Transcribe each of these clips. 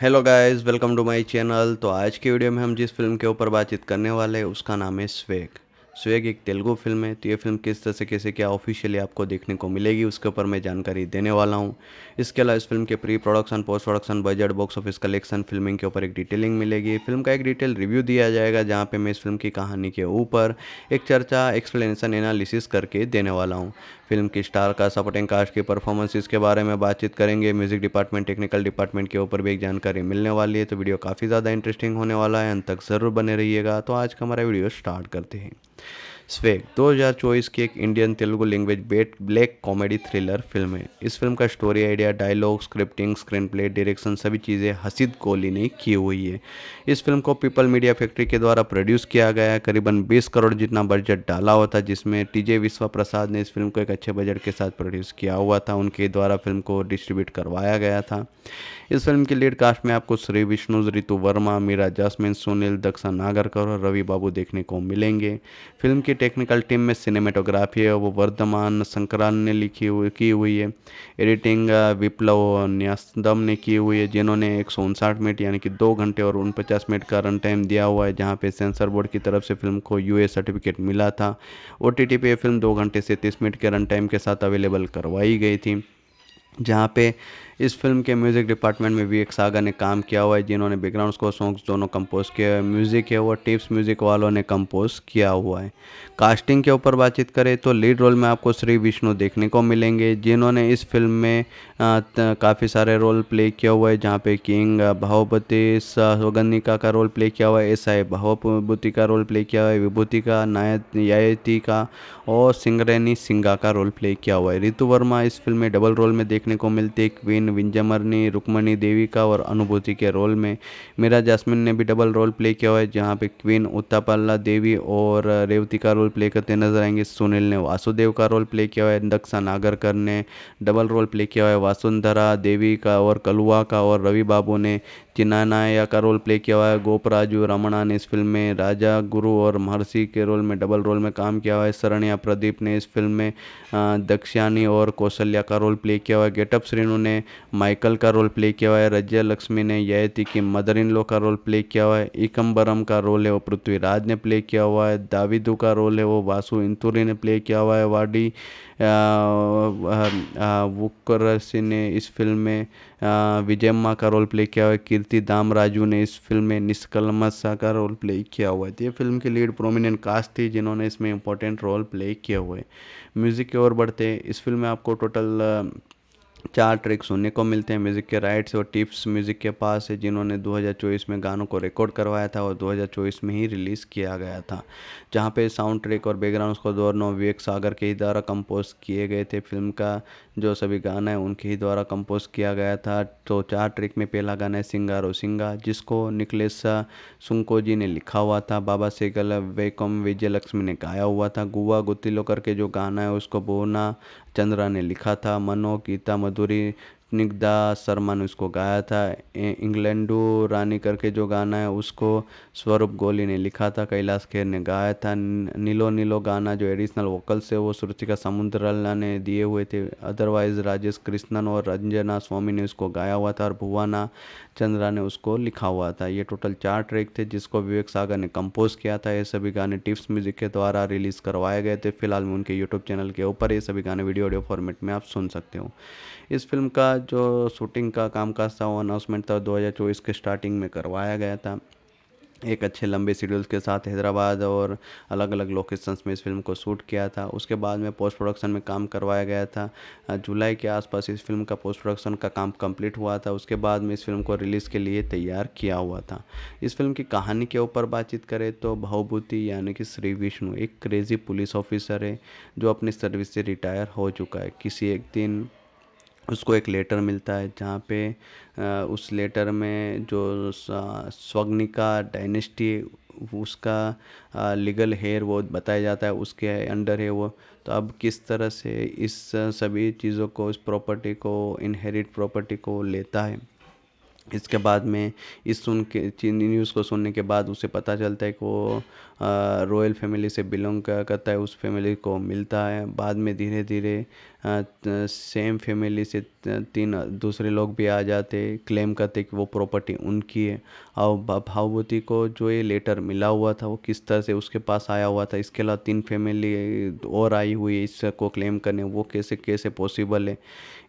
hello guys welcome to my channel तो आज की वीडियो में हम जिस फिल्म के ऊपर बातचीत करने वाले हैं उसका नाम है स्वेग सो एक तेलुगु फिल्म है तो ये फिल्म किस तरह से कैसे क्या ऑफिशियली आपको देखने को मिलेगी उसके ऊपर मैं जानकारी देने वाला हूँ इसके अलावा इस फिल्म के pre production post production budget box office collection filming के ऊपर एक डिटेलिंग मिलेगी फिल्म का एक डिटेल रिव्यू दिया जाएगा जहाँ पर मैं इस फिल्म की कहानी के ऊपर एक चर्चा एक्सप्लेनेशन एनालिसिस करके देने वाला हूँ फिल्म की स्टार का सपोर्टिंग कास्ट की परफॉर्मेंसेज के बारे में बातचीत करेंगे म्यूजिक डिपार्टमेंट टेक्निकल डिपार्टमेंट के ऊपर भी एक जानकारी मिलने वाली है तो वीडियो काफ़ी ज़्यादा इंटरेस्टिंग होने वाला है अंत तक ज़रूर बने रहिएगा तो आज का हमारा वीडियो स्टार्ट करते हैं स्वेग 2024 की एक इंडियन तेलुगु लैंग्वेज बेट ब्लैक कॉमेडी थ्रिलर फिल्म है इस फिल्म का story idea dialogue scripting screen play direction सभी चीज़ें हसीद कोहली ने की हुई है इस फिल्म को पीपल मीडिया फैक्ट्री के द्वारा प्रोड्यूस किया गया करीबन बीस करोड़ जितना बजट डाला हुआ था जिसमें टीजे विश्वा प्रसाद ने इस फिल्म को एक अच्छे बजट के साथ प्रोड्यूस किया हुआ था उनके द्वारा फिल्म को डिस्ट्रीब्यूट करवाया गया था इस फिल्म की लीड कास्ट में आपको श्री विष्णु रितु वर्मा मीरा जासमिन सुनील दक्षा नागरकर और रवि बाबू देखने को मिलेंगे फिल्म के की टेक्निकल टीम में सिनेमेटोग्राफी है वो वर्धमान संकरान ने लिखी हुई की हुई है एडिटिंग विप्लव न्यासदम ने की हुई है जिन्होंने एक मिनट यानी कि दो घंटे और उनपचास मिनट का रन टाइम दिया हुआ है जहाँ पे सेंसर बोर्ड की तरफ से फिल्म को यू सर्टिफिकेट मिला था ओ टी ये फिल्म दो घंटे से तीस मिनट के रन टाइम के साथ अवेलेबल करवाई गई थी जहाँ पे इस फिल्म के म्यूज़िक डिपार्टमेंट में विवेक सागर ने काम किया हुआ है जिन्होंने बैकग्राउंड को सॉन्ग्स दोनों कंपोज किए हुए म्यूज़िक है वो टिप्स म्यूज़िक वालों ने कंपोज किया हुआ है कास्टिंग के ऊपर बातचीत करें तो लीड रोल में आपको श्री विष्णु देखने को मिलेंगे जिन्होंने इस फिल्म में काफ़ी सारे रोल प्ले किया हुआ है जहाँ पे किंग भावपति सौगंधिका का रोल प्ले किया हुआ है एस आई भावभूति का रोल प्ले किया हुआ है विभूति का नायत का और सिंगरेनी सिंगा का रोल प्ले किया हुआ है ऋतु वर्मा इस फिल्म में डबल रोल में देखने को मिलती है क्वीन लेकिन विंजमरनी रुक्मणी देविका और अनुभूति के रोल में मेरा जासमिन ने भी डबल रोल प्ले किया है जहाँ पे क्वीन उत्तापल्ला देवी और रेवती का रोल प्ले करते नजर आएंगे सुनील ने वासुदेव का रोल प्ले किया है दक्षा नागरकर ने डबल रोल प्ले किया है वासुंधरा देवी का और कलुआ का और रवि बाबू ने चिनानाया का रोल प्ले किया हुआ है गोपराजू रमणा ने इस फिल्म में राजा गुरु और महर्षि के रोल में डबल रोल में काम किया हुआ है सरणिया प्रदीप ने इस फिल्म में दक्षिणी और कौशल्या का रोल प्ले किया हुआ है गेटअप श्रीनु ने माइकल का रोल प्ले किया हुआ है रजिया लक्ष्मी ने थी की मदर इन लो का रोल प्ले किया हुआ है इकम्बरम का रोल है वो पृथ्वीराज ने प्ले किया हुआ है दाविदू का रोल है वो वासु इंतुरी ने प्ले किया हुआ है वाडी वुकर ने इस फिल्म में विजय माँ का रोल प्ले किया हुआ है कीर्ति दाम राजू ने इस फिल्म में निष्कलमसा का रोल प्ले किया हुआ है तो ये फिल्म की लीड प्रोमिनेंट कास्ट थी जिन्होंने इसमें इंपॉर्टेंट रोल प्ले किया हुआ है म्यूज़िक की ओर बढ़ते इस फिल्म में आपको टोटल चार ट्रैक सुनने को मिलते हैं म्यूज़िक के राइट्स और टिप्स म्यूज़िक के पास है जिन्होंने 2024 में गानों को रिकॉर्ड करवाया था और 2024 में ही रिलीज़ किया गया था जहाँ पे साउंड ट्रैक और बैकग्राउंड को दोनों विवेक सागर के ही द्वारा कंपोज किए गए थे फिल्म का जो सभी गाना है उनके ही द्वारा कंपोज किया गया था तो चार ट्रैक में पहला गाना है सिंगारो सिंगा जिसको निकलेश सुंको जी ने लिखा हुआ था बाबा सेगल वेकम विजय लक्ष्मी ने गाया हुआ था गुआ गुतिलो करके जो गाना है उसको बोना चंद्रा ने लिखा था मनो गीता मधुरी स्पुतनिक शर्मा ने उसको गाया था इंग्लैंडो रानी करके जो गाना है उसको स्वरूप गोली ने लिखा था कैलाश खेर ने गाया था नीलो नीलो गाना जो एडिशनल वोकल्स है वो श्रुतिका समुद्रला ने दिए हुए थे अदरवाइज राजेश कृष्णन और रंजना स्वामी ने उसको गाया हुआ था और भुवाना चंद्रा ने उसको लिखा हुआ था ये टोटल चार ट्रैक थे जिसको विवेक सागर ने कंपोज किया था ये सभी गाने टिप्स म्यूजिक के द्वारा रिलीज़ करवाए गए थे फिलहाल मैं उनके यूट्यूब चैनल के ऊपर ये सभी गाने वीडियो ऑडियो फॉर्मेट में आप सुन सकते हो इस फिल्म का जो शूटिंग का कामकाज था वो अनाउंसमेंट था चौबीस के स्टार्टिंग में करवाया गया था एक अच्छे लंबे शेड्यूल्स के साथ हैदराबाद और अलग अलग लोकेशंस में इस फिल्म को शूट किया था उसके बाद में पोस्ट प्रोडक्शन में काम करवाया गया था जुलाई के आसपास इस फिल्म का पोस्ट प्रोडक्शन का काम कंप्लीट हुआ था उसके बाद में इस फिल्म को रिलीज़ के लिए तैयार किया हुआ था इस फिल्म की कहानी के ऊपर बातचीत करें तो भावभूति यानी कि श्री विष्णु एक क्रेज़ी पुलिस ऑफिसर है जो अपनी सर्विस से रिटायर हो चुका है किसी एक दिन उसको एक लेटर मिलता है जहाँ पे उस लेटर में जो स्वग्निका डायनेस्टी उसका लीगल हेयर वो बताया जाता है उसके अंडर है वो तो अब किस तरह से इस सभी चीज़ों को इस प्रॉपर्टी को इनहेरिट प्रॉपर्टी को लेता है इसके बाद में इस सुन के न्यूज़ को सुनने के बाद उसे पता चलता है कि वो रॉयल फैमिली से बिलोंग करता है उस फैमिली को मिलता है बाद में धीरे धीरे सेम फैमिली से तीन दूसरे लोग भी आ जाते क्लेम करते कि वो प्रॉपर्टी उनकी है और भावभूति को जो ये लेटर मिला हुआ था वो किस तरह से उसके पास आया हुआ था इसके अलावा तीन फैमिली और आई हुई है इसको क्लेम करने वो कैसे कैसे पॉसिबल है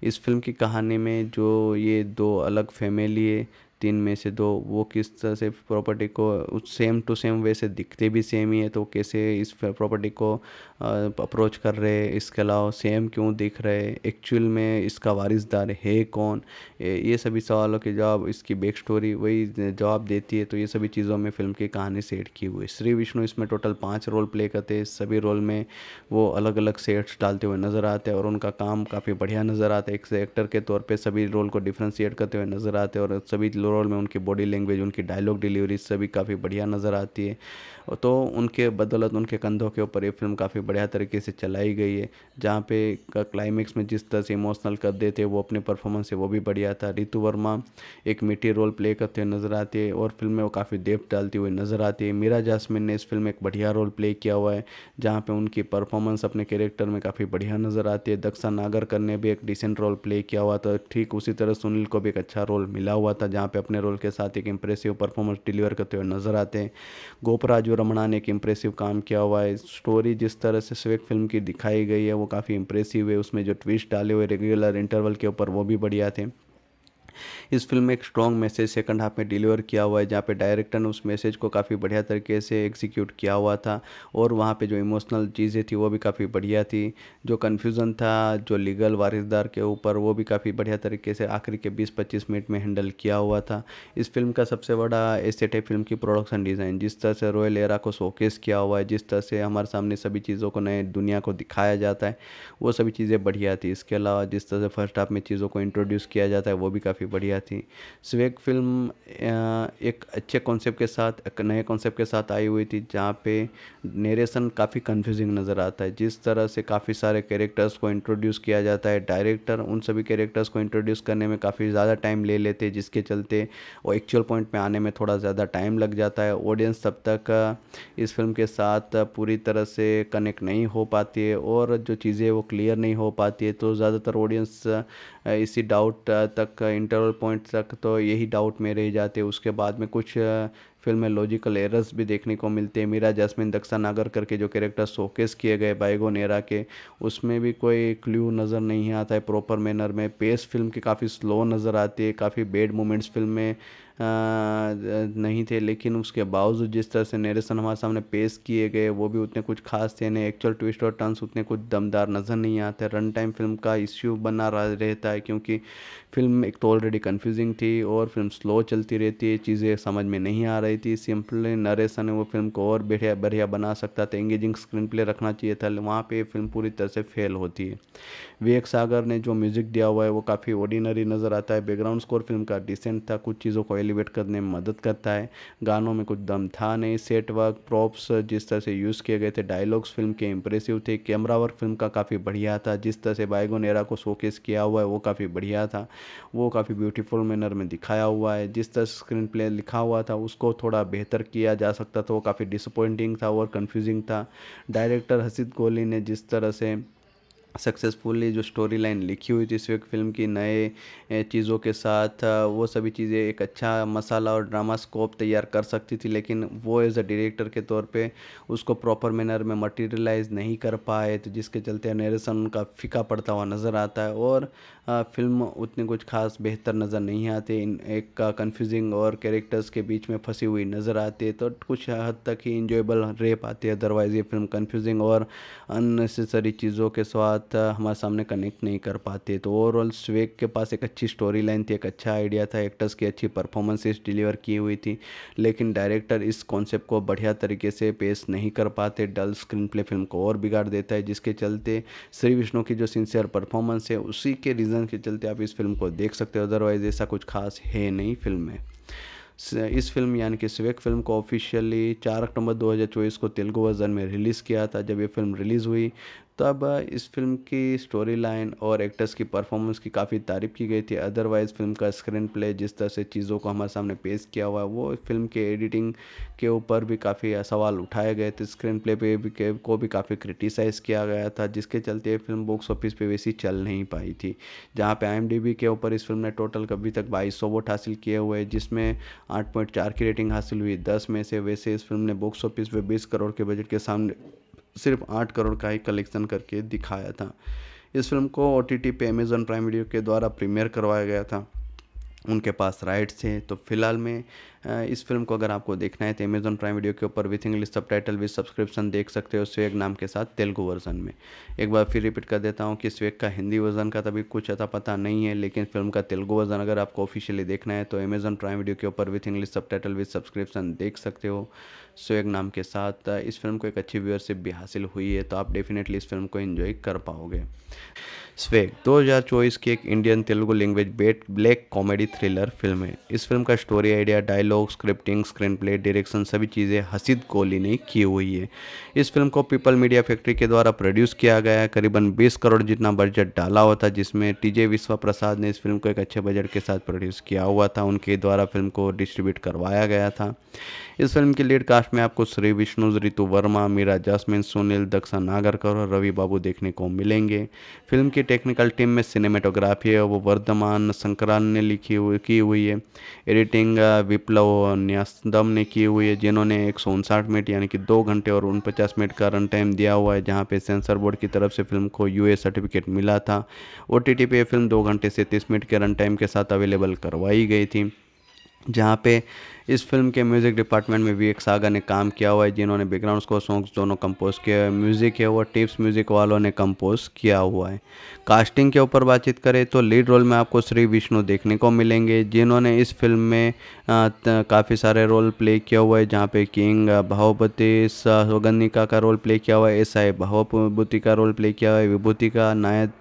इस फिल्म की कहानी में जो ये दो अलग फैमिली है तीन में से दो वो किस तरह से प्रॉपर्टी को सेम टू सेम वैसे दिखते भी सेम ही है तो कैसे इस प्रॉपर्टी को अप्रोच कर रहे हैं इसके अलावा सेम क्यों दिख रहे एक्चुअल में इसका वारिसदार है कौन ये सभी सवालों के जवाब इसकी बैक स्टोरी वही जवाब देती है तो ये सभी चीज़ों में फिल्म की कहानी सेट की हुई श्री विष्णु इसमें टोटल पाँच रोल प्ले करते हैं सभी रोल में वो अलग अलग सेट्स डालते हुए नज़र आते हैं और उनका काम काफ़ी बढ़िया नज़र आता है एक एक्टर के तौर पर सभी रोल को डिफ्रेंशिएट करते हुए नज़र आते हैं और सभी ओवरऑल में उनकी बॉडी लैंग्वेज उनकी डायलॉग डिलीवरी सभी काफ़ी बढ़िया नज़र आती है तो उनके बदौलत उनके कंधों के ऊपर ये फिल्म काफ़ी बढ़िया तरीके से चलाई गई है जहाँ पे क्लाइमेक्स में जिस तरह से इमोशनल कर देते वो अपने परफॉर्मेंस है वो भी बढ़िया था रितु वर्मा एक मीठी रोल प्ले करते हुए नज़र आते हैं और फिल्म में वो काफ़ी देव डालती हुई नज़र आती है मीरा जासमिन ने इस फिल्म में एक बढ़िया रोल प्ले किया हुआ है जहाँ पर उनकी परफॉर्मेंस अपने कैरेक्टर में काफ़ी बढ़िया नज़र आती है दक्षा नागरकर ने भी एक डिसेंट रोल प्ले किया हुआ था ठीक उसी तरह सुनील को भी एक अच्छा रोल मिला हुआ था जहाँ पर अपने रोल के साथ एक इम्प्रेसिव परफॉर्मेंस डिलीवर करते हुए नज़र आते हैं गोपराज संजीव रमणा ने एक इम्प्रेसिव काम किया हुआ है स्टोरी जिस तरह से स्वेक फिल्म की दिखाई गई है वो काफ़ी इम्प्रेसिव है उसमें जो ट्विस्ट डाले हुए रेगुलर इंटरवल के ऊपर वो भी बढ़िया थे इस फिल्म में एक स्ट्रॉन्ग मैसेज सेकंड हाफ में डिलीवर किया हुआ है जहाँ पे डायरेक्टर ने उस मैसेज को काफ़ी बढ़िया तरीके से एग्जीक्यूट किया हुआ था और वहाँ पे जो इमोशनल चीज़ें थी वो भी काफ़ी बढ़िया थी जो कन्फ्यूज़न था जो लीगल वारिसदार के ऊपर वो भी काफ़ी बढ़िया तरीके से आखिरी के बीस पच्चीस मिनट में हैंडल किया हुआ था इस फिल्म का सबसे बड़ा एसेट है फिल्म की प्रोडक्शन डिज़ाइन जिस तरह से रोयल एरा को शोकेस किया हुआ है जिस तरह से हमारे सामने सभी चीज़ों को नए दुनिया को दिखाया जाता है वो सभी चीज़ें बढ़िया थी इसके अलावा जिस तरह से फर्स्ट हाफ में चीज़ों को इंट्रोड्यूस किया जाता है वो भी काफ़ी बढ़िया गया थी स्वेग फिल्म एक अच्छे कॉन्सेप्ट के साथ एक नए कॉन्सेप्ट के साथ आई हुई थी जहाँ पे नेरेशन काफ़ी कंफ्यूजिंग नज़र आता है जिस तरह से काफ़ी सारे कैरेक्टर्स को इंट्रोड्यूस किया जाता है डायरेक्टर उन सभी कैरेक्टर्स को इंट्रोड्यूस करने में काफ़ी ज़्यादा टाइम ले लेते जिसके चलते वो एक्चुअल पॉइंट में आने में थोड़ा ज़्यादा टाइम लग जाता है ऑडियंस तब तक इस फिल्म के साथ पूरी तरह से कनेक्ट नहीं हो पाती है और जो चीज़ें वो क्लियर नहीं हो पाती है तो ज़्यादातर ऑडियंस इसी डाउट तक इंटरवल पॉइंट तक तो यही डाउट में रह जाते उसके बाद में कुछ फिल्म में लॉजिकल एरर्स भी देखने को मिलते हैं मीरा जैस्मिन दक्षा नागर करके जो कैरेक्टर शोकेस किए गए बाइगो नेरा के उसमें भी कोई क्ल्यू नज़र नहीं आता है प्रॉपर मैनर में पेस फिल्म की काफ़ी स्लो नज़र आती है काफ़ी बेड मोमेंट्स फिल्म में नहीं थे लेकिन उसके बावजूद जिस तरह से नरेशन हमारे सामने पेश किए गए वो भी उतने कुछ खास थे नहीं एक्चुअल ट्विस्ट और टर्न्स उतने कुछ दमदार नज़र नहीं आते रन टाइम फिल्म का इश्यू बना रहता है क्योंकि फिल्म एक तो ऑलरेडी कन्फ्यूजिंग थी और फिल्म स्लो चलती रहती है चीज़ें समझ में नहीं आ रही थी सिंपली नरेशन है वो फिल्म को और बढ़िया बढ़िया बना सकता था एंगेजिंग स्क्रीन प्ले रखना चाहिए था वहाँ पर फिल्म पूरी तरह से फेल होती है विवेक सागर ने जो म्यूज़िक दिया हुआ है वो काफ़ी ऑर्डिनरी नज़र आता है बैकग्राउंड स्कोर फिल्म का डिसेंट था कुछ चीज़ों को एलिवेट करने में मदद करता है गानों में कुछ दम था नहीं सेट वर्क प्रॉप्स जिस तरह से यूज़ किए गए थे डायलॉग्स फिल्म के इंप्रेसिव थे कैमरा वर्क फिल्म का काफ़ी बढ़िया था जिस तरह से बायगोन एरा को शोकेस किया हुआ है वो काफ़ी बढ़िया था वो काफ़ी ब्यूटीफुल मैनर में दिखाया हुआ है जिस तरह स्क्रीन प्ले लिखा हुआ था उसको थोड़ा बेहतर किया जा सकता था वो काफ़ी डिसअपॉइंटिंग था और कन्फ्यूजिंग था डायरेक्टर हसीद कोहली ने जिस तरह से सक्सेसफुली जो स्टोरी लाइन लिखी हुई थी इस वक्त फिल्म की नए चीज़ों के साथ वो सभी चीज़ें एक अच्छा मसाला और ड्रामा स्कोप तैयार कर सकती थी लेकिन वो एज अ डायरेक्टर के तौर पे उसको प्रॉपर मैनर में मटेरियलाइज नहीं कर पाए तो जिसके चलते नरेशन उनका फीका पड़ता हुआ नज़र आता है और फिल्म उतनी कुछ खास बेहतर नज़र नहीं आती इन एक का कन्फ्यूजिंग और कैरेक्टर्स के बीच में फंसी हुई नज़र आती है तो कुछ हद तक ही इंजॉयबल रह पाती है अदरवाइज़ ये फिल्म कन्फ्यूजिंग और अननेसेसरी चीज़ों के साथ हमारे सामने कनेक्ट नहीं कर पाती तो ओवरऑल स्वेग के पास एक अच्छी स्टोरी लाइन थी एक अच्छा आइडिया था एक्टर्स की अच्छी परफॉर्मेंसेस डिलीवर की हुई थी लेकिन डायरेक्टर इस कॉन्सेप्ट को बढ़िया तरीके से पेश नहीं कर पाते डल स्क्रीन प्ले फिल्म को और बिगाड़ देता है जिसके चलते श्री विष्णु की जो सिंसियर परफॉर्मेंस है उसी के रीज़न रीज़न के चलते आप इस फिल्म को देख सकते हो अदरवाइज़ ऐसा कुछ खास है नहीं फिल्म में इस फिल्म यानी कि स्वेक फिल्म को ऑफिशियली 4 अक्टूबर 2024 को तेलुगु वर्जन में रिलीज़ किया था जब ये फिल्म रिलीज़ हुई तब इस फिल्म की स्टोरी लाइन और एक्टर्स की परफॉर्मेंस की काफ़ी तारीफ़ की गई थी अदरवाइज़ फिल्म का स्क्रीन प्ले जिस तरह से चीज़ों को हमारे सामने पेश किया हुआ है वो फिल्म के एडिटिंग के ऊपर भी काफ़ी सवाल उठाए गए थे स्क्रीन प्ले पे भी के, को भी काफ़ी क्रिटिसाइज़ किया गया था जिसके चलते ये फिल्म बॉक्स ऑफिस पर वैसी चल नहीं पाई थी जहाँ पर आई के ऊपर इस फिल्म ने टोटल अभी तक बाईस वोट हासिल किए हुए जिसमें आठ की रेटिंग हासिल हुई दस में से वैसे इस फिल्म ने बॉक्स ऑफिस पर बीस करोड़ के बजट के सामने सिर्फ आठ करोड़ का ही कलेक्शन करके दिखाया था इस फिल्म को ओ टी टी पे अमेज़न प्राइम वीडियो के द्वारा प्रीमियर करवाया गया था उनके पास राइट्स थे तो फिलहाल में इस फिल्म को अगर आपको देखना है तो अमेजन प्राइम वीडियो के ऊपर with English subtitle with subscription देख सकते हो स्वेग नाम के साथ तेलुगु वर्जन में एक बार फिर रिपीट कर देता हूँ कि स्वेग का हिंदी वर्जन का तभी तो कुछ अता पता नहीं है लेकिन फिल्म का तेलुगु वर्जन अगर आपको ऑफिशियली देखना है तो अमेज़न प्राइम वीडियो के ऊपर with English subtitle with subscription देख सकते हो सोएग नाम के साथ इस फिल्म को एक अच्छी व्यूअरशिप भी हासिल हुई है तो आप डेफिनेटली इस फिल्म को इन्जॉय कर पाओगे स्वेग 2024 की एक इंडियन तेलुगु लैंग्वेज बेट ब्लैक कॉमेडी थ्रिलर फिल्म है इस फिल्म का story idea dialogue scripting screen play direction सभी चीज़ें हसीद कोहली ने की हुई है इस फिल्म को पीपल मीडिया फैक्ट्री के द्वारा प्रोड्यूस किया गया करीबन बीस करोड़ जितना बजट डाला हुआ था जिसमें टीजे विश्वा प्रसाद ने इस फिल्म को एक अच्छे बजट के साथ प्रोड्यूस किया हुआ था उनके द्वारा फिल्म को डिस्ट्रीब्यूट करवाया गया था इस फिल्म की लीड कास्ट में आपको श्री विष्णु ऋतु वर्मा मीरा जासमिन सुनील दक्षा नागरकर और रवि बाबू देखने को मिलेंगे फिल्म की टेक्निकल टीम में सिनेमेटोग्राफी है वो वर्धमान संक्रांत ने लिखी हुई की हुई है एडिटिंग विप्लव न्यासदम ने की हुई है जिन्होंने एक सौ उनसाठ मिनट यानी कि दो घंटे और उनपचास मिनट का रन टाइम दिया हुआ है जहाँ पे सेंसर बोर्ड की तरफ से फिल्म को यू सर्टिफिकेट मिला था ओ टी टी पे फिल्म दो घंटे से तीस मिनट के रन टाइम के साथ अवेलेबल करवाई गई थी जहाँ पे इस फिल्म के म्यूज़िक डिपार्टमेंट में विवेक सागर ने काम किया हुआ है जिन्होंने बैकग्राउंड स्कोर सॉन्ग्स दोनों कंपोज किया हुआ है म्यूज़िक है वो टिप्स म्यूज़िक वालों ने कंपोज किया हुआ है कास्टिंग के ऊपर बातचीत करें तो लीड रोल में आपको श्री विष्णु देखने को मिलेंगे जिन्होंने इस फिल्म में काफ़ी सारे रोल प्ले किया हुआ है जहाँ पे किंग भावपति सौगनिका का रोल प्ले किया हुआ है एस आई भावभूति का रोल प्ले किया हुआ है विभूति का नायत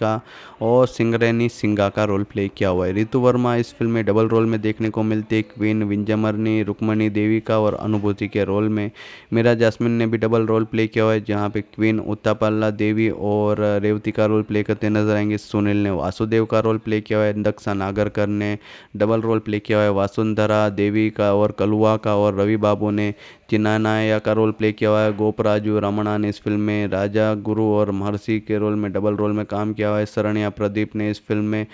का और सिंगरेनी सिंगा का रोल प्ले किया हुआ है रितु वर्मा इस फिल्म में डबल रोल में देखने को मिलती है क्वीन जैस्मिन विंजमरनी रुक्मणी देविका और अनुभूति के रोल में मीरा जासमिन ने भी डबल रोल प्ले किया हुआ है जहाँ पे क्वीन उत्तापल्ला देवी और रेवती का रोल प्ले करते नजर आएंगे सुनील ने वासुदेव का रोल प्ले किया है दक्षा नागरकर ने डबल रोल प्ले किया है वासुंधरा देवी का और कलुआ का और रवि बाबू ने चिनानाया का रोल प्ले किया हुआ है गोपराजू रमणा ने इस फिल्म में राजा गुरु और महर्षि के रोल में डबल रोल में काम किया हुआ है शरणिया प्रदीप ने इस फिल्म में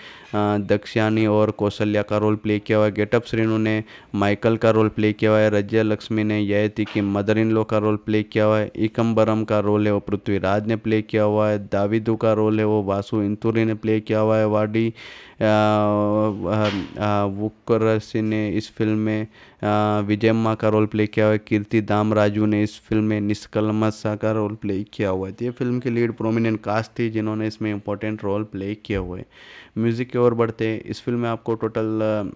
दक्षिणी और कौशल्या का रोल प्ले किया हुआ है गेटअप श्रीनु ने माइकल का रोल प्ले किया हुआ है रजिया लक्ष्मी ने ययति की मदर इन लो का रोल प्ले किया हुआ है इकम्बरम का रोल है वो पृथ्वीराज ने प्ले किया हुआ है दाविदू का रोल है वो वासु इंतुरी ने प्ले किया हुआ है वाडी वुकर सिंह ने इस फिल्म में विजय माँ का रोल प्ले किया हुआ है कीर्ति दाम राजू ने इस फिल्म में निष्कलमसा का रोल प्ले किया हुआ है तो ये फिल्म की लीड प्रोमिनेंट कास्ट थी जिन्होंने इसमें इंपॉर्टेंट रोल प्ले किया हुआ है म्यूज़िक की ओर बढ़ते इस फिल्म में आपको टोटल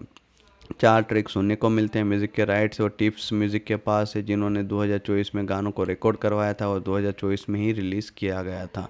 चार ट्रैक सुनने को मिलते हैं म्यूज़िक के राइट्स और टिप्स म्यूज़िक के पास है जिन्होंने 2024 में गानों को रिकॉर्ड करवाया था और 2024 में ही रिलीज़ किया गया था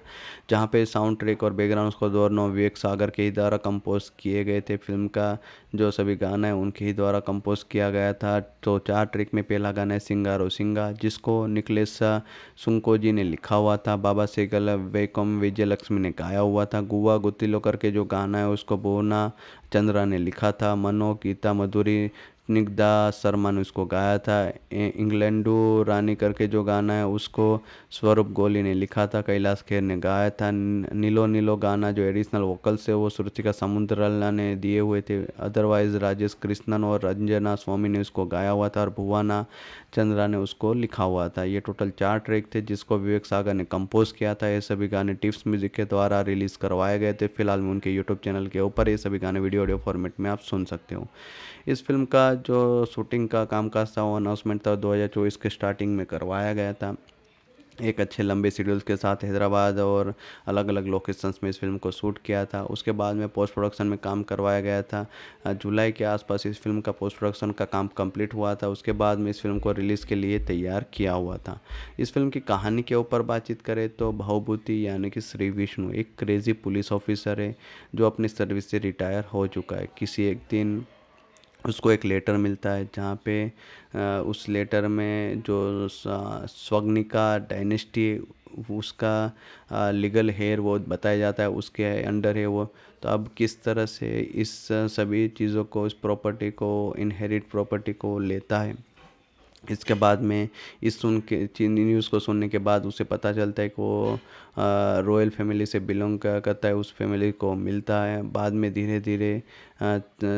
जहां पे साउंड ट्रैक और बैकग्राउंड स्कोर दोनों विवेक सागर के ही द्वारा कंपोज किए गए थे फिल्म का जो सभी गाना है उनके ही द्वारा कंपोज किया गया था तो चार ट्रैक में पहला गाना है सिंगारो सिंगा जिसको निकलेसा सुंको जी ने लिखा हुआ था बाबा सेगल वेकम विजय लक्ष्मी ने गाया हुआ था गुआ गुतिलो के जो गाना है उसको बोना चंद्रा ने लिखा था मनो गीता मधुरी स्निग्धा शर्मा ने उसको गाया था इंग्लैंडो रानी करके जो गाना है उसको स्वरूप गोली ने लिखा था कैलाश खेर ने गाया था नीलो नीलो गाना जो एडिशनल वोकल्स है वो श्रुतिका समुद्रल्ला ने दिए हुए थे अदरवाइज राजेश कृष्णन और रंजना स्वामी ने उसको गाया हुआ था और भुवाना चंद्रा ने उसको लिखा हुआ था ये टोटल चार ट्रैक थे जिसको विवेक सागर ने कंपोज किया था ये सभी गाने टिप्स म्यूजिक के द्वारा रिलीज़ करवाए गए थे फिलहाल में उनके यूट्यूब चैनल के ऊपर ये सभी गाने वीडियो ऑडियो फॉर्मेट में आप सुन सकते हो इस फिल्म का जो शूटिंग का कामकाज था वो अनाउंसमेंट था चौबीस के स्टार्टिंग में करवाया गया था एक अच्छे लंबे शेड्यूल्स के साथ हैदराबाद और अलग अलग लोकेशंस में इस फिल्म को शूट किया था उसके बाद में पोस्ट प्रोडक्शन में काम करवाया गया था जुलाई के आसपास इस फिल्म का पोस्ट प्रोडक्शन का काम कंप्लीट हुआ था उसके बाद में इस फिल्म को रिलीज़ के लिए तैयार किया हुआ था इस फिल्म की कहानी के ऊपर बातचीत करें तो भावभूति यानी कि श्री विष्णु एक क्रेज़ी पुलिस ऑफिसर है जो अपनी सर्विस से रिटायर हो चुका है किसी एक दिन उसको एक लेटर मिलता है जहाँ पे उस लेटर में जो स्वग्निका डायनेस्टी उसका लीगल हेयर वो बताया जाता है उसके अंडर है वो तो अब किस तरह से इस सभी चीज़ों को इस प्रॉपर्टी को इनहेरिट प्रॉपर्टी को लेता है इसके बाद में इस सुन के न्यूज़ को सुनने के बाद उसे पता चलता है कि वो रॉयल फैमिली से बिलोंग करता है उस फैमिली को मिलता है बाद में धीरे धीरे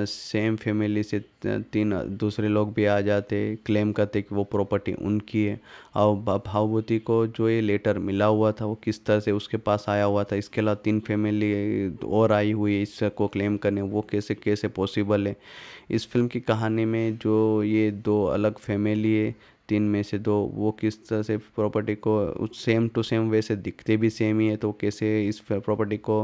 सेम फैमिली से तीन दूसरे लोग भी आ जाते क्लेम करते कि वो प्रॉपर्टी उनकी है और भावभूति को जो ये लेटर मिला हुआ था वो किस तरह से उसके पास आया हुआ था इसके अलावा तीन फैमिली और आई हुई है इसको क्लेम करने वो कैसे कैसे पॉसिबल है इस फिल्म की कहानी में जो ये दो अलग फैमिली है तीन में से दो वो किस तरह से प्रॉपर्टी को सेम टू सेम वैसे दिखते भी सेम ही है तो कैसे इस प्रॉपर्टी को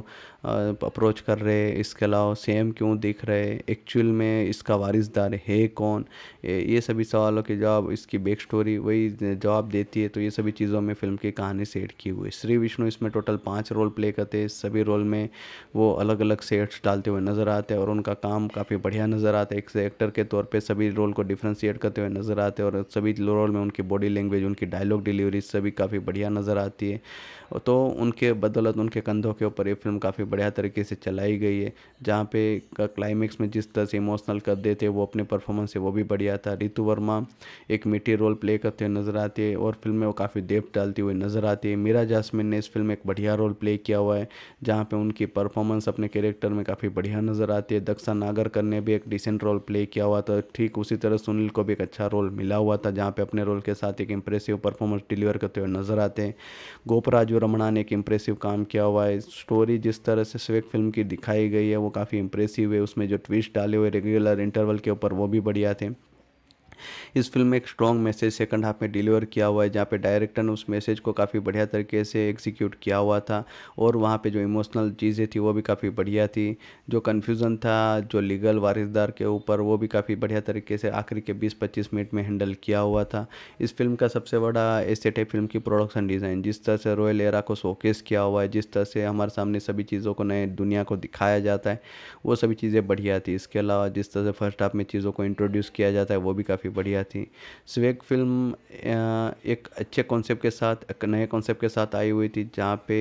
अप्रोच कर रहे हैं इसके अलावा सेम क्यों दिख रहे एक्चुअल में इसका वारिसदार है कौन ये सभी सवालों के जवाब इसकी बैक स्टोरी वही जवाब देती है तो ये सभी चीज़ों में फिल्म की कहानी सेट की हुई श्री विष्णु इसमें टोटल पाँच रोल प्ले करते हैं सभी रोल में वो अलग अलग सेट्स डालते हुए नज़र आते हैं और उनका काम काफ़ी बढ़िया नज़र आता है एक से एक्टर के तौर पर सभी रोल को डिफ्रेंशिएट करते हुए नज़र आते हैं और सभी ओवरऑल में उनकी बॉडी लैंग्वेज उनकी डायलॉग डिलीवरी सभी काफ़ी बढ़िया नज़र आती है तो उनके बदौलत उनके कंधों के ऊपर ये फिल्म काफ़ी बढ़िया तरीके से चलाई गई है जहाँ पे का क्लाइमेक्स में जिस तरह से इमोशनल कर देते वो अपने परफॉर्मेंस से वो भी बढ़िया था रितु वर्मा एक मीठी रोल प्ले करते हुए नज़र आते है और फिल्म में वो काफ़ी देप डालती हुई नज़र आती है मीरा जासमिन ने इस फिल्म में एक बढ़िया रोल प्ले किया हुआ है जहाँ पर उनकी परफॉर्मेंस अपने कैरेक्टर में काफ़ी बढ़िया नज़र आती है दक्षा नागरकर ने भी एक डिसेंट रोल प्ले किया हुआ था ठीक उसी तरह सुनील को भी एक अच्छा रोल मिला हुआ था जहाँ पर अपने रोल के साथ एक इम्प्रेसिव परफॉर्मेंस डिलीवर करते हुए नज़र आते हैं गोपराज रमणा ने एक इम्प्रेसिव काम किया हुआ है स्टोरी जिस तरह से स्वेक फिल्म की दिखाई गई है वो काफ़ी इम्प्रेसिव है उसमें जो ट्विस्ट डाले हुए रेगुलर इंटरवल के ऊपर वो भी बढ़िया थे इस फिल्म में एक स्ट्रॉन्ग मैसेज सेकंड हाफ में डिलीवर किया हुआ है जहाँ पे डायरेक्टर ने उस मैसेज को काफ़ी बढ़िया तरीके से एग्जीक्यूट किया हुआ था और वहाँ पे जो इमोशनल चीज़ें थी वो भी काफ़ी बढ़िया थी जो कन्फ्यूज़न था जो लीगल वारिसदार के ऊपर वो भी काफ़ी बढ़िया तरीके से आखिरी के बीस पच्चीस मिनट में हैंडल किया हुआ था इस फिल्म का सबसे बड़ा एसेट है फिल्म की प्रोडक्शन डिज़ाइन जिस तरह से रोयल एरा को शोकेस किया हुआ है जिस तरह से हमारे सामने सभी चीज़ों को नए दुनिया को दिखाया जाता है वो सभी चीज़ें बढ़िया थी इसके अलावा जिस तरह से फर्स्ट हाफ में चीज़ों को इंट्रोड्यूस किया जाता है वो भी काफ़ी बढ़िया थी स्वेग फिल्म एक अच्छे कॉन्सेप्ट के साथ एक नए कॉन्सेप्ट के साथ आई हुई थी जहाँ पे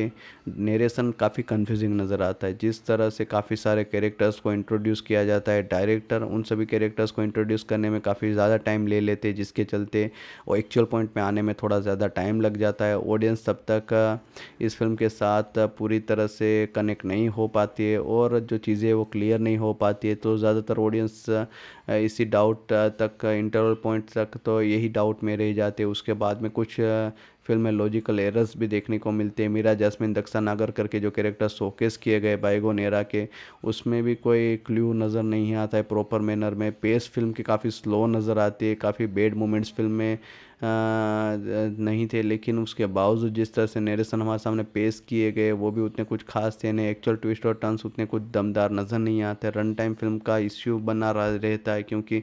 नेरेशन काफ़ी कंफ्यूजिंग नज़र आता है जिस तरह से काफ़ी सारे कैरेक्टर्स को इंट्रोड्यूस किया जाता है डायरेक्टर उन सभी कैरेक्टर्स को इंट्रोड्यूस करने में काफ़ी ज़्यादा टाइम ले लेते हैं जिसके चलते वो एक्चुअल पॉइंट में आने में थोड़ा ज़्यादा टाइम लग जाता है ऑडियंस तब तक इस फिल्म के साथ पूरी तरह से कनेक्ट नहीं हो पाती है और जो चीज़ें वो क्लियर नहीं हो पाती है तो ज़्यादातर ऑडियंस इसी डाउट तक इंटर और पॉइंट तक तो यही डाउट में रह जाते उसके बाद में कुछ फिल्म में लॉजिकल एरर्स भी देखने को मिलते हैं मीरा जैस्मिन दक्षा नागर करके जो कैरेक्टर शोकेस किए गए बाइगो नेरा के उसमें भी कोई क्ल्यू नज़र नहीं आता है प्रॉपर मैनर में पेस फिल्म की काफ़ी स्लो नज़र आती है काफ़ी बेड मोमेंट्स फिल्म में नहीं थे लेकिन उसके बावजूद जिस तरह से नरेशन हमारे सामने पेश किए गए वो भी उतने कुछ खास थे नहीं एक्चुअल ट्विस्ट और टर्न्स उतने कुछ दमदार नज़र नहीं आते रन टाइम फिल्म का इश्यू बना रहता है क्योंकि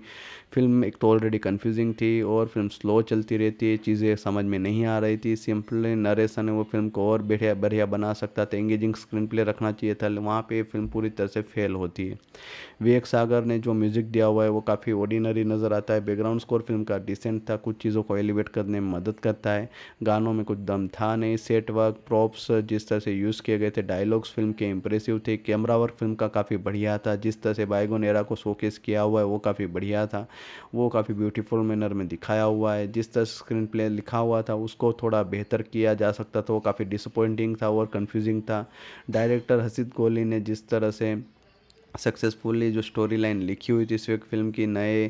फिल्म एक तो ऑलरेडी कन्फ्यूजिंग थी और फिल्म स्लो चलती रहती है चीज़ें समझ में नहीं आ रही थी सिंपली नरेशन है वो फिल्म को और बढ़िया बढ़िया बना सकता था एंगेजिंग स्क्रीन प्ले रखना चाहिए था वहाँ पर फिल्म पूरी तरह से फेल होती है विवेक सागर ने जो म्यूज़िक दिया हुआ है वो काफ़ी ऑर्डिनरी नज़र आता है बैकग्राउंड स्कोर फिल्म का डिसेंट था कुछ चीज़ों को एलिवेट करने में मदद करता है गानों में कुछ दम था नहीं सेट वर्क प्रॉप्स जिस तरह से यूज़ किए गए थे डायलॉग्स फिल्म के इंप्रेसिव थे कैमरा वर्क फिल्म का काफ़ी बढ़िया था जिस तरह से बाइगोन एरा को शोकेस किया हुआ है वो काफ़ी बढ़िया था वो काफ़ी ब्यूटीफुल मैनर में दिखाया हुआ है जिस तरह स्क्रीन प्ले लिखा हुआ था उसको थोड़ा बेहतर किया जा सकता था वो काफ़ी डिसअपॉइंटिंग था और कन्फ्यूजिंग था डायरेक्टर हसीद कोहली ने जिस तरह से सक्सेसफुली जो स्टोरी लाइन लिखी हुई थी इस फिल्म की नए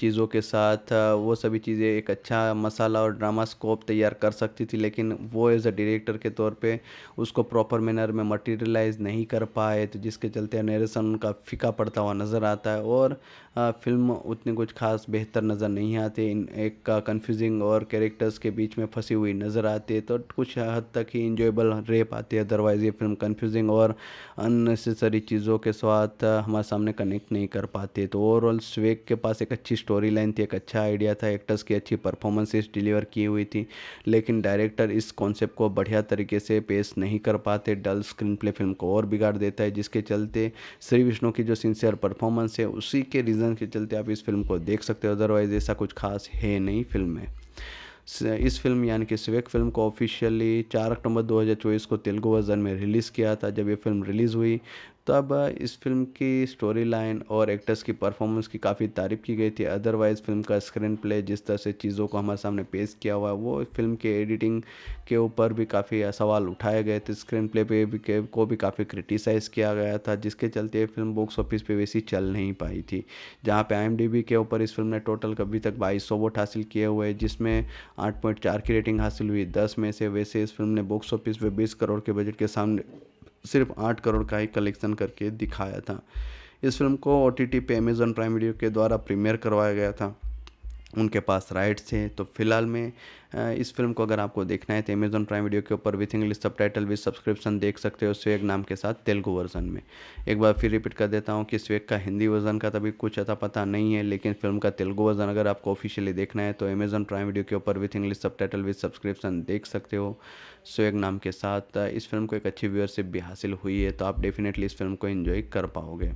चीज़ों के साथ वो सभी चीज़ें एक अच्छा मसाला और ड्रामा स्कोप तैयार कर सकती थी लेकिन वो एज अ डायरेक्टर के तौर पे उसको प्रॉपर मैनर में मटेरियलाइज नहीं कर पाए तो जिसके चलते नरेशन उनका फीका पड़ता हुआ नज़र आता है और फिल्म उतनी कुछ ख़ास बेहतर नज़र नहीं आते इन एक कन्फ्यूज़िंग और कैरेक्टर्स के बीच में फंसी हुई नज़र आती है तो कुछ हद तक ही इंजॉयबल रह पाती है अदरवाइज़ ये फिल्म कन्फ्यूज़िंग और अननेसेसरी चीज़ों के साथ हमारे सामने कनेक्ट नहीं कर पाते तो ओवरऑल स्वेक के पास एक अच्छी स्टोरी लाइन थी एक अच्छा आइडिया था एक्टर्स की अच्छी परफॉर्मेंसेस डिलीवर की हुई थी लेकिन डायरेक्टर इस कॉन्सेप्ट को बढ़िया तरीके से पेश नहीं कर पाते डल स्क्रीन प्ले फिल्म को और बिगाड़ देता है जिसके चलते श्री विष्णु की जो सिंसियर परफॉर्मेंस है उसी के रीज़न रीज़न के चलते आप इस फिल्म को देख सकते हो अदरवाइज़ ऐसा कुछ खास है नहीं फिल्म में इस फिल्म यानी कि स्वेक फिल्म को ऑफिशियली 4 अक्टूबर 2024 को तेलुगु वर्जन में रिलीज़ किया था जब ये फिल्म रिलीज़ हुई तब तो इस फिल्म की स्टोरी लाइन और एक्टर्स की परफॉर्मेंस की काफ़ी तारीफ़ की गई थी अदरवाइज़ फिल्म का स्क्रीन प्ले जिस तरह से चीज़ों को हमारे सामने पेश किया हुआ है वो फिल्म के एडिटिंग के ऊपर भी काफ़ी सवाल उठाए गए थे स्क्रीन प्ले पे भी को भी काफ़ी क्रिटिसाइज़ किया गया था जिसके चलते फिल्म बॉक्स ऑफिस पर वैसी चल नहीं पाई थी जहाँ पर आई के ऊपर इस फिल्म ने टोटल अभी तक बाईस वोट हासिल किए हुए जिसमें आठ की रेटिंग हासिल हुई दस में से वैसे इस फिल्म ने बॉक्स ऑफिस पर बीस करोड़ के बजट के सामने सिर्फ आठ करोड़ का ही कलेक्शन करके दिखाया था इस फिल्म को ओ टी टी पे अमेज़न प्राइम वीडियो के द्वारा प्रीमियर करवाया गया था उनके पास राइट्स थे तो फिलहाल में इस फिल्म को अगर आपको देखना है तो अमेज़ॉन प्राइम वीडियो के ऊपर with English subtitle with subscription देख सकते हो स्वेग नाम के साथ तेलुगु वर्जन में एक बार फिर रिपीट कर देता हूँ कि स्वेग का हिंदी वर्जन का तभी तो कुछ ऐसा पता नहीं है लेकिन फिल्म का तेलुगु वर्जन अगर आपको ऑफिशियली देखना है तो अमेज़न प्राइम वीडियो के ऊपर with English subtitle with subscription देख सकते हो स्वेग नाम के साथ इस फिल्म को एक अच्छी व्यूअरशिप भी हासिल हुई है तो आप डेफिनेटली इस फिल्म को इन्जॉय कर पाओगे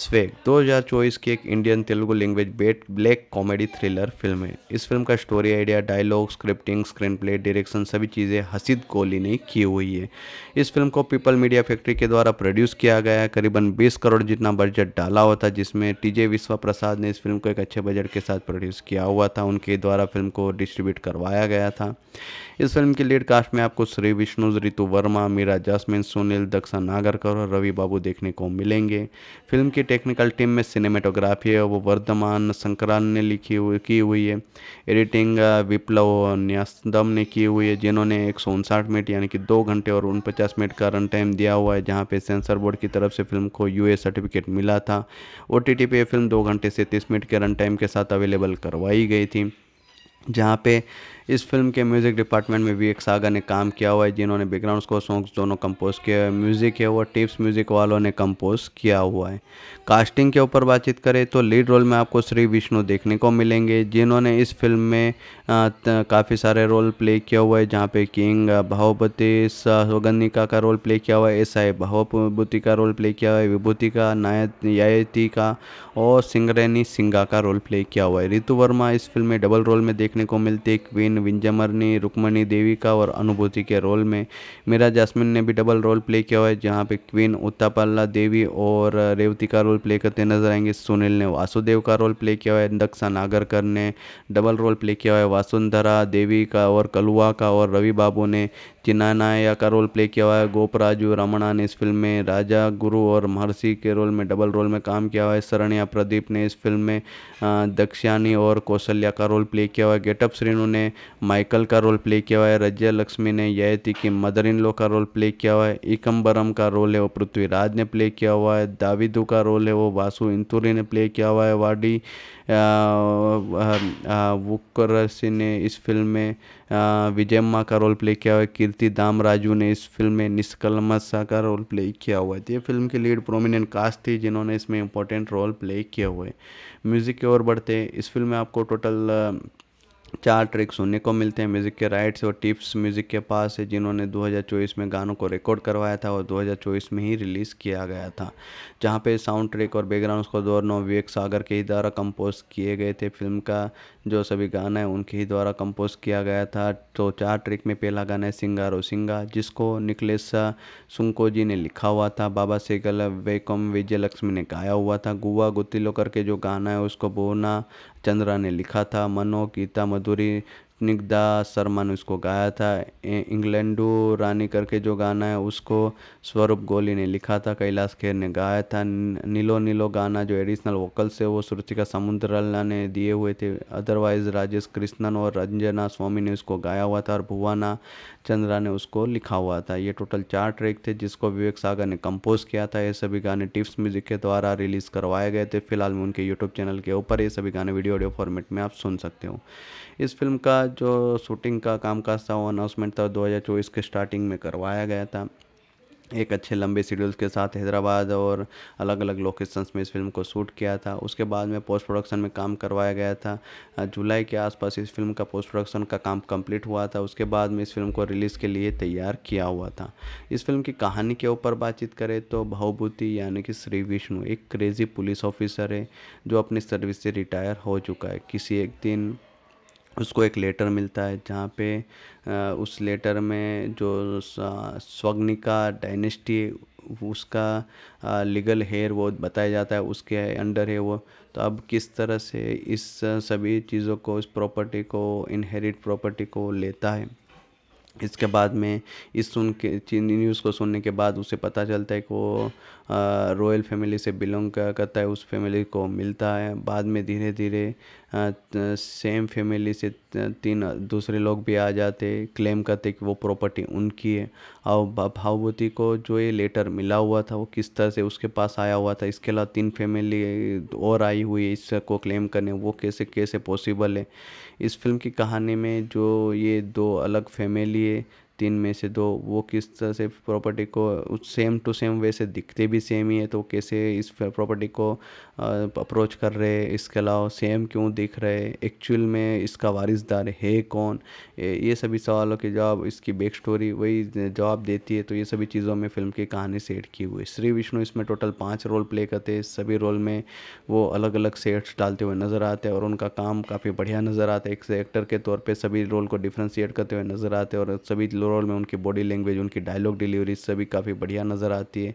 स्वेग 2024 की एक इंडियन तेलुगु लैंग्वेज बेट ब्लैक कॉमेडी थ्रिलर फिल्म है इस फिल्म का story idea dialogue scripting screen play direction सभी चीज़ें हसीद कोहली ने की हुई है इस फिल्म को पीपल मीडिया फैक्ट्री के द्वारा प्रोड्यूस किया गया है करीबन बीस करोड़ जितना बजट डाला हुआ था जिसमें टीजे विश्वा प्रसाद ने इस फिल्म को एक अच्छे बजट के साथ प्रोड्यूस किया हुआ था उनके द्वारा फिल्म को डिस्ट्रीब्यूट करवाया गया था इस फिल्म की लीड कास्ट में आपको श्री विष्णु ऋतु वर्मा मीरा जासमिन सुनील दक्षा नागरकर और रवि बाबू देखने को मिलेंगे फिल्म की टेक्निकल टीम में सिनेमेटोग्राफी है वो वर्धमान संक्रांत ने लिखी हुई की हुई है एडिटिंग विप्लव न्यासदम ने की हुई है जिन्होंने एक मिनट यानी कि दो घंटे और उनपचास मिनट का रन टाइम दिया हुआ है जहाँ पे सेंसर बोर्ड की तरफ से फिल्म को यू सर्टिफिकेट मिला था ओ टी पे फिल्म दो घंटे से तीस मिनट के रन टाइम के साथ अवेलेबल करवाई गई थी जहाँ पे इस फिल्म के म्यूज़िक डिपार्टमेंट में एक सागर ने काम किया हुआ है जिन्होंने बैकग्राउंड को सॉन्ग्स दोनों कंपोज किया हुआ है म्यूज़िक है वो टिप्स म्यूज़िक वालों ने कंपोज किया हुआ है कास्टिंग के ऊपर बातचीत करें तो लीड रोल में आपको श्री विष्णु देखने को मिलेंगे जिन्होंने इस फिल्म में काफ़ी सारे रोल प्ले किया हुआ है जहाँ पे किंग भावपति सौगनिका का रोल प्ले किया हुआ है एस आई भावभूति का रोल प्ले किया हुआ है विभूति का नायत यायती का और सिंगरेनी सिंगा का रोल प्ले किया हुआ है रितु वर्मा इस फिल्म में डबल रोल में देखने को मिलती है क्वीन जॉन विंजमरनी रुक्मणी देविका और अनुभूति के रोल में मीरा जासमिन ने भी डबल रोल प्ले किया हुआ है जहाँ पे क्वीन उत्तापल्ला देवी और रेवती का रोल प्ले करते नजर आएंगे सुनील ने वासुदेव का रोल प्ले किया हुआ है दक्षा नागरकर ने डबल रोल प्ले किया हुआ है वासुंधरा देवी का और कलुआ का और रवि बाबू ने जिन्ना नाया का रोल प्ले किया हुआ है गोपराजू रमणा ने इस फिल्म में राजा गुरु और महर्षि के रोल में डबल रोल में काम किया हुआ है सरण्या प्रदीप ने इस फिल्म में दक्षयानी और कौशल्या का रोल प्ले किया हुआ है गेटअप श्रीनु ने माइकल का रोल प्ले किया हुआ है रजिया लक्ष्मी ने यायती की मदर इन लो का रोल प्ले किया हुआ है इकम्बरम का रोल है वो पृथ्वीराज ने प्ले किया हुआ है दाविदू का रोल है वो वासु इंतुरी ने प्ले किया हुआ है वाडी वुक्कर सिंह ने इस फ़िल्म में विजय माँ का रोल प्ले किया हुआ है कीर्ति दाम राजू ने इस फ़िल्म में निष्कलमशा का रोल प्ले किया हुआ है तो ये फ़िल्म की लीड प्रोमिनेंट कास्ट थी जिन्होंने इसमें इंपॉर्टेंट रोल प्ले किया हुआ है म्यूज़िक की ओर बढ़ते इस फ़िल्म में आपको टोटल चार ट्रैक सुनने को मिलते हैं म्यूज़िक के राइट्स और टिप्स म्यूज़िक के पास है जिन्होंने 2024 में गानों को रिकॉर्ड करवाया था और 2024 में ही रिलीज़ किया गया था जहां पे साउंड ट्रैक और बैकग्राउंड को दोनों विवेक सागर के ही द्वारा कंपोज किए गए थे फिल्म का जो सभी गाना है उनके ही द्वारा कंपोज किया गया था तो चार ट्रैक में पहला गाना है सिंगारो सिंगा जिसको निकलेसा सुंको जी ने लिखा हुआ था बाबा सेगल वेकम विजय लक्ष्मी ने गाया हुआ था गुआ गुतिलो करके जो गाना है उसको बोना चंद्रा ने लिखा था मनो गीता मधुरी स्निग्धा शर्मा ने उसको गाया था इंग्लैंडो रानी करके जो गाना है उसको स्वरूप गोली ने लिखा था कैलाश खेर ने गाया था नीलो नीलो गाना जो एडिशनल वोकल्स है वो श्रुतिका समुद्रला ने दिए हुए थे अदरवाइज राजेश कृष्णन और रंजना स्वामी ने उसको गाया हुआ था और भुवाना चंद्रा ने उसको लिखा हुआ था ये टोटल चार ट्रैक थे जिसको विवेक सागर ने कंपोज किया था ये सभी गाने टिप्स म्यूजिक के द्वारा रिलीज़ करवाए गए थे फिलहाल मैं उनके यूट्यूब चैनल के ऊपर ये सभी गाने वीडियो ऑडियो फॉर्मेट में आप सुन सकते हो इस फिल्म का जो शूटिंग का कामकाज था वो अनाउंसमेंट था चौबीस के स्टार्टिंग में करवाया गया था एक अच्छे लंबे शेड्यूल्स के साथ हैदराबाद और अलग अलग लोकेशंस में इस फिल्म को शूट किया था उसके बाद में पोस्ट प्रोडक्शन में काम करवाया गया था जुलाई के आसपास इस फिल्म का पोस्ट प्रोडक्शन का काम कंप्लीट हुआ था उसके बाद में इस फिल्म को रिलीज़ के लिए तैयार किया हुआ था इस फिल्म की कहानी के ऊपर बातचीत करें तो भावभूति यानी कि श्री विष्णु एक क्रेज़ी पुलिस ऑफिसर है जो अपनी सर्विस से रिटायर हो चुका है किसी एक दिन उसको एक लेटर मिलता है जहाँ पे उस लेटर में जो स्वग्निका डायनेस्टी उसका लीगल हेयर वो बताया जाता है उसके अंडर है वो तो अब किस तरह से इस सभी चीज़ों को इस प्रॉपर्टी को इनहेरिट प्रॉपर्टी को लेता है इसके बाद में इस सुन के न्यूज़ को सुनने के बाद उसे पता चलता है कि वो रॉयल फैमिली से बिलोंग करता है उस फैमिली को मिलता है बाद में धीरे धीरे सेम फैमिली से तीन दूसरे लोग भी आ जाते क्लेम करते कि वो प्रॉपर्टी उनकी है और भावभूति को जो ये लेटर मिला हुआ था वो किस तरह से उसके पास आया हुआ था इसके अलावा तीन फैमिली और आई हुई है इसको क्लेम करने वो कैसे कैसे पॉसिबल है इस फिल्म की कहानी में जो ये दो अलग फैमिली है तीन में से दो वो किस तरह से प्रॉपर्टी को सेम टू सेम वैसे दिखते भी सेम ही है तो कैसे इस प्रॉपर्टी को अप्रोच कर रहे हैं इसके अलावा सेम क्यों दिख रहे एक्चुअल में इसका वारिसदार है कौन ये सभी सवालों के जवाब इसकी बैक स्टोरी वही जवाब देती है तो ये सभी चीज़ों में फिल्म की कहानी सेट की हुई है श्री विष्णु इसमें टोटल पाँच रोल प्ले करते हैं सभी रोल में वो अलग अलग सेट्स डालते हुए नज़र आते हैं और उनका काम काफ़ी बढ़िया नज़र आता है एक एक्टर के तौर पर सभी रोल को डिफ्रेंशिएट करते हुए नज़र आते हैं और सभी ओवरऑल में उनकी बॉडी लैंग्वेज उनकी डायलॉग डिलीवरी सभी काफ़ी बढ़िया नज़र आती है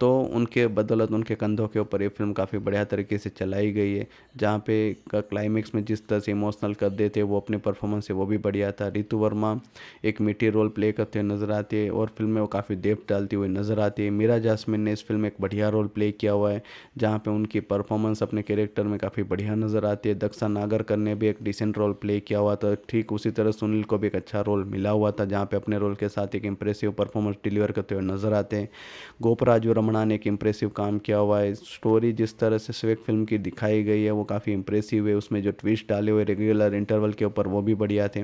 तो उनके बदौलत उनके कंधों के ऊपर ये फिल्म काफ़ी बढ़िया तरीके से चलाई गई है जहाँ पे का क्लाइमेक्स में जिस तरह से इमोशनल कर देते वो अपने परफॉर्मेंस से वो भी बढ़िया था रितु वर्मा एक मीठी रोल प्ले करते हुए नज़र आते हैं और फिल्म में वो काफ़ी देव डालती हुई नज़र आती है मीरा जासमिन ने इस फिल्म में एक बढ़िया रोल प्ले किया हुआ है जहाँ पर उनकी परफॉर्मेंस अपने कैरेक्टर में काफ़ी बढ़िया नज़र आती है दक्षा नागरकर ने भी एक डिसेंट रोल प्ले किया हुआ था ठीक उसी तरह सुनील को भी एक अच्छा रोल मिला हुआ था जहाँ पर अपने रोल के साथ एक इम्प्रेसिव परफॉर्मेंस डिलीवर करते हुए नज़र आते हैं गोपराज राजू रमणा ने एक इम्प्रेसिव काम किया हुआ है स्टोरी जिस तरह से स्वेक फिल्म की दिखाई गई है वो काफ़ी इम्प्रेसिव है उसमें जो ट्विस्ट डाले हुए रेगुलर इंटरवल के ऊपर वो भी बढ़िया थे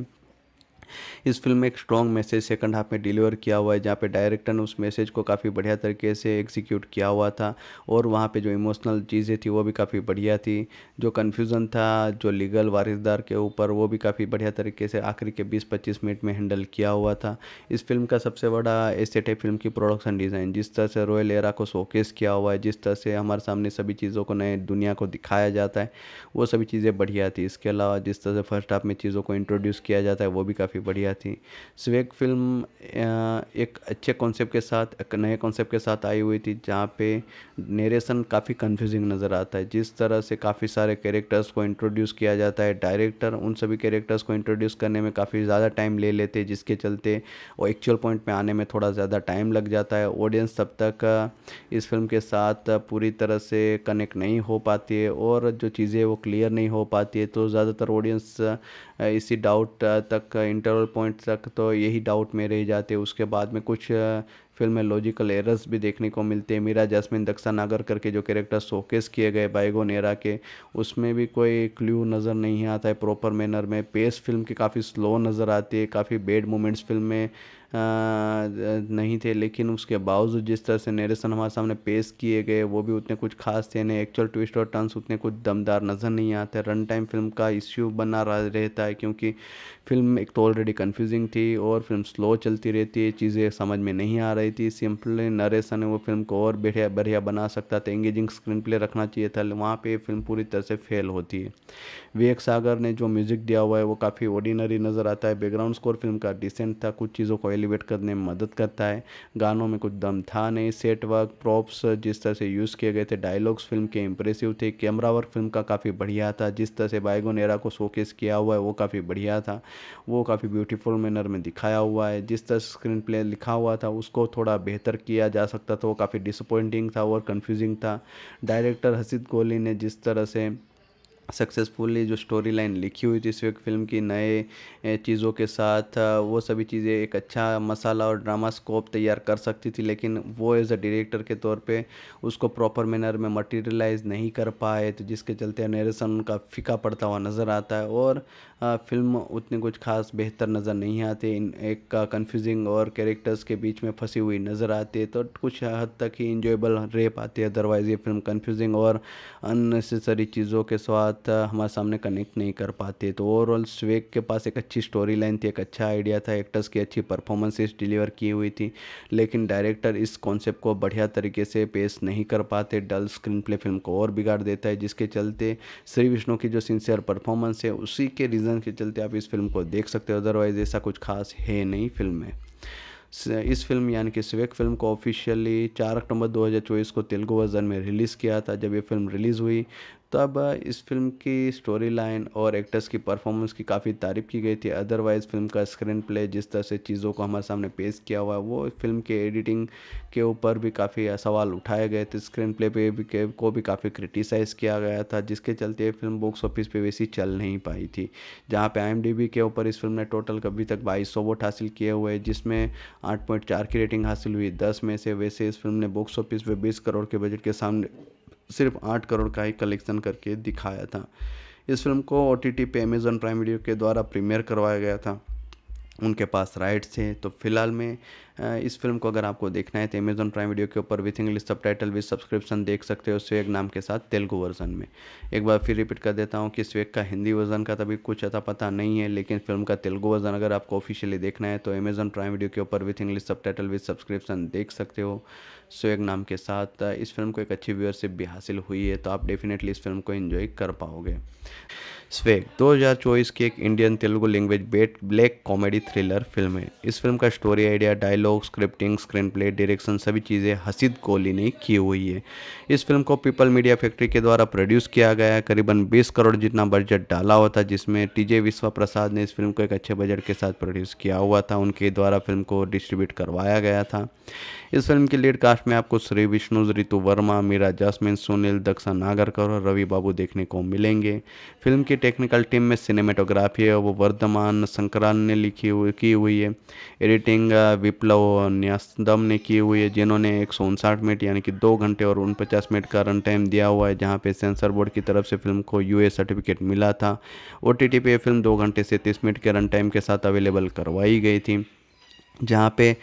इस फिल्म में एक स्ट्रॉन्ग मैसेज सेकंड हाफ में डिलीवर किया हुआ है जहाँ पे डायरेक्टर ने उस मैसेज को काफ़ी बढ़िया तरीके से एग्जीक्यूट किया हुआ था और वहाँ पे जो इमोशनल चीज़ें थी वो भी काफ़ी बढ़िया थी जो कन्फ्यूज़न था जो लीगल वारिसदार के ऊपर वो भी काफ़ी बढ़िया तरीके से आखिरी के बीस पच्चीस मिनट में हैंडल किया हुआ था इस फिल्म का सबसे बड़ा एसेट है फिल्म की प्रोडक्शन डिज़ाइन जिस तरह से रोयल एरा को शोकेस किया हुआ है जिस तरह से हमारे सामने सभी चीज़ों को नए दुनिया को दिखाया जाता है वो सभी चीज़ें बढ़िया थी इसके अलावा जिस तरह से फर्स्ट हाफ में चीज़ों को इंट्रोड्यूस किया जाता है वो भी काफ़ी काफ़ी बढ़िया थी स्वेग फिल्म एक अच्छे कॉन्सेप्ट के साथ एक नए कॉन्सेप्ट के साथ आई हुई थी जहाँ पे नेरेशन काफ़ी कंफ्यूजिंग नज़र आता है जिस तरह से काफ़ी सारे कैरेक्टर्स को इंट्रोड्यूस किया जाता है डायरेक्टर उन सभी कैरेक्टर्स को इंट्रोड्यूस करने में काफ़ी ज़्यादा टाइम ले लेते हैं जिसके चलते वो एक्चुअल पॉइंट में आने में थोड़ा ज़्यादा टाइम लग जाता है ऑडियंस तब तक इस फिल्म के साथ पूरी तरह से कनेक्ट नहीं हो पाती है और जो चीज़ें वो क्लियर नहीं हो पाती है तो ज़्यादातर ऑडियंस इसी डाउट तक इंटरवल पॉइंट तक तो यही डाउट में रह जाते उसके बाद में कुछ फिल्म में लॉजिकल एरर्स भी देखने को मिलते हैं मीरा जैस्मिन दक्षा नागर करके जो कैरेक्टर शोकेस किए गए बाइगो नेरा के उसमें भी कोई क्ल्यू नज़र नहीं आता है प्रॉपर मैनर में पेस फिल्म की काफ़ी स्लो नज़र आती है काफ़ी बेड मोमेंट्स फिल्म में नहीं थे लेकिन उसके बावजूद जिस तरह से नरेशन हमारे सामने पेश किए गए वो भी उतने कुछ खास थे नहीं एक्चुअल ट्विस्ट और टर्न्स उतने कुछ दमदार नज़र नहीं आते रन टाइम फिल्म का इश्यू बना रहता है क्योंकि फिल्म एक तो ऑलरेडी कन्फ्यूजिंग थी और फिल्म स्लो चलती रहती है चीज़ें समझ में नहीं आ रही थी सिंपली नरेशन है वो फिल्म को और बढ़िया बढ़िया बना सकता था एंगेजिंग स्क्रीन प्ले रखना चाहिए था वहाँ पर फिल्म पूरी तरह से फेल होती है विवेक सागर ने जो म्यूज़िक दिया हुआ है वो काफ़ी ऑर्डिनरी नज़र आता है बैकग्राउंड स्कोर फिल्म का डिसेंट था कुछ चीज़ों को एलिवेट करने में मदद करता है गानों में कुछ दम था नहीं सेट वर्क प्रॉप्स जिस तरह से यूज़ किए गए थे डायलॉग्स फिल्म के इंप्रेसिव थे कैमरा वर्क फिल्म का काफ़ी बढ़िया था जिस तरह से बायगोन एरा को शोकेस किया हुआ है वो काफ़ी बढ़िया था वो काफ़ी ब्यूटीफुल मैनर में दिखाया हुआ है जिस तरह स्क्रीन प्ले लिखा हुआ था उसको थोड़ा बेहतर किया जा सकता था वो काफ़ी डिसअपॉइंटिंग था और कन्फ्यूजिंग था डायरेक्टर हसीद कोहली ने जिस तरह से सक्सेसफुली जो स्टोरी लाइन लिखी हुई थी इस फिल्म की नए चीज़ों के साथ वो सभी चीज़ें एक अच्छा मसाला और ड्रामा स्कोप तैयार कर सकती थी लेकिन वो एज अ डायरेक्टर के तौर पे उसको प्रॉपर मैनर में मटेरियलाइज नहीं कर पाए तो जिसके चलते नरेशन उनका फीका पड़ता हुआ नज़र आता है और फिल्म उतनी कुछ खास बेहतर नज़र नहीं आती इन एक कन्फ्यूजिंग और कैरेक्टर्स के बीच में फंसी हुई नज़र आती है तो कुछ हद तक ही इंजॉयबल रह पाती है अदरवाइज़ ये फिल्म कन्फ्यूजिंग और अननेसेसरी चीज़ों के साथ हमारे सामने कनेक्ट नहीं कर पाती तो ओवरऑल स्वेक के पास एक अच्छी स्टोरी लाइन थी एक अच्छा आइडिया था एक्टर्स की अच्छी परफॉर्मेंसेस डिलीवर की हुई थी लेकिन डायरेक्टर इस कॉन्सेप्ट को बढ़िया तरीके से पेश नहीं कर पाते डल स्क्रीन प्ले फिल्म को और बिगाड़ देता है जिसके चलते श्री विष्णु की जो सिंसियर परफॉर्मेंस है उसी के रीज़न रीज़न के चलते आप इस फिल्म को देख सकते हो अदरवाइज़ ऐसा कुछ खास है नहीं फिल्म में इस फिल्म यानी कि स्वेक फिल्म को ऑफिशियली 4 अक्टूबर 2024 को तेलुगु वर्जन में रिलीज़ किया था जब ये फिल्म रिलीज़ हुई तब तो इस फिल्म की स्टोरी लाइन और एक्टर्स की परफॉर्मेंस की काफ़ी तारीफ़ की गई थी अदरवाइज़ फिल्म का स्क्रीन प्ले जिस तरह से चीज़ों को हमारे सामने पेश किया हुआ है वो फिल्म के एडिटिंग के ऊपर भी काफ़ी सवाल उठाए गए थे स्क्रीन प्ले पे भी के, को भी काफ़ी क्रिटिसाइज़ किया गया था जिसके चलते फिल्म बॉक्स ऑफिस पर वैसी चल नहीं पाई थी जहाँ पर आई के ऊपर इस फिल्म ने टोटल अभी तक बाईस सौ वोट हासिल किए हुए जिसमें आठ की रेटिंग हासिल हुई दस में से वैसे इस फिल्म ने बॉक्स ऑफिस पर बीस करोड़ के बजट के सामने सिर्फ आठ करोड़ का ही कलेक्शन करके दिखाया था इस फिल्म को ओ टी टी पे अमेज़ॉन प्राइम वीडियो के द्वारा प्रीमियर करवाया गया था उनके पास राइट्स थे तो फिलहाल में इस फिल्म को अगर आपको देखना है तो अमेजन प्राइम वीडियो के ऊपर with English subtitle with subscription देख सकते हो स्वेग नाम के साथ तेलुगु वर्जन में एक बार फिर रिपीट कर देता हूँ कि स्वेग का हिंदी वर्जन का तभी कुछ अता पता नहीं है लेकिन फिल्म का तेलुगु वर्जन अगर आपको ऑफिशियली देखना है तो अमेजन प्राइम वीडियो के ऊपर with English subtitle with subscription देख सकते हो स्वेग नाम के साथ इस फिल्म को एक अच्छी व्यूअरशिप भी हासिल हुई है तो आप डेफिनेटली इस फिल्म को इन्जॉय कर पाओगे स्वेग 2024 की एक इंडियन तेलुगु लैंग्वेज बेट ब्लैक कॉमेडी थ्रिलर फिल्म है इस फिल्म का story idea dialogue scripting screen play direction सभी चीज़ें हसीद कोहली ने की हुई है इस फिल्म को पीपल मीडिया फैक्ट्री के द्वारा प्रोड्यूस किया गया है करीबन बीस करोड़ जितना बजट डाला हुआ था जिसमें टीजे विश्वा प्रसाद ने इस फिल्म को एक अच्छे बजट के साथ प्रोड्यूस किया हुआ था उनके द्वारा फिल्म को डिस्ट्रीब्यूट करवाया गया था इस फिल्म की लीड कास्ट में आपको श्री विष्णु ऋतु वर्मा मीरा जासमिन सुनील दक्षा नागरकर और रवि बाबू देखने को मिलेंगे फिल्म की टेक्निकल टीम में सिनेमेटोग्राफी है वो वर्धमान संकरान ने लिखी हुई की हुई है एडिटिंग विप्लव न्यासदम ने की हुई है जिन्होंने एक मिनट यानी कि दो घंटे और उनपचास मिनट का रन टाइम दिया हुआ है जहाँ पे सेंसर बोर्ड की तरफ से फिल्म को यू सर्टिफिकेट मिला था ओ टी पे ये फिल्म दो घंटे से तीस मिनट के रन टाइम के साथ अवेलेबल करवाई गई थी जहाँ पे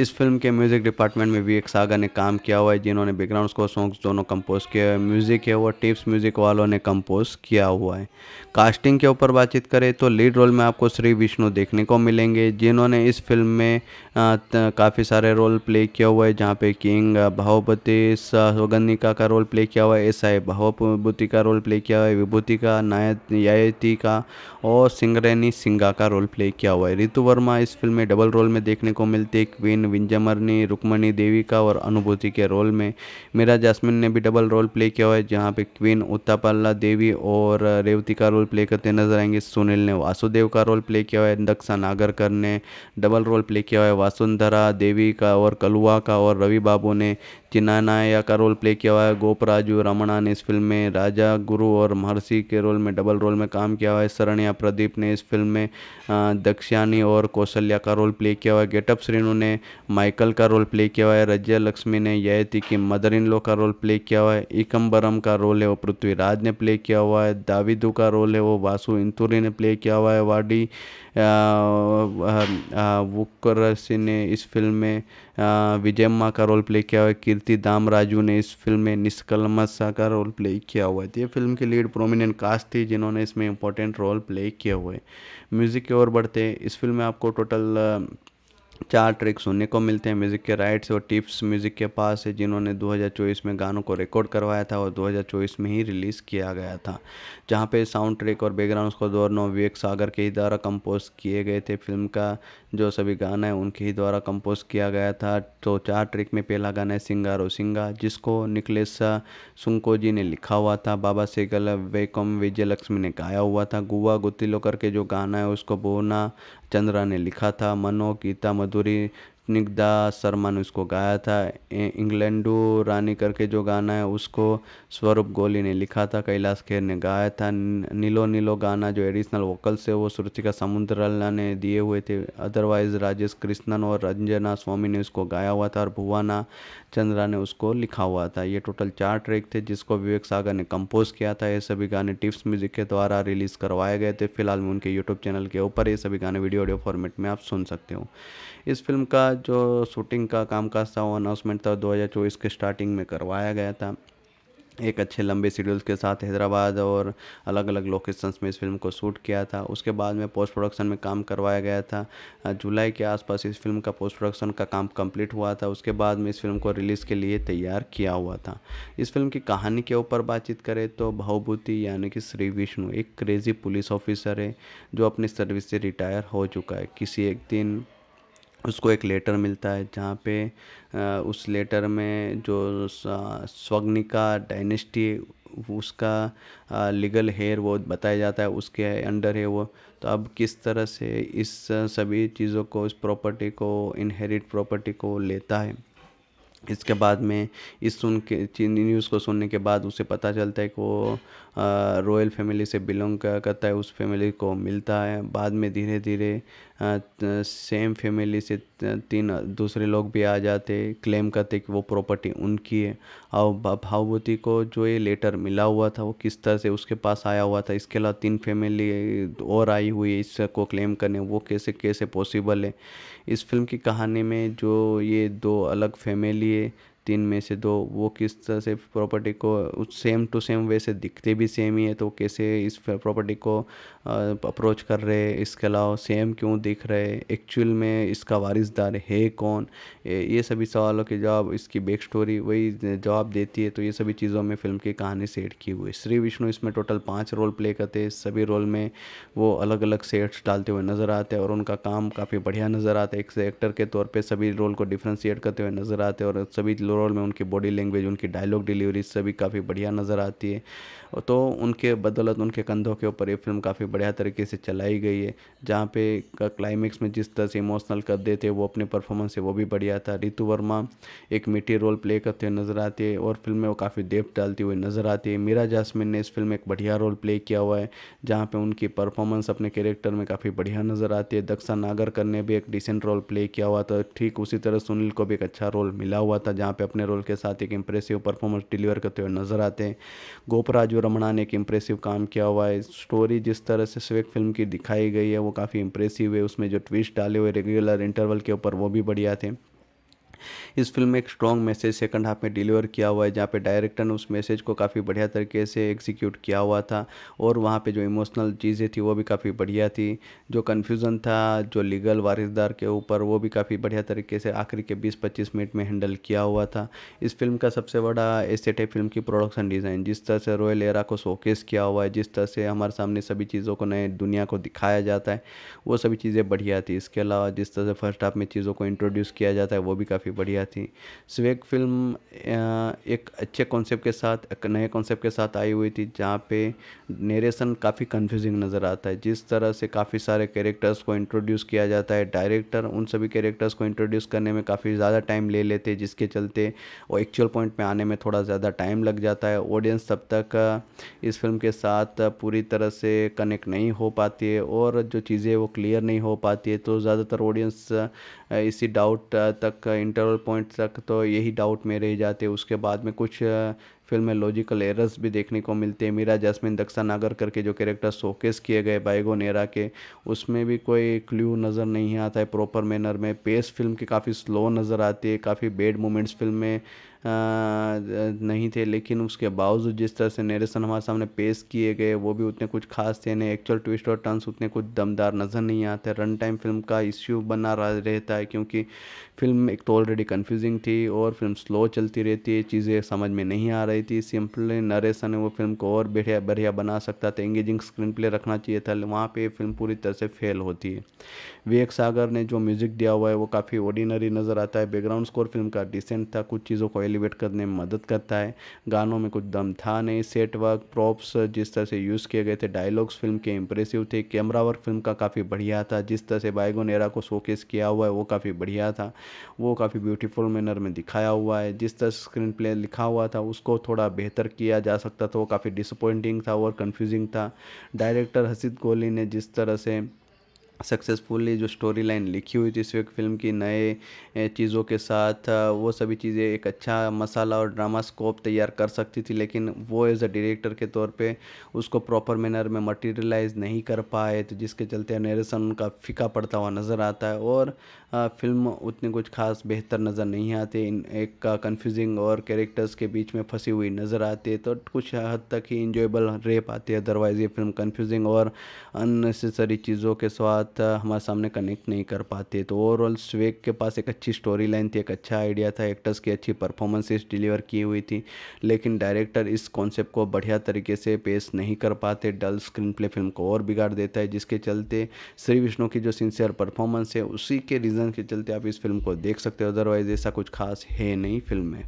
इस फिल्म के म्यूज़िक डिपार्टमेंट में भी एक सागर ने काम किया हुआ है जिन्होंने बैकग्राउंड को सॉन्ग्स दोनों कंपोज किए हुए म्यूज़िक है वो टिप्स म्यूज़िक वालों ने कंपोज किया हुआ है कास्टिंग के ऊपर बातचीत करें तो लीड रोल में आपको श्री विष्णु देखने को मिलेंगे जिन्होंने इस फिल्म में काफ़ी सारे रोल प्ले किया हुआ है जहाँ पे किंग भावपति सौगंधिका का रोल प्ले किया हुआ है एस आई भावभूति का रोल प्ले किया हुआ है विभूति का नायत यायती का और सिंगरेनी सिंगा का रोल प्ले किया हुआ है रितु वर्मा इस फिल्म में डबल रोल में देखने को मिलती है क्वीन विंजमरनी रुकमणी देविका और अनुभूति के रोल में मीरा जासमिन ने भी डबल रोल प्ले किया है जहाँ पे क्वीन उत्तापाला देवी और रेवती का रोल प्ले करते नजर आएंगे सुनील ने वासुदेव का रोल प्ले किया है दक्षा नागरकर ने डबल रोल प्ले किया है वासुंधरा देवी का और कलुआ का और रवि बाबू ने चिन्ना या का रोल प्ले किया हुआ है गोपराजू रमणा ने इस फिल्म में राजा गुरु और महर्षि के रोल में डबल रोल में काम किया हुआ है सरण्या प्रदीप ने इस फिल्म में दक्षिणी और कौशल्या का रोल प्ले किया हुआ है गेटअप श्रीनू ने माइकल का रोल प्ले किया हुआ है रजिया लक्ष्मी ने यह की मदर इन लॉ का रोल प्ले किया हुआ है इकम्बरम का रोल है वो पृथ्वीराज ने प्ले किया हुआ है दाविदू का रोल है वो वासु इंतुरी ने प्ले किया हुआ है वाडी वक़्कर सिंह ने इस फ़िल्म में विजय माँ का रोल प्ले किया हुआ है कीर्ति दाम राजू ने इस फ़िल्म में निष्कलमशा का रोल प्ले किया हुआ है तो ये फ़िल्म की लीड प्रोमिनेंट कास्ट थी जिन्होंने इसमें इम्पोर्टेंट रोल प्ले किए हुए म्यूज़िक की ओर बढ़ते इस फ़िल्म में आपको टोटल चार ट्रैक सुनने को मिलते हैं म्यूज़िक के राइट्स और टिप्स म्यूज़िक के पास है जिन्होंने 2024 में गानों को रिकॉर्ड करवाया था और 2024 में ही रिलीज़ किया गया था जहां पे साउंड ट्रैक और बैकग्राउंड स्कोर दोनों विवेक सागर के ही द्वारा कंपोज किए गए थे फिल्म का जो सभी गाना है उनके ही द्वारा कंपोज किया गया था तो चार ट्रैक में पहला गाना है सिंगारो सिंगा जिसको निकलेस सुंको जी ने लिखा हुआ था बाबा सेगल वेकम विजय लक्ष्मी ने गाया हुआ था गुआ गुतिलो करके जो गाना है उसको बोना चंद्रा ने लिखा था मनो गीता मधुरी स्निग्ध शर्मा ने उसको गाया था इंग्लैंडो रानी करके जो गाना है उसको स्वरूप गोली ने लिखा था कैलाश खेर ने गाया था नीलो नीलो गाना जो एडिशनल वोकल्स है वो सुरुचिका समुद्रला ने दिए हुए थे अदरवाइज राजेश कृष्णन और रंजना स्वामी ने उसको गाया हुआ था और भुवाना चंद्रा ने उसको लिखा हुआ था ये टोटल चार ट्रैक थे जिसको विवेक सागर ने कंपोज किया था ये सभी गाने टिप्स म्यूजिक के द्वारा रिलीज़ करवाए गए थे फिलहाल में उनके यूट्यूब चैनल के ऊपर ये सभी गाने वीडियो ऑडियो फॉर्मेट में आप सुन सकते हो इस फिल्म का जो शूटिंग का कामकाज था वो अनाउंसमेंट था चौबीस के स्टार्टिंग में करवाया गया था एक अच्छे लंबे शेड्यूल्स के साथ हैदराबाद और अलग अलग लोकेशंस में इस फिल्म को शूट किया था उसके बाद में पोस्ट प्रोडक्शन में काम करवाया गया था जुलाई के आसपास इस फिल्म का पोस्ट प्रोडक्शन का काम कंप्लीट हुआ था उसके बाद में इस फिल्म को रिलीज़ के लिए तैयार किया हुआ था इस फिल्म की कहानी के ऊपर बातचीत करें तो भावभूति यानी कि श्री विष्णु एक क्रेज़ी पुलिस ऑफिसर है जो अपनी सर्विस से रिटायर हो चुका है किसी एक दिन उसको एक लेटर मिलता है जहाँ पे उस लेटर में जो स्वग्निका डायनेस्टी उसका लीगल हेयर वो बताया जाता है उसके अंडर है वो तो अब किस तरह से इस सभी चीज़ों को इस प्रॉपर्टी को इनहेरिट प्रॉपर्टी को लेता है इसके बाद में इस सुन के न्यूज़ को सुनने के बाद उसे पता चलता है कि वो रॉयल फैमिली से बिलोंग करता है उस फैमिली को मिलता है बाद में धीरे धीरे सेम फैमिली से तीन दूसरे लोग भी आ जाते क्लेम करते कि वो प्रॉपर्टी उनकी है और भावभूती को जो ये लेटर मिला हुआ था वो किस तरह से उसके पास आया हुआ था इसके अलावा तीन फैमिली और आई हुई है इसको क्लेम करने वो कैसे कैसे पॉसिबल है इस फिल्म की कहानी में जो ये दो अलग फैमिली है तीन में से दो वो किस तरह से प्रॉपर्टी को सेम टू सेम वैसे दिखते भी सेम ही है तो कैसे इस प्रॉपर्टी को अप्रोच कर रहे हैं इसके अलावा सेम क्यों दिख रहे एक्चुअल में इसका वारिसदार है कौन ये सभी सवालों के जवाब इसकी बैक स्टोरी वही जवाब देती है तो ये सभी चीज़ों में फिल्म की कहानी सेट की हुई श्री विष्णु इसमें टोटल पाँच रोल प्ले करते हैं सभी रोल में वो अलग अलग सेट्स डालते हुए नज़र आते हैं और उनका काम काफ़ी बढ़िया नज़र आता है एक एक्टर के तौर पर सभी रोल को डिफ्रेंशिएट करते हुए नज़र आते हैं और सभी ओवरऑल में उनकी बॉडी लैंग्वेज उनकी डायलॉग डिलीवरी सभी काफ़ी बढ़िया नज़र आती है तो उनके बदौलत उनके कंधों के ऊपर ये फिल्म काफ़ी बढ़िया तरीके से चलाई गई है जहाँ पे क्लाइमेक्स में जिस तरह से इमोशनल कर देते वो अपने परफॉर्मेंस है वो भी बढ़िया था रितु वर्मा एक मिट्टी रोल प्ले करते हुए नज़र आती है और फिल्म में वो काफ़ी देव डालती हुई नज़र आती है मीरा जासमिन ने इस फिल्म में एक बढ़िया रोल प्ले किया हुआ है जहाँ पर उनकी परफॉर्मेंस अपने कैरेक्टर में काफ़ी बढ़िया नज़र आती है दक्षा नागरकर ने भी एक डिसेंट रोल प्ले किया हुआ था ठीक उसी तरह सुनील को भी एक अच्छा रोल मिला हुआ था जहाँ पर अपने रोल के साथ एक इम्प्रेसिव परफॉर्मेंस डिलीवर करते हुए नजर आते हैं गोपराजू रमणा ने एक इम्प्रेसिव काम किया हुआ है स्टोरी जिस तरह से स्वेक फिल्म की दिखाई गई है वो काफ़ी इम्प्रेसिव है उसमें जो ट्विस्ट डाले हुए रेगुलर इंटरवल के ऊपर वो भी बढ़िया थे इस फिल्म में एक स्ट्रॉन्ग मैसेज सेकंड हाफ में डिलीवर किया हुआ है जहाँ पे डायरेक्टर ने उस मैसेज को काफ़ी बढ़िया तरीके से एग्जीक्यूट किया हुआ था और वहाँ पे जो इमोशनल चीज़ें थी वो भी काफ़ी बढ़िया थी जो कन्फ्यूज़न था जो लीगल वारिसदार के ऊपर वो भी काफ़ी बढ़िया तरीके से आखिरी के बीस पच्चीस मिनट में हैंडल किया हुआ था इस फिल्म का सबसे बड़ा एसेट है फिल्म की प्रोडक्शन डिज़ाइन जिस तरह से रोयल एरा को शोकेस किया हुआ है जिस तरह से हमारे सामने सभी चीज़ों को नए दुनिया को दिखाया जाता है वो सभी चीज़ें बढ़िया थी इसके अलावा जिस तरह से फर्स्ट हाफ में चीज़ों को इंट्रोड्यूस किया जाता है वो भी काफ़ी काफ़ी बढ़िया थी स्वेग फिल्म एक अच्छे कॉन्सेप्ट के साथ एक नए कॉन्सेप्ट के साथ आई हुई थी जहाँ पे नेरेशन काफ़ी कंफ्यूजिंग नज़र आता है जिस तरह से काफ़ी सारे कैरेक्टर्स को इंट्रोड्यूस किया जाता है डायरेक्टर उन सभी कैरेक्टर्स को इंट्रोड्यूस करने में काफ़ी ज़्यादा टाइम ले लेते हैं जिसके चलते वो एक्चुअल पॉइंट में आने में थोड़ा ज़्यादा टाइम लग जाता है ऑडियंस तब तक इस फिल्म के साथ पूरी तरह से कनेक्ट नहीं हो पाती है और जो चीज़ें वो क्लियर नहीं हो पाती है तो ज़्यादातर ऑडियंस इसी डाउट तक इंटर इंटरवल पॉइंट तक तो यही डाउट में रह जाते उसके बाद में कुछ फिल्म में लॉजिकल एरर्स भी देखने को मिलते हैं मीरा जैस्मिन दक्षा नागर करके जो कैरेक्टर शोकेस किए गए बाइगो नेरा के उसमें भी कोई क्ल्यू नज़र नहीं आता है प्रॉपर मैनर में पेस फिल्म की काफ़ी स्लो नज़र आती है काफ़ी बेड मोमेंट्स फिल्म में नहीं थे लेकिन उसके बावजूद जिस तरह से नरेशन हमारे सामने पेश किए गए वो भी उतने कुछ खास थे नहीं एक्चुअल ट्विस्ट और टर्न्स उतने कुछ दमदार नज़र नहीं आते रन टाइम फिल्म का इश्यू बना रहता है क्योंकि फिल्म एक तो ऑलरेडी कन्फ्यूजिंग थी और फिल्म स्लो चलती रहती है चीज़ें समझ में नहीं आ रही थी सिंपली नरेशन है वो फिल्म को और बढ़िया बढ़िया बना सकता था एंगेजिंग स्क्रीन प्ले रखना चाहिए था वहाँ पर फिल्म पूरी तरह से फेल होती है विवेक सागर ने जो म्यूज़िक दिया हुआ है वो काफ़ी ऑर्डिनरी नज़र आता है बैकग्राउंड स्कोर फिल्म का डिसेंट था कुछ चीज़ों को एलिवेट करने में मदद करता है गानों में कुछ दम था नहीं सेट वर्क प्रॉप्स जिस तरह से यूज़ किए गए थे डायलॉग्स फिल्म के इंप्रेसिव थे कैमरा वर्क फिल्म का काफ़ी बढ़िया था जिस तरह से बायगोन एरा को शोकेस किया हुआ है वो काफ़ी बढ़िया था वो काफ़ी ब्यूटीफुल मैनर में दिखाया हुआ है जिस तरह स्क्रीन प्ले लिखा हुआ था उसको थोड़ा बेहतर किया जा सकता था वो काफ़ी डिसअपॉइंटिंग था और कन्फ्यूजिंग था डायरेक्टर हसीद कोहली ने जिस तरह से सक्सेसफुली जो स्टोरी लाइन लिखी हुई थी इस फिल्म की नए चीज़ों के साथ वो सभी चीज़ें एक अच्छा मसाला और ड्रामा स्कोप तैयार कर सकती थी लेकिन वो एज अ डायरेक्टर के तौर पे उसको प्रॉपर मैनर में मटेरियलाइज नहीं कर पाए तो जिसके चलते नरेशन उनका फिका पड़ता हुआ नज़र आता है और फ़िल्म उतनी कुछ खास बेहतर नज़र नहीं आती इन एक कन्फ्यूज़िंग और कैरेक्टर्स के बीच में फंसी हुई नज़र आती है तो कुछ हद तक ही इंजॉयबल रह पाती है अदरवाइज़ ये फिल्म कन्फ्यूज़िंग और अननेसेसरी चीज़ों के साथ हमारे सामने कनेक्ट नहीं कर पाती तो ओवरऑल स्वेग के पास एक अच्छी स्टोरी लाइन थी एक अच्छा आइडिया था एक्टर्स की अच्छी परफॉर्मेंसेस डिलीवर की हुई थी लेकिन डायरेक्टर इस कॉन्सेप्ट को बढ़िया तरीके से पेश नहीं कर पाते डल स्क्रीन प्ले फिल्म को और बिगाड़ देता है जिसके चलते श्री विष्णु की जो सिंसियर परफॉर्मेंस है उसी के रिजल्ट रीज़न के चलते आप इस फिल्म को देख सकते हो अदरवाइज़ ऐसा कुछ खास है नहीं फिल्म में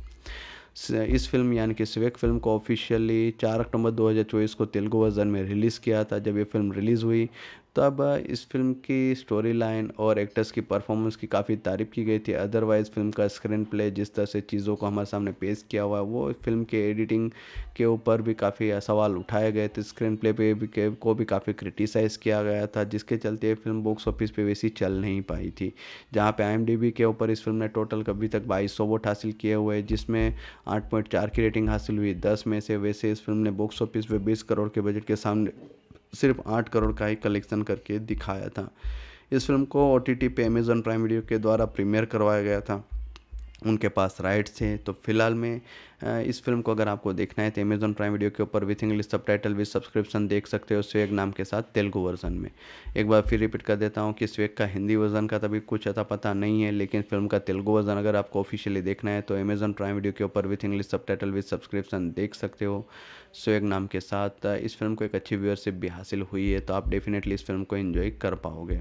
इस फिल्म यानी कि स्वेक फिल्म को ऑफिशियली 4 अक्टूबर 2024 को तेलुगु वर्जन में रिलीज़ किया था जब ये फिल्म रिलीज़ हुई तब इस फिल्म की स्टोरी लाइन और एक्टर्स की परफॉर्मेंस की काफ़ी तारीफ की गई थी अदरवाइज़ फिल्म का स्क्रीन प्ले जिस तरह से चीज़ों को हमारे सामने पेश किया हुआ है वो फिल्म के एडिटिंग के ऊपर भी काफ़ी सवाल उठाए गए थे स्क्रीन प्ले पे भी के, को भी काफ़ी क्रिटिसाइज़ किया गया था जिसके चलते फिल्म बॉक्स ऑफिस पर वैसी चल नहीं पाई थी जहाँ पर आई के ऊपर इस फिल्म ने टोटल अभी तक बाईस सौ वोट हासिल किए हुए जिसमें आठ पॉइंट चार की रेटिंग हासिल हुई दस में से वैसे इस फिल्म ने बॉक्स ऑफिस पर बीस करोड़ के बजट के सामने सिर्फ आठ करोड़ का ही कलेक्शन करके दिखाया था इस फिल्म को ओ टी टी पे अमेज़न प्राइम वीडियो के द्वारा प्रीमियर करवाया गया था उनके पास राइट्स हैं तो फिलहाल में इस फिल्म को अगर आपको देखना है तो अमेज़ॉन प्राइम वीडियो के ऊपर with English subtitle with subscription देख सकते हो स्वेग नाम के साथ तेलुगु वर्जन में एक बार फिर रिपीट कर देता हूँ कि स्वेग का हिंदी वर्जन का तभी तो कुछ अता पता नहीं है लेकिन फिल्म का तेलुगु वर्जन अगर आपको ऑफिशियली देखना है तो अमेज़ॉन प्राइम वीडियो के ऊपर with English subtitle with subscription देख सकते हो स्वेग नाम के साथ इस फिल्म को एक अच्छी व्यूअरशिप भी हासिल हुई है तो आप डेफिनेटली इस फिल्म को इन्जॉय कर पाओगे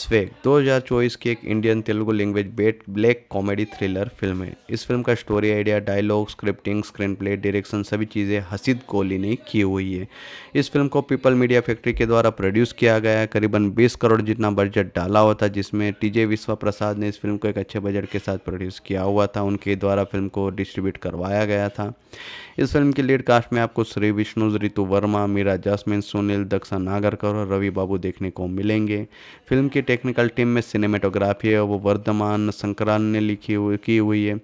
स्वेग 2024 की एक इंडियन तेलुगु लैंग्वेज बेट ब्लैक कॉमेडी थ्रिलर फिल्म है इस फिल्म का story idea dialogue scripting screen play direction सभी चीज़ें हसीद कोहली ने की हुई है इस फिल्म को पीपल मीडिया फैक्ट्री के द्वारा प्रोड्यूस किया गया करीबन बीस करोड़ जितना बजट डाला हुआ था जिसमें टीजे विश्वा प्रसाद ने इस फिल्म को एक अच्छे बजट के साथ प्रोड्यूस किया हुआ था उनके द्वारा फिल्म को डिस्ट्रीब्यूट करवाया गया था इस फिल्म की लीड कास्ट में आपको श्री विष्णु रितु वर्मा मीरा जासमिन सुनील दक्षा नागरकर और रवि बाबू देखने को मिलेंगे फिल्म के की टेक्निकल टीम में सिनेमेटोग्राफी है वो वर्धमान संकरान ने लिखी हुई की हुई है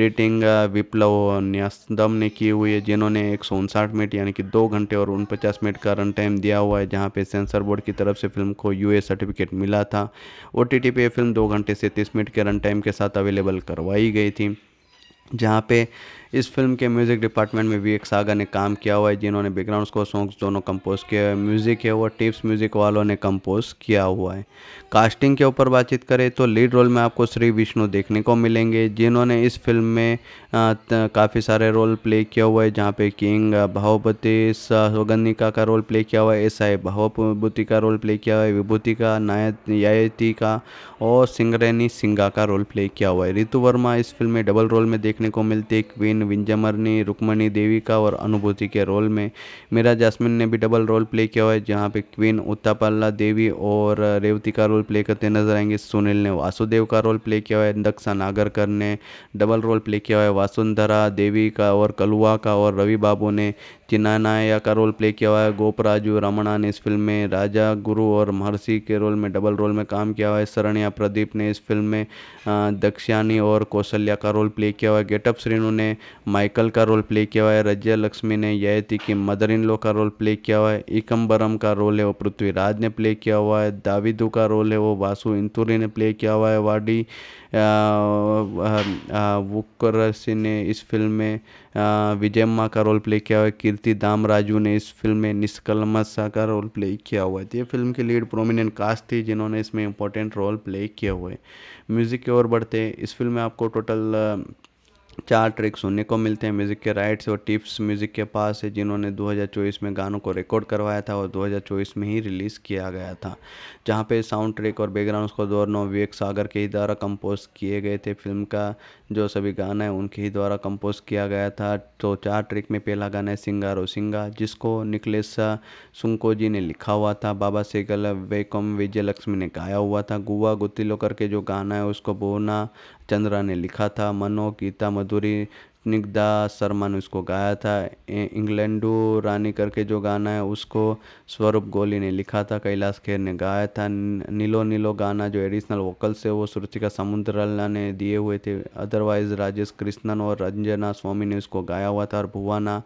एडिटिंग विप्लव न्यासदम ने की हुई है जिन्होंने एक सौ उनसाठ मिनट यानी कि दो घंटे और उनपचास मिनट का रन टाइम दिया हुआ है जहाँ पे सेंसर बोर्ड की तरफ से फिल्म को यू सर्टिफिकेट मिला था ओ टी फिल्म दो घंटे से तीस मिनट के रन टाइम के साथ अवेलेबल करवाई गई थी जहाँ पे इस फिल्म के म्यूज़िक डिपार्टमेंट में विवेक सागर ने काम किया हुआ है जिन्होंने बैकग्राउंड स्कोर सॉन्ग्स दोनों कंपोज किया हुआ है म्यूज़िक है वो टिप्स म्यूज़िक वालों ने कंपोज किया हुआ है कास्टिंग के ऊपर बातचीत करें तो लीड रोल में आपको श्री विष्णु देखने को मिलेंगे जिन्होंने इस फिल्म में काफ़ी सारे रोल प्ले किया हुआ है जहाँ पे किंग भावपति सौगनिका का रोल प्ले किया हुआ है एस आई भावभूति का रोल प्ले किया हुआ है विभूति का नायत का और सिंगरेनी सिंगा का रोल प्ले किया हुआ है रितु वर्मा इस फिल्म में डबल रोल में देखने को मिलती है क्वीन लेकिन विंजमरनी रुक्मणी देविका और अनुभूति के रोल में मेरा जासमिन ने भी डबल रोल प्ले किया है जहाँ पे क्वीन उत्तापल्ला देवी और रेवती का रोल प्ले करते नजर आएंगे सुनील ने वासुदेव का रोल प्ले किया है दक्षा नागरकर ने डबल रोल प्ले किया है वासुंधरा देवी का और कलुआ का और रवि बाबू ने चिन्ना का रोल प्ले किया हुआ है गोपराजू रमणा ने इस फिल्म में राजा गुरु और महर्षि के रोल में डबल रोल में काम किया हुआ है सरणिया प्रदीप ने इस फिल्म में दक्षिणी और कौशल्या का रोल प्ले किया हुआ है गेटअप श्रीनु ने माइकल का रोल प्ले किया हुआ है रजिया लक्ष्मी ने यति की मदर इन लो का रोल प्ले किया हुआ है इकम्बरम का रोल है वो पृथ्वीराज ने प्ले किया हुआ है दाविदू का रोल है वो वासु इंतुरी ने प्ले किया हुआ है वाडी वुकर सिंह ने इस फिल्म में विजयम्मा का रोल प्ले किया हुआ है कीर्ति दाम राजू ने इस फिल्म में निष्कलमसा का रोल प्ले किया हुआ है तो ये फिल्म की लीड प्रोमिनेंट कास्ट थी जिन्होंने इसमें इंपॉर्टेंट रोल प्ले किया हुआ है म्यूज़िक की ओर बढ़ते इस फिल्म में आपको टोटल चार ट्रैक सुनने को मिलते हैं म्यूज़िक के राइट्स और टिप्स म्यूज़िक के पास है जिन्होंने 2024 में गानों को रिकॉर्ड करवाया था और 2024 में ही रिलीज़ किया गया था जहाँ पे साउंड ट्रैक और बैकग्राउंड्स को दोनों विवेक सागर के ही द्वारा कंपोज किए गए थे फिल्म का जो सभी गाना है उनके ही द्वारा कंपोज़ किया गया था तो चार ट्रैक में पहला गाना है सिंगारो सिंगा जिसको निकलेसा सुंको जी ने लिखा हुआ था बाबा सेगल वेकम विजय लक्ष्मी ने गाया हुआ था गुआ गुतिलो करके जो गाना है उसको बोना चंद्रा ने लिखा था मनो गीता मधुरी स्पुतनिक दा शर्मा ने उसको गाया था इंग्लैंडो रानी करके जो गाना है उसको स्वरूप गोली ने लिखा था कैलाश खेर ने गाया था नीलो नीलो गाना जो एडिशनल वोकल्स है वो श्रुतिका समुद्रला ने दिए हुए थे अदरवाइज राजेश कृष्णन और रंजना स्वामी ने उसको गाया हुआ था और भुवाना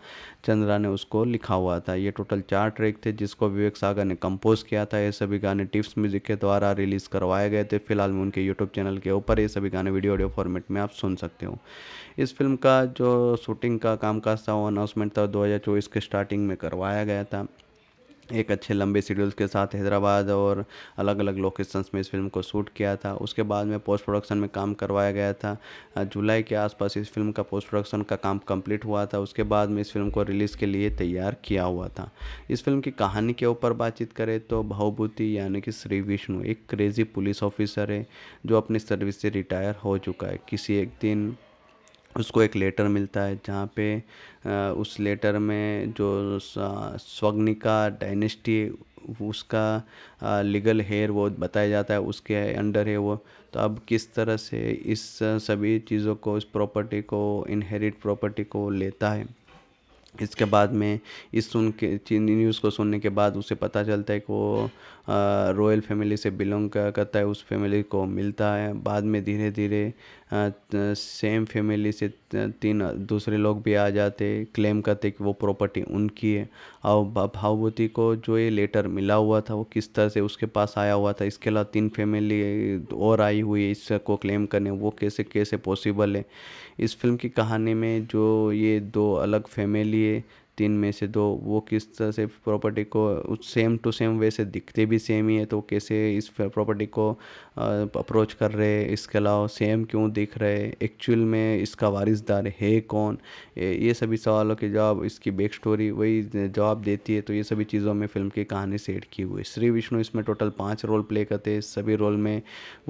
चंद्रा ने उसको लिखा हुआ था ये टोटल चार ट्रैक थे जिसको विवेक सागर ने कंपोज किया था ये सभी गाने टिप्स म्यूजिक के द्वारा रिलीज़ करवाए गए थे फिलहाल में उनके यूट्यूब चैनल के ऊपर ये सभी गाने वीडियो ऑडियो फॉर्मेट में आप सुन सकते हो इस फिल्म का जो शूटिंग का कामकाज था वो अनाउंसमेंट था चौबीस के स्टार्टिंग में करवाया गया था एक अच्छे लंबे शेड्यूल्स के साथ हैदराबाद और अलग अलग लोकेशंस में इस फिल्म को शूट किया था उसके बाद में पोस्ट प्रोडक्शन में काम करवाया गया था जुलाई के आसपास इस फिल्म का पोस्ट प्रोडक्शन का काम कंप्लीट हुआ था उसके बाद में इस फिल्म को रिलीज़ के लिए तैयार किया हुआ था इस फिल्म की कहानी के ऊपर बातचीत करें तो भावभूति यानी कि श्री विष्णु एक क्रेज़ी पुलिस ऑफिसर है जो अपनी सर्विस से रिटायर हो चुका है किसी एक दिन उसको एक लेटर मिलता है जहाँ पे उस लेटर में जो स्वग्निका डायनेस्टी उसका लीगल हेयर वो बताया जाता है उसके अंडर है वो तो अब किस तरह से इस सभी चीज़ों को इस प्रॉपर्टी को इनहेरिट प्रॉपर्टी को लेता है इसके बाद में इस सुन के न्यूज़ को सुनने के बाद उसे पता चलता है कि वो रॉयल फैमिली से बिलोंग करता है उस फैमिली को मिलता है बाद में धीरे धीरे सेम फैमिली से तीन दूसरे लोग भी आ जाते क्लेम करते कि वो प्रॉपर्टी उनकी है और भावभूति को जो ये लेटर मिला हुआ था वो किस तरह से उसके पास आया हुआ था इसके अलावा तीन फैमिली और आई हुई है इसको क्लेम करने वो कैसे कैसे पॉसिबल है इस फिल्म की कहानी में जो ये दो अलग फैमिली है तीन में से दो वो किस तरह से प्रॉपर्टी को सेम टू सेम वैसे दिखते भी सेम ही है तो कैसे इस प्रॉपर्टी को अप्रोच कर रहे हैं इसके अलावा सेम क्यों दिख रहे एक्चुअल में इसका वारिसदार है कौन ये सभी सवालों के जवाब इसकी बैक स्टोरी वही जवाब देती है तो ये सभी चीज़ों में फिल्म की कहानी सेट की हुई श्री विष्णु इसमें टोटल पाँच रोल प्ले करते हैं सभी रोल में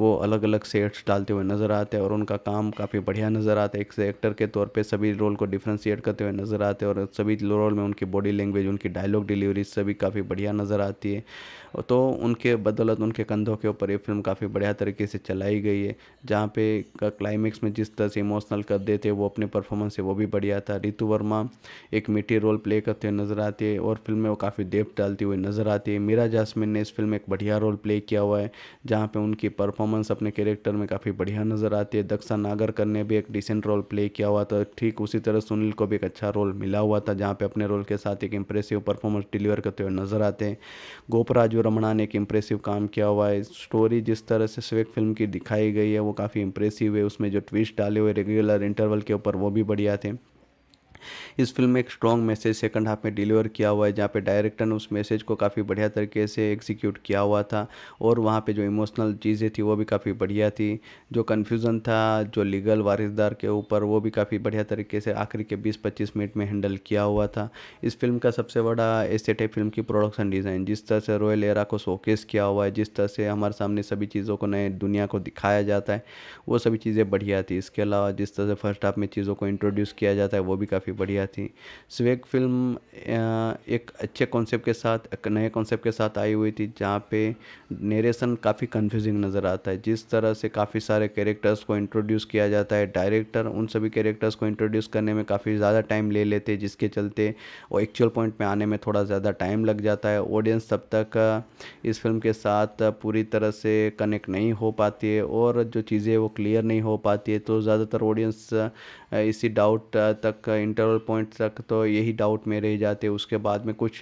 वो अलग अलग सेट्स डालते हुए नज़र आते हैं और उनका काम काफ़ी बढ़िया नज़र आता है एक से एक्टर के तौर पर सभी रोल को डिफ्रेंशिएट करते हुए नज़र आते हैं और सभी रोल ओवरऑल में उनकी बॉडी लैंग्वेज उनकी डायलॉग डिलीवरी सभी काफ़ी बढ़िया नज़र आती है तो उनके बदौलत उनके कंधों के ऊपर ये फिल्म काफ़ी बढ़िया तरीके से चलाई गई है जहाँ पे क्लाइमेक्स में जिस तरह से इमोशनल कर देते वो अपने परफॉर्मेंस है वो भी बढ़िया था रितु वर्मा एक मीठी रोल प्ले करते हुए नज़र आती है और फिल्म में वो काफ़ी देप डालती हुई नज़र आती है मीरा जासमिन ने इस फिल्म में एक बढ़िया रोल प्ले किया हुआ है जहाँ पे उनकी परफॉर्मेंस अपने कैरेक्टर में काफ़ी बढ़िया नज़र आती है दक्षा नागरकर ने भी एक डिसेंट रोल प्ले किया हुआ था ठीक उसी तरह सुनील को भी एक अच्छा रोल मिला हुआ था जहाँ पे अपने रोल के साथ एक इम्प्रेसिव परफॉर्मेंस डिलीवर करते हुए नजर आते हैं गोपराजू रमणा ने एक इम्प्रेसिव काम किया हुआ है स्टोरी जिस तरह से स्वेक फिल्म की दिखाई गई है वो काफ़ी इम्प्रेसिव है उसमें जो ट्विस्ट डाले हुए रेगुलर इंटरवल के ऊपर वो भी बढ़िया थे इस फिल्म में एक स्ट्रॉन्ग मैसेज सेकंड हाफ में डिलीवर किया हुआ है जहाँ पे डायरेक्टर ने उस मैसेज को काफ़ी बढ़िया तरीके से एग्जीक्यूट किया हुआ था और वहाँ पे जो इमोशनल चीज़ें थी वो भी काफ़ी बढ़िया थी जो कन्फ्यूज़न था जो लीगल वारिसदार के ऊपर वो भी काफ़ी बढ़िया तरीके से आखिरी के बीस पच्चीस मिनट में हैंडल किया हुआ था इस फिल्म का सबसे बड़ा एसेट है फिल्म की प्रोडक्शन डिज़ाइन जिस तरह से रोयल एरा को शोकेस किया हुआ है जिस तरह से हमारे सामने सभी चीज़ों को नए दुनिया को दिखाया जाता है वो सभी चीज़ें बढ़िया थी इसके अलावा जिस तरह से फर्स्ट हाफ में चीज़ों को इंट्रोड्यूस किया जाता है वो भी काफ़ी काफ़ी बढ़िया थी स्वेग फिल्म एक अच्छे कॉन्सेप्ट के साथ एक नए कॉन्सेप्ट के साथ आई हुई थी जहाँ पे नेरेशन काफ़ी कंफ्यूजिंग नज़र आता है जिस तरह से काफ़ी सारे कैरेक्टर्स को इंट्रोड्यूस किया जाता है डायरेक्टर उन सभी कैरेक्टर्स को इंट्रोड्यूस करने में काफ़ी ज़्यादा टाइम ले लेते जिसके चलते वो एक्चुअल पॉइंट में आने में थोड़ा ज़्यादा टाइम लग जाता है ऑडियंस तब तक इस फिल्म के साथ पूरी तरह से कनेक्ट नहीं हो पाती है और जो चीज़ें वो क्लियर नहीं हो पाती है तो ज़्यादातर ऑडियंस इसी डाउट तक इंटर इंटरवल पॉइंट तक तो यही डाउट में रह जाते उसके बाद में कुछ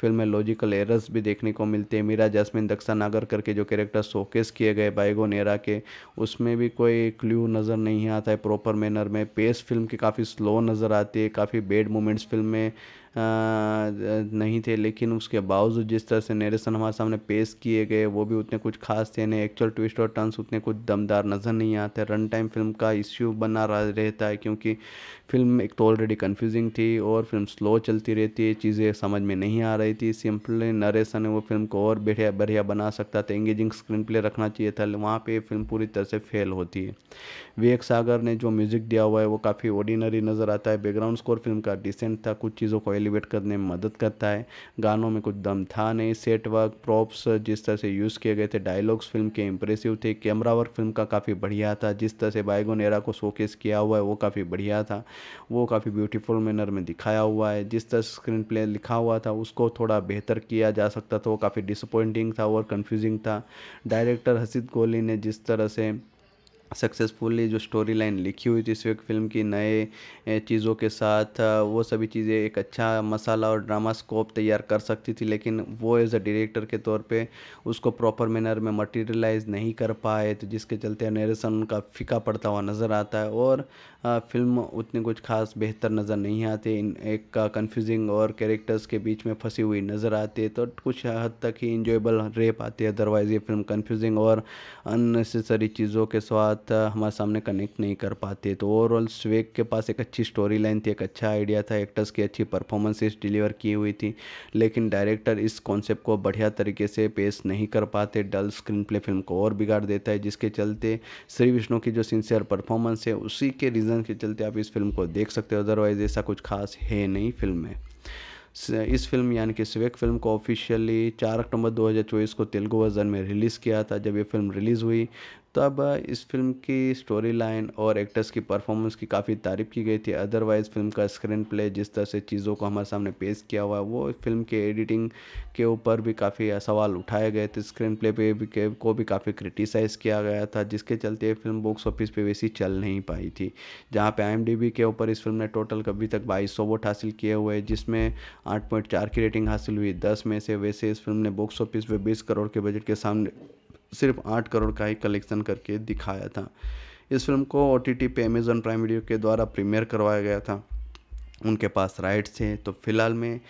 फिल्म में लॉजिकल एरर्स भी देखने को मिलते हैं मीरा जैस्मिन दक्षा नागर करके जो कैरेक्टर शोकेस किए गए बाइगो नेरा के उसमें भी कोई क्ल्यू नज़र नहीं आता है प्रॉपर मैनर में पेस फिल्म की काफ़ी स्लो नज़र आती है काफ़ी बेड मोमेंट्स फिल्म में नहीं थे लेकिन उसके बावजूद जिस तरह से नरेशन हमारे सामने पेश किए गए वो भी उतने कुछ खास थे नहीं एक्चुअल ट्विस्ट और टर्न्स उतने कुछ दमदार नज़र नहीं आते रन टाइम फिल्म का इश्यू बना रहता है क्योंकि फिल्म एक तो ऑलरेडी कन्फ्यूजिंग थी और फिल्म स्लो चलती रहती है चीज़ें समझ में नहीं आ रही थी सिंपली नरेशन है वो फिल्म को और बढ़िया बढ़िया बना सकता था एंगेजिंग स्क्रीन प्ले रखना चाहिए था वहाँ पर फिल्म पूरी तरह से फेल होती है विवेक सागर ने जो म्यूज़िक दिया हुआ है वो काफ़ी ऑर्डिनरी नज़र आता है बैकग्राउंड स्कोर फिल्म का डिसेंट था कुछ चीज़ों को एलिवेट करने में मदद करता है गानों में कुछ दम था नहीं सेट वर्क प्रॉप्स जिस तरह से यूज़ किए गए थे डायलॉग्स फिल्म के इंप्रेसिव थे कैमरा वर्क फिल्म का काफ़ी बढ़िया था जिस तरह से बायगोन नेरा को शोकेस किया हुआ है वो काफ़ी बढ़िया था वो काफ़ी ब्यूटीफुल मैनर में दिखाया हुआ है जिस तरह स्क्रीन प्ले लिखा हुआ था उसको थोड़ा बेहतर किया जा सकता था वो काफ़ी डिसअपॉइंटिंग था और कन्फ्यूजिंग था डायरेक्टर हसीद कोहली ने जिस तरह से सक्सेसफुली जो स्टोरी लाइन लिखी हुई थी इस वक्त फिल्म की नए चीज़ों के साथ वो सभी चीज़ें एक अच्छा मसाला और ड्रामा स्कोप तैयार कर सकती थी लेकिन वो एज अ डायरेक्टर के तौर पे उसको प्रॉपर मैनर में मटेरियलाइज नहीं कर पाए तो जिसके चलते नरेशन उनका फिका पड़ता हुआ नज़र आता है और फिल्म उतनी कुछ खास बेहतर नज़र नहीं आती इन एक कन्फ्यूजिंग और कैरेक्टर्स के बीच में फंसी हुई नज़र आती है तो कुछ हद तक ही इंजॉयबल रेप आती है अदरवाइज़ ये फिल्म कन्फ्यूजिंग और अननेसेसरी चीज़ों के साथ साथ हमारे सामने कनेक्ट नहीं कर पाते तो ओवरऑल स्वेग के पास एक अच्छी स्टोरी लाइन थी एक अच्छा आइडिया था एक्टर्स की अच्छी परफॉर्मेंसेस डिलीवर की हुई थी लेकिन डायरेक्टर इस कॉन्सेप्ट को बढ़िया तरीके से पेश नहीं कर पाते डल स्क्रीन प्ले फिल्म को और बिगाड़ देता है जिसके चलते श्री विष्णु की जो सिंसियर परफॉर्मेंस है उसी के रीज़न के चलते आप इस फिल्म को देख सकते हो अदरवाइज़ ऐसा कुछ खास है नहीं फिल्म में इस फिल्म यानी कि स्वेक फिल्म को ऑफिशियली 4 अक्टूबर 2024 को तेलुगु वर्जन में रिलीज़ किया था जब ये फिल्म रिलीज़ हुई तब तो इस फिल्म की स्टोरी लाइन और एक्टर्स की परफॉर्मेंस की काफ़ी तारीफ की गई थी अदरवाइज़ फिल्म का स्क्रीन प्ले जिस तरह से चीज़ों को हमारे सामने पेश किया हुआ है वो फिल्म के एडिटिंग के ऊपर भी काफ़ी सवाल उठाए गए थे स्क्रीन प्ले पे भी के, को भी काफ़ी क्रिटिसाइज़ किया गया था जिसके चलते ये फिल्म बॉक्स ऑफिस पर वैसी चल नहीं पाई थी जहाँ पर आई के ऊपर इस फिल्म ने टोटल अभी तक बाईस वोट हासिल किए हुए जिसमें आठ की रेटिंग हासिल हुई दस में से वैसे इस फिल्म ने बॉक्स ऑफिस पर बीस करोड़ के बजट के सामने सिर्फ आठ करोड़ का ही कलेक्शन करके दिखाया था इस फिल्म को ओ टी टी पे अमेज़न प्राइम वीडियो के द्वारा प्रीमियर करवाया गया था उनके पास राइट्स हैं तो फिलहाल में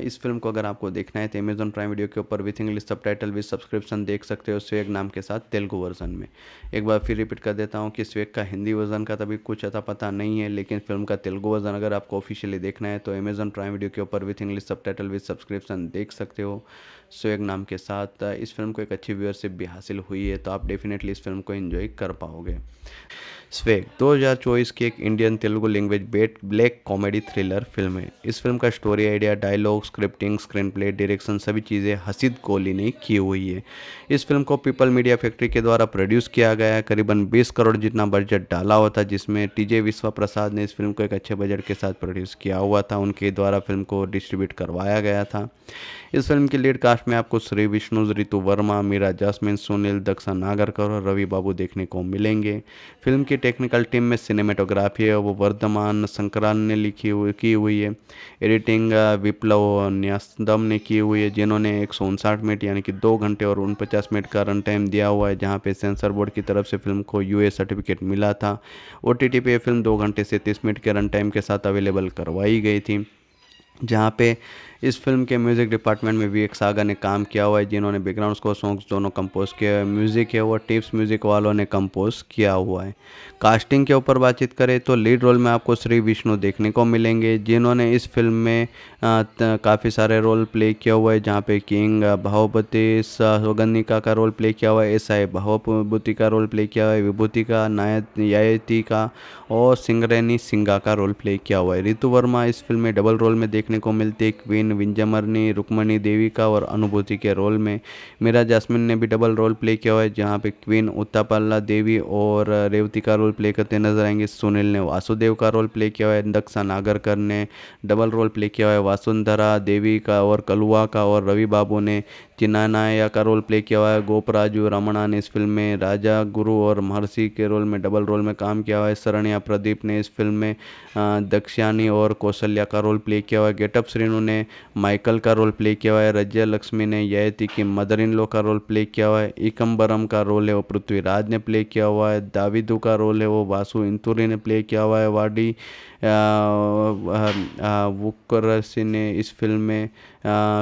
इस फिल्म को अगर आपको देखना है तो अमेज़न प्राइम वीडियो के ऊपर with English subtitle with subscription देख सकते हो स्वेग नाम के साथ तेलुगु वर्जन में एक बार फिर रिपीट कर देता हूँ कि स्वेग का हिंदी वर्जन का तभी तो कुछ अता पता नहीं है लेकिन फिल्म का तेलुगु वर्जन अगर आपको ऑफिशियली देखना है तो अमेज़न प्राइम वीडियो के ऊपर with English subtitle with subscription देख सकते हो स्वेग नाम के साथ इस फिल्म को एक अच्छी व्यूअरशिप भी हासिल हुई है तो आप डेफिनेटली इस फिल्म को इन्जॉय कर पाओगे स्वेग 2024 की एक इंडियन तेलुगु लैंग्वेज बेट ब्लैक कॉमेडी थ्रिलर फिल्म है इस फिल्म का story idea dialogue scripting screen play direction सभी चीज़ें हसीद कोहली ने की हुई है इस फिल्म को पीपल मीडिया फैक्ट्री के द्वारा प्रोड्यूस किया गया करीबन बीस करोड़ जितना बजट डाला हुआ था जिसमें टीजे विश्वा प्रसाद ने इस फिल्म को एक अच्छे बजट के साथ प्रोड्यूस किया हुआ था उनके द्वारा फिल्म को डिस्ट्रीब्यूट करवाया गया था इस फिल्म की लीड कास्ट में आपको श्री विष्णु रितु वर्मा मीरा जासमिन सुनील दक्षा नागरकर और रवि बाबू देखने को मिलेंगे फिल्म की टेक्निकल टीम में सिनेमेटोग्राफी है वो वर्धमान संक्रांत ने लिखी हुई की हुई है एडिटिंग विप्लव न्यासदम ने की हुई है जिन्होंने एक मिनट यानी कि दो घंटे और उनपचास मिनट का रन टाइम दिया हुआ है जहाँ पे सेंसर बोर्ड की तरफ से फिल्म को यू सर्टिफिकेट मिला था ओ टी पे फिल्म दो घंटे से तीस मिनट के रन टाइम के साथ अवेलेबल करवाई गई थी जहाँ पे इस फिल्म के म्यूज़िक डिपार्टमेंट में एक सागर ने काम किया हुआ है जिन्होंने बैकग्राउंड स्कोर सॉन्ग्स दोनों कंपोज किया हुआ है म्यूज़िक है वो टिप्स म्यूज़िक वालों ने कंपोज किया हुआ है कास्टिंग के ऊपर बातचीत करें तो लीड रोल में आपको श्री विष्णु देखने को मिलेंगे जिन्होंने इस फिल्म में काफ़ी सारे रोल प्ले किया हुआ है जहाँ पे किंग भावपति सौगनिका का रोल प्ले किया हुआ है एस आई भावभूति का रोल प्ले किया हुआ है विभूति का नायत का और सिंगरेनी सिंगा का रोल प्ले किया हुआ है रितु वर्मा इस फिल्म में डबल रोल में देखने को मिलती है क्वीन जैस्मिन विंजमरनी रुक्मणी देवी का और अनुभूति के रोल में मीरा जासमिन ने भी डबल रोल प्ले किया हुआ है जहाँ पे क्वीन उत्तापाला देवी और रेवती का रोल प्ले करते नजर आएंगे सुनील ने वासुदेव का रोल प्ले किया हुआ है दक्षा नागरकर ने डबल रोल प्ले किया हुआ है वासुंधरा देवी का और कलुआ का और रवि बाबू ने जिन्ना नाया का रोल प्ले किया हुआ है गोपराजू रमणा ने इस फिल्म में राजा गुरु और महर्षि के रोल में डबल रोल में काम किया हुआ है सरण्या प्रदीप ने इस फिल्म में दक्षयानी और कौशल्या का रोल प्ले किया हुआ है गेटअप श्रीनु ने माइकल का रोल प्ले किया हुआ है रज्या लक्ष्मी ने ययति की मदर इन लो का रोल प्ले किया हुआ है इकम्बरम का रोल है वो पृथ्वीराज ने प्ले किया हुआ है दाविदू का रोल है वो वासु इंतुरी ने प्ले किया हुआ है वाडी वुक्कर ने इस फिल्म में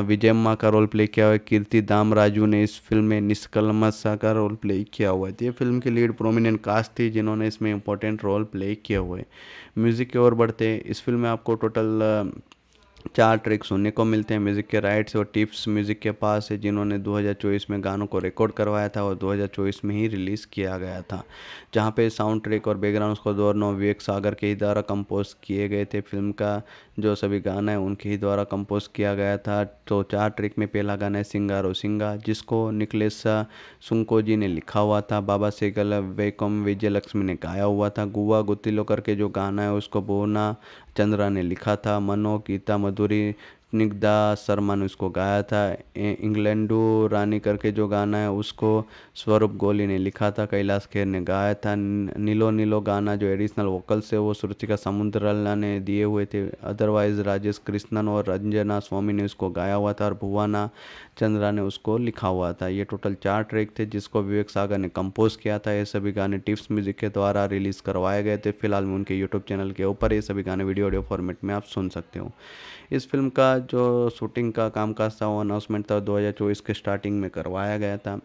विजयम्मा का रोल प्ले किया हुआ है कीर्ति दाम राजू ने इस फिल्म में निष्कलमसा का रोल प्ले किया हुआ है तो ये फिल्म की लीड प्रोमिनेंट कास्ट थी जिन्होंने इसमें इंपॉर्टेंट रोल प्ले किया हुए म्यूज़िक की ओर बढ़ते इस फिल्म में आपको टोटल चार ट्रैक सुनने को मिलते हैं म्यूज़िक के राइट्स और टिप्स म्यूज़िक के पास है जिन्होंने 2024 में गानों को रिकॉर्ड करवाया था और 2024 में ही रिलीज़ किया गया था जहां पे साउंड ट्रैक और बैकग्राउंड स्कोर दोनों विवेक सागर के ही द्वारा कंपोज किए गए थे फिल्म का जो सभी गाना है उनके ही द्वारा कंपोज किया गया था तो चार ट्रैक में पहला गाना है सिंगारो सिंगा जिसको निकलेसा सुंको जी ने लिखा हुआ था बाबा सेगल वेकम विजय लक्ष्मी ने गाया हुआ था गुआ गुतिलो करके जो गाना है उसको बोना चंद्रा ने लिखा था मनो गीता मधुरी स्निग्धा शर्मा ने उसको गाया था इंग्लैंडो रानी करके जो गाना है उसको स्वरूप गोली ने लिखा था कैलाश खेर ने गाया था नीलो नीलो गाना जो एडिशनल वोकल्स है वो श्रुतिका समुद्रल्ला ने दिए हुए थे अदरवाइज राजेश कृष्णन और रंजना स्वामी ने उसको गाया हुआ था और भुवाना चंद्रा ने उसको लिखा हुआ था ये टोटल चार ट्रैक थे जिसको विवेक सागर ने कंपोज किया था ये सभी गाने टिप्स म्यूजिक के द्वारा रिलीज़ करवाए गए थे फिलहाल उनके यूट्यूब चैनल के ऊपर ये सभी गाने वीडियो ऑडियो फॉर्मेट में आप सुन सकते हो इस फिल्म का जो शूटिंग का कामकाज था वो अनाउंसमेंट था चौबीस के स्टार्टिंग में करवाया गया था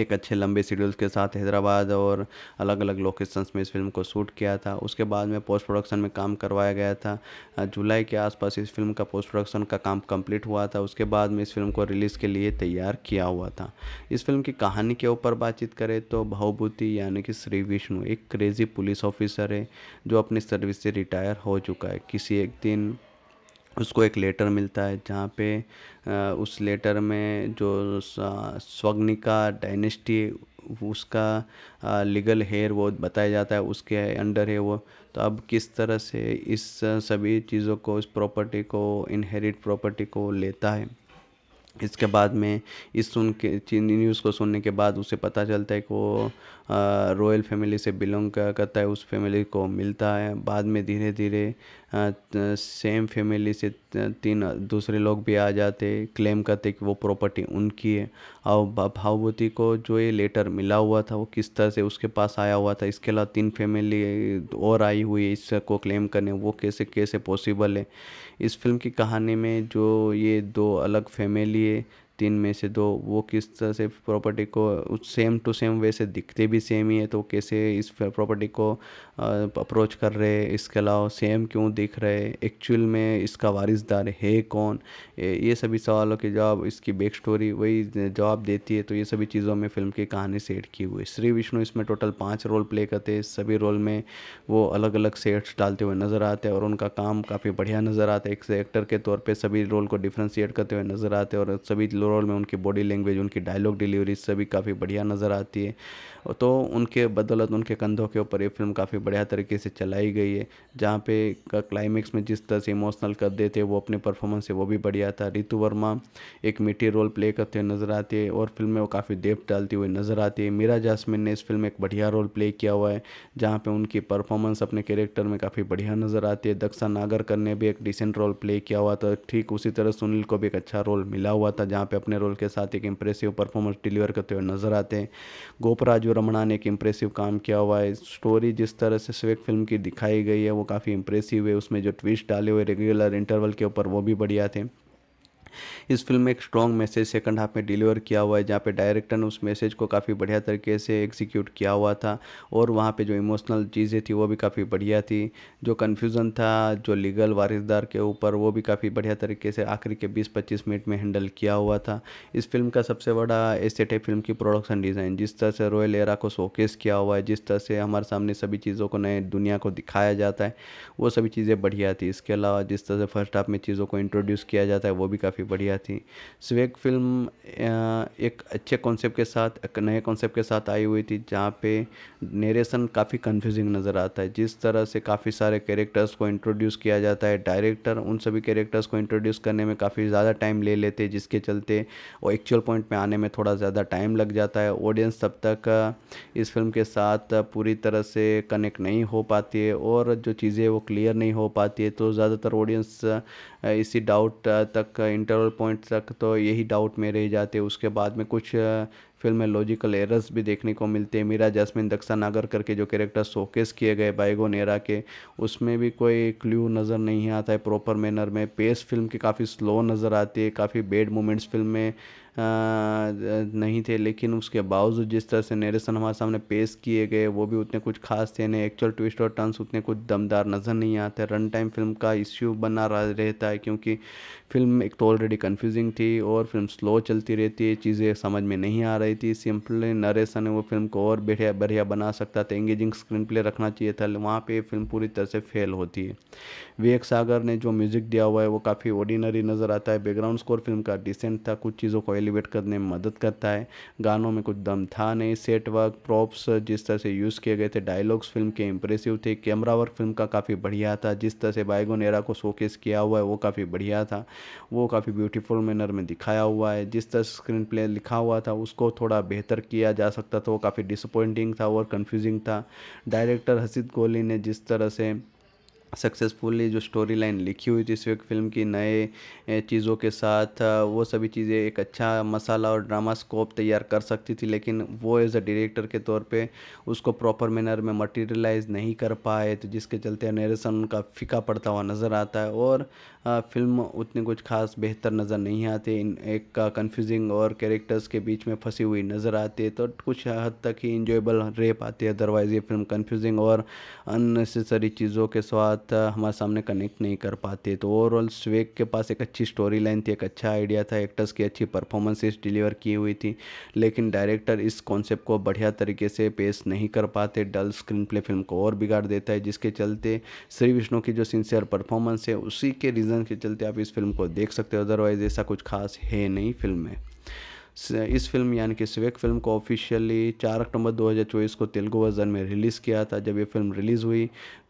एक अच्छे लंबे शेड्यूल्स के साथ हैदराबाद और अलग अलग लोकेशंस में इस फिल्म को शूट किया था उसके बाद में पोस्ट प्रोडक्शन में काम करवाया गया था जुलाई के आसपास इस फिल्म का पोस्ट प्रोडक्शन का काम कंप्लीट हुआ था उसके बाद में इस फिल्म को रिलीज़ के लिए तैयार किया हुआ था इस फिल्म की कहानी के ऊपर बातचीत करें तो भावभूति यानी कि श्री विष्णु एक क्रेज़ी पुलिस ऑफिसर है जो अपनी सर्विस से रिटायर हो चुका है किसी एक दिन उसको एक लेटर मिलता है जहाँ पे उस लेटर में जो स्वग्निका डायनेस्टी उसका लीगल हेयर वो बताया जाता है उसके अंडर है वो तो अब किस तरह से इस सभी चीज़ों को इस प्रॉपर्टी को इनहेरिट प्रॉपर्टी को लेता है इसके बाद में इस सुन के न्यूज़ को सुनने के बाद उसे पता चलता है कि वो रॉयल फैमिली से बिलोंग करता है उस फैमिली को मिलता है बाद में धीरे धीरे सेम फैमिली से तीन दूसरे लोग भी आ जाते क्लेम करते कि वो प्रॉपर्टी उनकी है और भावभूति को जो ये लेटर मिला हुआ था वो किस तरह से उसके पास आया हुआ था इसके अलावा तीन फैमिली और आई हुई है इसको क्लेम करने वो कैसे कैसे पॉसिबल है इस फिल्म की कहानी में जो ये दो अलग फैमिली लिए तीन में से दो वो किस तरह से प्रॉपर्टी को सेम टू सेम वैसे दिखते भी सेम ही है तो कैसे इस प्रॉपर्टी को अप्रोच कर रहे हैं इसके अलावा सेम क्यों दिख रहे हैं एक्चुअल में इसका वारिसदार है कौन ये सभी सवालों के जवाब इसकी बैक स्टोरी वही जवाब देती है तो ये सभी चीज़ों में फिल्म की कहानी सेट की हुई श्री विष्णु इसमें टोटल पाँच रोल प्ले करते हैं सभी रोल में वो अलग अलग सेट्स डालते हुए नज़र आते हैं और उनका काम काफ़ी बढ़िया नज़र आता है एक एक्टर के तौर पर सभी रोल को डिफ्रेंशिएट करते हुए नज़र आते हैं और सभी ओवरऑल में उनकी बॉडी लैंग्वेज उनकी डायलॉग डिलीवरी सभी काफ़ी बढ़िया नज़र आती है तो उनके बदौलत उनके कंधों के ऊपर ये फिल्म काफ़ी बढ़िया तरीके से चलाई गई है जहाँ पे का क्लाइमेक्स में जिस तरह से इमोशनल कर देते वो अपने परफॉर्मेंस से वो भी बढ़िया था रितु वर्मा एक मीठी रोल प्ले करते हुए नज़र आते हैं और फिल्म में वो काफ़ी देव डालती हुई नज़र आती है मीरा जासमिन ने इस फिल्म में एक बढ़िया रोल प्ले किया हुआ है जहाँ पर उनकी परफॉर्मेंस अपने कैरेक्टर में काफ़ी बढ़िया नज़र आती है दक्षा नागरकर ने भी एक डिसेंट रोल प्ले किया हुआ था ठीक उसी तरह सुनील को भी एक अच्छा रोल मिला हुआ था जहाँ पर अपने रोल के साथ एक इम्प्रेसिव परफॉर्मेंस डिलीवर करते हुए नज़र आते हैं गोपराज और रमणा ने एक इम्प्रेसिव काम किया हुआ है स्टोरी जिस तरह से स्वेक फिल्म की दिखाई गई है वो काफ़ी इम्प्रेसिव है उसमें जो ट्विस्ट डाले हुए रेगुलर इंटरवल के ऊपर वो भी बढ़िया थे इस फिल्म में एक स्ट्रॉन्ग मैसेज सेकंड हाफ में डिलीवर किया हुआ है जहाँ पे डायरेक्टर ने उस मैसेज को काफ़ी बढ़िया तरीके से एग्जीक्यूट किया हुआ था और वहाँ पे जो इमोशनल चीज़ें थी वो भी काफ़ी बढ़िया थी जो कन्फ्यूज़न था जो लीगल वारिसदार के ऊपर वो भी काफ़ी बढ़िया तरीके से आखिरी के बीस पच्चीस मिनट में हैंडल किया हुआ था इस फिल्म का सबसे बड़ा एसेट है फिल्म की प्रोडक्शन डिज़ाइन जिस तरह से रॉयल एरा को शोकेस किया हुआ है जिस तरह से हमारे सामने सभी चीज़ों को नए दुनिया को दिखाया जाता है वो सभी चीज़ें बढ़िया थी इसके अलावा जिस तरह से फर्स्ट हाफ में चीज़ों को इंट्रोड्यूस किया जाता है वो भी काफ़ी बढ़िया थी स्वेग फिल्म एक अच्छे कॉन्सेप्ट के साथ एक नए कॉन्सेप्ट के साथ आई हुई थी जहाँ पे नेरेशन काफ़ी कंफ्यूजिंग नज़र आता है जिस तरह से काफ़ी सारे कैरेक्टर्स को इंट्रोड्यूस किया जाता है डायरेक्टर उन सभी कैरेक्टर्स को इंट्रोड्यूस करने में काफ़ी ज़्यादा टाइम ले लेते हैं जिसके चलते वो एक्चुअल पॉइंट में आने में थोड़ा ज़्यादा टाइम लग जाता है ऑडियंस तब तक इस फिल्म के साथ पूरी तरह से कनेक्ट नहीं हो पाती है और जो चीज़ें वो क्लियर नहीं हो पाती है तो ज़्यादातर ऑडियंस इसी डाउट तक इंटरवल पॉइंट तक तो यही डाउट में रह जाते उसके बाद में कुछ फिल्म में लॉजिकल एरर्स भी देखने को मिलते हैं मीरा जैस्मिन दक्षा नागर करके जो कैरेक्टर शोकेस किए गए बाइगो नेरा के उसमें भी कोई क्ल्यू नज़र नहीं आता है प्रॉपर मैनर में पेस फिल्म की काफ़ी स्लो नज़र आती है काफ़ी बेड मोमेंट्स फिल्म में नहीं थे लेकिन उसके बावजूद जिस तरह से नरेशन हमारे सामने पेश किए गए वो भी उतने कुछ खास थे नहीं एक्चुअल ट्विस्ट और टर्न्स उतने कुछ दमदार नज़र नहीं आते रन टाइम फिल्म का इश्यू बना रहता है क्योंकि फिल्म एक तो ऑलरेडी कन्फ्यूजिंग थी और फिल्म स्लो चलती रहती है चीज़ें समझ में नहीं आ रही थी सिंपली नरेशन वो फिल्म को और बढ़िया बढ़िया बना सकता था एंगेजिंग स्क्रीन प्ले रखना चाहिए था वहाँ पर फिल्म पूरी तरह से फेल होती है विवेक सागर ने जो म्यूज़िक दिया हुआ है वो काफ़ी ऑर्डिनरी नज़र आता है बैकग्राउंड स्कोर फिल्म का डिसेंट था कुछ चीज़ों को एलिवेट करने में मदद करता है गानों में कुछ दम था नहीं सेट वर्क प्रॉप्स जिस तरह से यूज़ किए गए थे डायलॉग्स फिल्म के इंप्रेसिव थे कैमरा वर्क फिल्म का काफ़ी बढ़िया था जिस तरह से बाइगोन एरा को शोकेस किया हुआ है वो काफ़ी बढ़िया था वो काफ़ी ब्यूटीफुल मैनर में दिखाया हुआ है जिस तरह स्क्रीन प्ले लिखा हुआ था उसको थोड़ा बेहतर किया जा सकता था वो काफ़ी डिसअपॉइंटिंग था और कन्फ्यूजिंग था डायरेक्टर हसीद कोहली ने जिस तरह से सक्सेसफुली जो स्टोरी लाइन लिखी हुई थी इस फिल्म की नए चीज़ों के साथ वो सभी चीज़ें एक अच्छा मसाला और ड्रामा स्कोप तैयार कर सकती थी लेकिन वो एज अ डायरेक्टर के तौर पे उसको प्रॉपर मैनर में मटेरियलाइज नहीं कर पाए तो जिसके चलते नरेशन उनका फीका पड़ता हुआ नज़र आता है और फिल्म उतनी कुछ खास बेहतर नज़र नहीं आती इन एक कन्फ्यूजिंग और कैरेक्टर्स के बीच में फंसी हुई नज़र आती है तो कुछ हद तक ही इंजॉयबल रह पाती है अदरवाइज़ ये फिल्म कन्फ्यूजिंग और अननेसेसरी चीज़ों के साथ साथ हमारे सामने कनेक्ट नहीं कर पाते तो ओवरऑल स्वेग के पास एक अच्छी स्टोरी लाइन थी एक अच्छा आइडिया था एक्टर्स की अच्छी परफॉर्मेंसेस डिलीवर की हुई थी लेकिन डायरेक्टर इस कॉन्सेप्ट को बढ़िया तरीके से पेश नहीं कर पाते डल स्क्रीन प्ले फिल्म को और बिगाड़ देता है जिसके चलते श्री विष्णु की जो सिंसियर परफॉर्मेंस है उसी के रीज़न के चलते आप इस फिल्म को देख सकते हो अदरवाइज़ ऐसा कुछ खास है नहीं फिल्म में इस फिल्म यानी कि स्वेक फिल्म को ऑफिशियली 4 अक्टूबर 2024 को तेलुगु वर्जन में रिलीज़ किया था जब ये फिल्म रिलीज़ हुई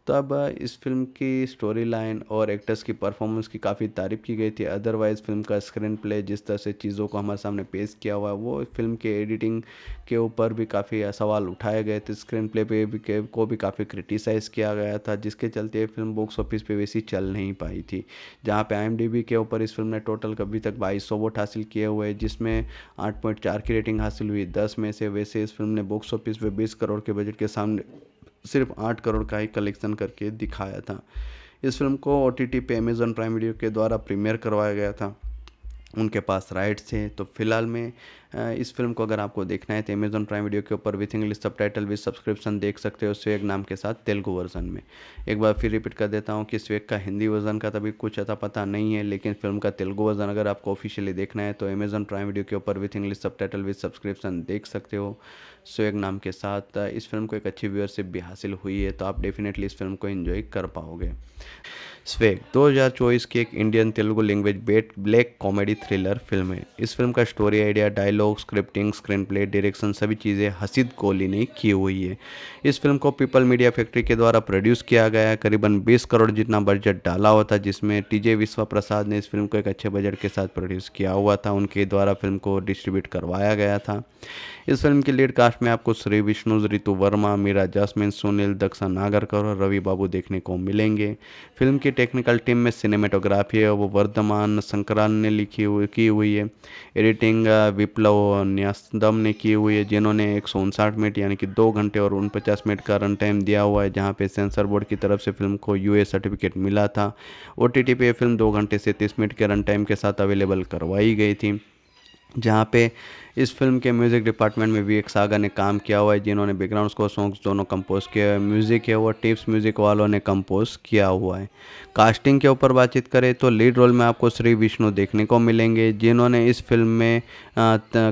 तब तो इस फिल्म की स्टोरी लाइन और एक्टर्स की परफॉर्मेंस की काफ़ी तारीफ़ की गई थी अदरवाइज़ फिल्म का स्क्रीन प्ले जिस तरह से चीज़ों को हमारे सामने पेश किया हुआ है वो फिल्म के एडिटिंग के ऊपर भी काफ़ी सवाल उठाए गए थे स्क्रीन प्ले पे भी के, को भी काफ़ी क्रिटिसाइज़ किया गया था जिसके चलते फिल्म बॉक्स ऑफिस पर वैसी चल नहीं पाई थी जहाँ पर आई के ऊपर इस फिल्म ने टोटल कभी तक बाईस वोट हासिल किए हुए जिसमें आठ की रेटिंग हासिल हुई दस में से वैसे इस फिल्म ने बॉक्स ऑफिस पर बीस करोड़ के बजट के सामने सिर्फ आठ करोड़ का ही कलेक्शन करके दिखाया था इस फिल्म को ओ टी टी पे अमेज़न प्राइम वीडियो के द्वारा प्रीमियर करवाया गया था उनके पास राइट्स थे तो फिलहाल में इस फिल्म को अगर आपको देखना है तो अमेजन प्राइम वीडियो के ऊपर with English subtitle with subscription देख सकते हो स्वेग नाम के साथ तेलुगु वर्जन में एक बार फिर रिपीट कर देता हूँ कि स्वेग का हिंदी वर्जन का तभी तो कुछ ऐसा पता नहीं है लेकिन फिल्म का तेलुगु वर्जन अगर आपको ऑफिशियली देखना है तो अमेज़ॉन प्राइम वीडियो के ऊपर with English subtitle with subscription देख सकते हो स्वेग नाम के साथ इस फिल्म को एक अच्छी व्यूअरशिप भी हासिल हुई है तो आप डेफिनेटली इस फिल्म को इन्जॉय कर पाओगे स्वेग 2024 की एक इंडियन तेलुगु लैंग्वेज बेट ब्लैक कॉमेडी थ्रिलर फिल्म है इस फिल्म का story idea dialogue dialogue scripting screen play direction सभी चीज़ें हसीद कोहली ने की हुई है इस फिल्म को पीपल मीडिया फैक्ट्री के द्वारा प्रोड्यूस किया गया है करीबन बीस करोड़ जितना बजट डाला हुआ था जिसमें टीजे विश्वा प्रसाद ने इस फिल्म को एक अच्छे बजट के साथ प्रोड्यूस किया हुआ था उनके द्वारा फिल्म को डिस्ट्रीब्यूट करवाया गया था इस फिल्म की लीड कास्ट में आपको श्री विष्णु ऋतु वर्मा मीरा जासमिन सुनील दक्षा नागरकर और रवि बाबू देखने को मिलेंगे फिल्म की टेक्निकल टीम में सिनेमेटोग्राफी है वो वर्धमान शंकरान ने लिखी हुई की हुई है एडिटिंग विप्लव न्यासदम ने की हुई है जिन्होंने एक मिनट यानी कि दो घंटे और उनपचास मिनट का रन टाइम दिया हुआ है जहाँ पे सेंसर बोर्ड की तरफ से फिल्म को यू सर्टिफिकेट मिला था ओ टी पे फिल्म दो घंटे से तीस मिनट के रन टाइम के साथ अवेलेबल करवाई गई थी जहाँ पे इस फिल्म के म्यूज़िक डिपार्टमेंट में एक सागर ने काम किया हुआ है जिन्होंने बैकग्राउंड स्कोर सॉन्ग्स दोनों कंपोज किए हुए म्यूज़िक है वो टिप्स म्यूज़िक वालों ने कंपोज किया हुआ है कास्टिंग के ऊपर बातचीत करें तो लीड रोल में आपको श्री विष्णु देखने को मिलेंगे जिन्होंने इस फिल्म में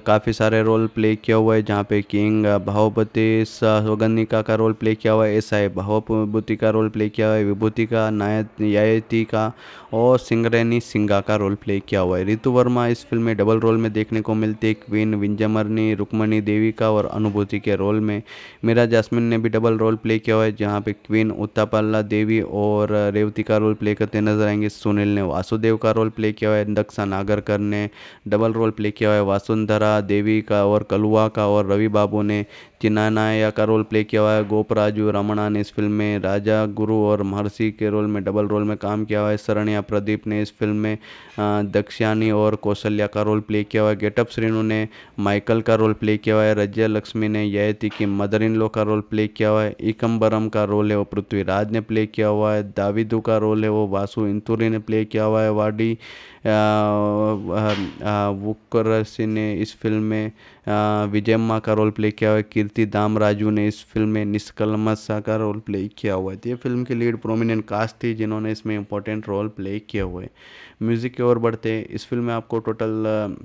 काफ़ी सारे रोल प्ले किया हुआ है जहाँ पे किंग भावपति सौगंधिका का रोल प्ले किया हुआ है एस आई भावभूति का रोल प्ले किया हुआ है विभूति का नायती का और सिंगरेनी सिंगा का रोल प्ले किया हुआ है रितु वर्मा इस फिल्म में डबल रोल में देखने को मिलती है क्वीन जॉन विंजमरनी रुक्मणी देविका और अनुभूति के रोल में मीरा जासमिन ने भी डबल रोल प्ले किया है जहाँ पे क्वीन उत्तापल्ला देवी और रेवती का रोल प्ले करते नजर आएंगे सुनील ने वासुदेव का रोल प्ले किया है दक्षा नागरकर ने डबल रोल प्ले किया है वासुंधरा देवी का और कलुआ का और रवि बाबू ने किनाना या का रोल प्ले किया हुआ है गोपराजू रमणा ने इस फिल्म में राजा गुरु और महर्षि के रोल में डबल रोल में काम किया हुआ है सरण्या प्रदीप ने इस फिल्म में दक्षयानी और कौशल्या का रोल प्ले किया हुआ है गेटअप श्रीनु ने माइकल का रोल प्ले किया हुआ है रजिया लक्ष्मी ने यायती की मदर इन लो का रोल प्ले किया हुआ है इकम्बरम का रोल है वो पृथ्वीराज ने प्ले किया हुआ है दाविदू का रोल है वो वासु इंतुरी ने प्ले किया हुआ है वाडी वुक्कर ने इस फ़िल्म में विजय माँ का रोल प्ले किया हुआ है कीर्ति दाम राजू ने इस फ़िल्म में निष्कलमसा का रोल प्ले किया हुआ है तो ये फ़िल्म की लीड प्रोमिनेंट कास्ट थी जिन्होंने इसमें इंपॉर्टेंट रोल प्ले किए हुए म्यूज़िक की ओर बढ़ते इस फ़िल्म में आपको टोटल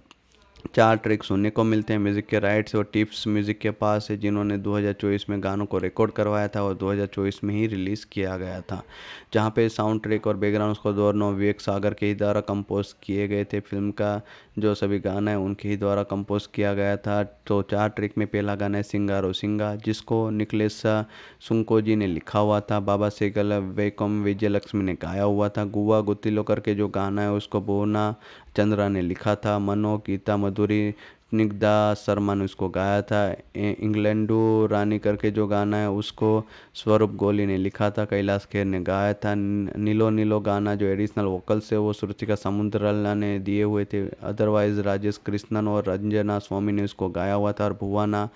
चार ट्रैक सुनने को मिलते हैं म्यूज़िक के राइट्स और टिप्स म्यूज़िक के पास है जिन्होंने 2024 में गानों को रिकॉर्ड करवाया था और 2024 में ही रिलीज़ किया गया था जहां पे साउंड ट्रैक और बैकग्राउंड को दोनों विवेक सागर के ही द्वारा कंपोज किए गए थे फिल्म का जो सभी गाना है उनके ही द्वारा कंपोज किया गया था तो चार ट्रैक में पहला गाना है सिंगारो सिंगा जिसको निकलेसा सुंको जी ने लिखा हुआ था बाबा सेगल वेकम विजय लक्ष्मी ने गाया हुआ था गुआ गुतिलो करके जो गाना है उसको बोना चंद्रा ने लिखा था मनो गीता मधुरी स्निग्धा शर्मा ने उसको गाया था इंग्लैंडो रानी करके जो गाना है उसको स्वरूप गोली ने लिखा था कैलाश खेर ने गाया था नीलो नीलो गाना जो एडिशनल वोकल्स है वो श्रुतिका समुद्रला ने दिए हुए थे अदरवाइज राजेश कृष्णन और रंजना स्वामी ने उसको गाया हुआ था और भुवाना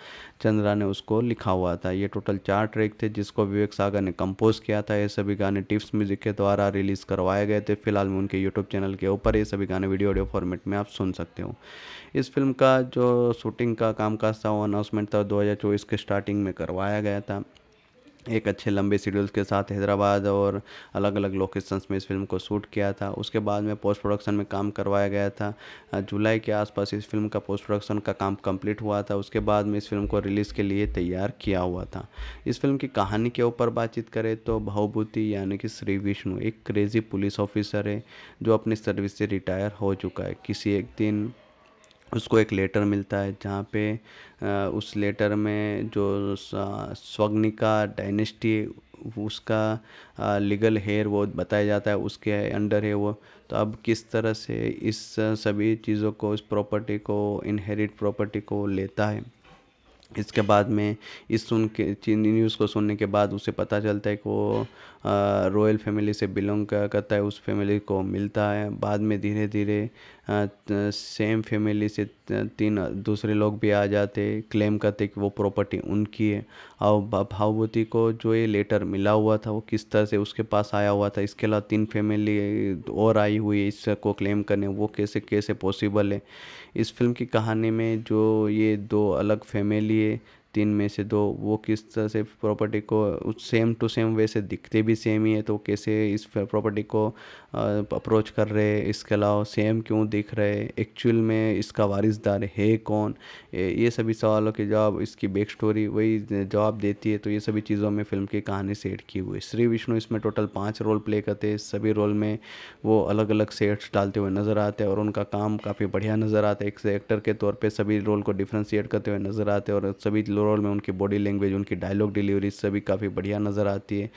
चंद्रा ने उसको लिखा हुआ था ये टोटल चार ट्रैक थे जिसको विवेक सागर ने कंपोज किया था ये सभी गाने टिप्स म्यूजिक के द्वारा रिलीज़ करवाए गए थे फिलहाल में उनके यूट्यूब चैनल के ऊपर ये सभी गाने वीडियो ऑडियो फॉर्मेट में आप सुन सकते हो इस फिल्म का जो शूटिंग का कामकाज था वो अनाउंसमेंट था दो के स्टार्टिंग में करवाया गया था एक अच्छे लंबे शेड्यूल्स के साथ हैदराबाद और अलग अलग लोकेशंस में इस फिल्म को शूट किया था उसके बाद में पोस्ट प्रोडक्शन में काम करवाया गया था जुलाई के आसपास इस फिल्म का पोस्ट प्रोडक्शन का काम कंप्लीट हुआ था उसके बाद में इस फिल्म को रिलीज़ के लिए तैयार किया हुआ था इस फिल्म की कहानी के ऊपर बातचीत करें तो भावभूति यानी कि श्री विष्णु एक क्रेज़ी पुलिस ऑफिसर है जो अपनी सर्विस से रिटायर हो चुका है किसी एक दिन उसको एक लेटर मिलता है जहाँ पे उस लेटर में जो स्वग्निका डायनेस्टी उसका लीगल हेयर वो बताया जाता है उसके अंडर है वो तो अब किस तरह से इस सभी चीज़ों को इस प्रॉपर्टी को इनहेरिट प्रॉपर्टी को लेता है इसके बाद में इस सुन के न्यूज़ को सुनने के बाद उसे पता चलता है कि वो रॉयल फैमिली से बिलोंग करता है उस फैमिली को मिलता है बाद में धीरे धीरे सेम हाँ, फैमिली तो से तो तीन दूसरे लोग भी आ जाते क्लेम करते कि वो प्रॉपर्टी उनकी है और भावभूति को जो ये लेटर मिला हुआ था वो किस तरह से उसके पास आया हुआ था इसके अलावा तीन फैमिली और आई हुई है इसको क्लेम करने वो कैसे कैसे पॉसिबल है इस फिल्म की कहानी में जो ये दो अलग फैमिली है तीन में से दो वो किस तरह से प्रॉपर्टी को सेम टू सेम वैसे दिखते भी सेम ही है तो कैसे इस प्रॉपर्टी को अप्रोच कर रहे इसके अलावा सेम क्यों दिख रहे एक्चुअल में इसका वारिसदार है कौन ये सभी सवालों के जवाब इसकी बैक स्टोरी वही जवाब देती है तो ये सभी चीज़ों में फिल्म की कहानी सेट की हुई श्री विष्णु इसमें टोटल पाँच रोल प्ले करते हैं सभी रोल में वो अलग अलग सेट्स डालते हुए नज़र आते हैं और उनका काम काफ़ी बढ़िया नज़र आता है एक एक्टर के तौर पर सभी रोल को डिफ्रेंशिएट करते हुए नज़र आते हैं और सभी रोल में उनकी बॉडी लैंग्वेज उनकी डायलॉग डिलीवरी सभी काफ़ी बढ़िया नज़र आती है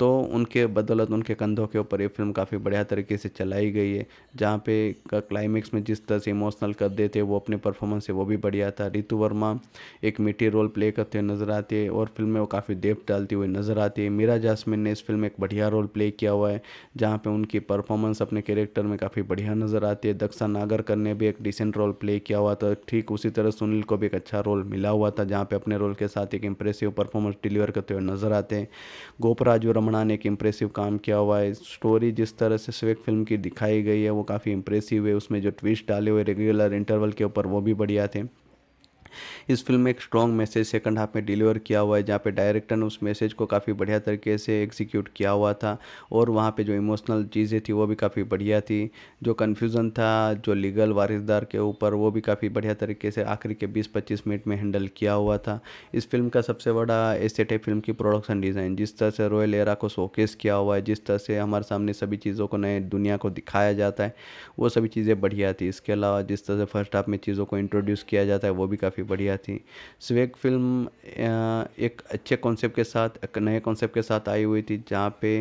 तो उनके बदौलत उनके कंधों के ऊपर ये फिल्म काफ़ी बढ़िया तरीके से चलाई गई है जहाँ पे का क्लाइमेक्स में जिस तरह से इमोशनल कर देते वो अपने परफॉर्मेंस से वो भी बढ़िया था रितु वर्मा एक मीठी रोल प्ले करते हुए नज़र आते हैं और फिल्म में वो काफ़ी देव डालती हुई नज़र आती है मीरा जासमिन ने इस फिल्म में एक बढ़िया रोल प्ले किया हुआ है जहाँ पर उनकी परफॉर्मेंस अपने कैरेक्टर में काफ़ी बढ़िया नज़र आती है दक्षा नागरकर ने भी एक डिसेंट रोल प्ले किया हुआ था ठीक उसी तरह सुनील को भी एक अच्छा रोल मिला हुआ था जहाँ पे अपने रोल के साथ एक इम्प्रेसिव परफॉर्मेंस डिलीवर करते हुए नज़र आते हैं गोपराज रमणा ने एक इम्प्रेसिव काम किया हुआ है स्टोरी जिस तरह से स्वेक फिल्म की दिखाई गई है वो काफ़ी इम्प्रेसिव है उसमें जो ट्विस्ट डाले हुए रेगुलर इंटरवल के ऊपर वो भी बढ़िया थे इस फिल्म में एक स्ट्रॉन्ग मैसेज सेकंड हाफ में डिलीवर किया हुआ है जहाँ पे डायरेक्टर ने उस मैसेज को काफ़ी बढ़िया तरीके से एग्जीक्यूट किया हुआ था और वहाँ पे जो इमोशनल चीज़ें थी वो भी काफ़ी बढ़िया थी जो कन्फ्यूज़न था जो लीगल वारिसदार के ऊपर वो भी काफ़ी बढ़िया तरीके से आखिरी के बीस पच्चीस मिनट में हैंडल किया हुआ था इस फिल्म का सबसे बड़ा एसेट है फिल्म की प्रोडक्शन डिज़ाइन जिस तरह से रोयल एरा को शोकेस किया हुआ है जिस तरह से हमारे सामने सभी चीज़ों को नए दुनिया को दिखाया जाता है वो सभी चीज़ें बढ़िया थी इसके अलावा जिस तरह से फर्स्ट हाफ में चीज़ों को इंट्रोड्यूस किया जाता है वो भी काफ़ी बढ़िया थी स्वेग फिल्म एक अच्छे कॉन्सेप्ट के साथ एक नए कॉन्सेप्ट के साथ आई हुई थी जहाँ पे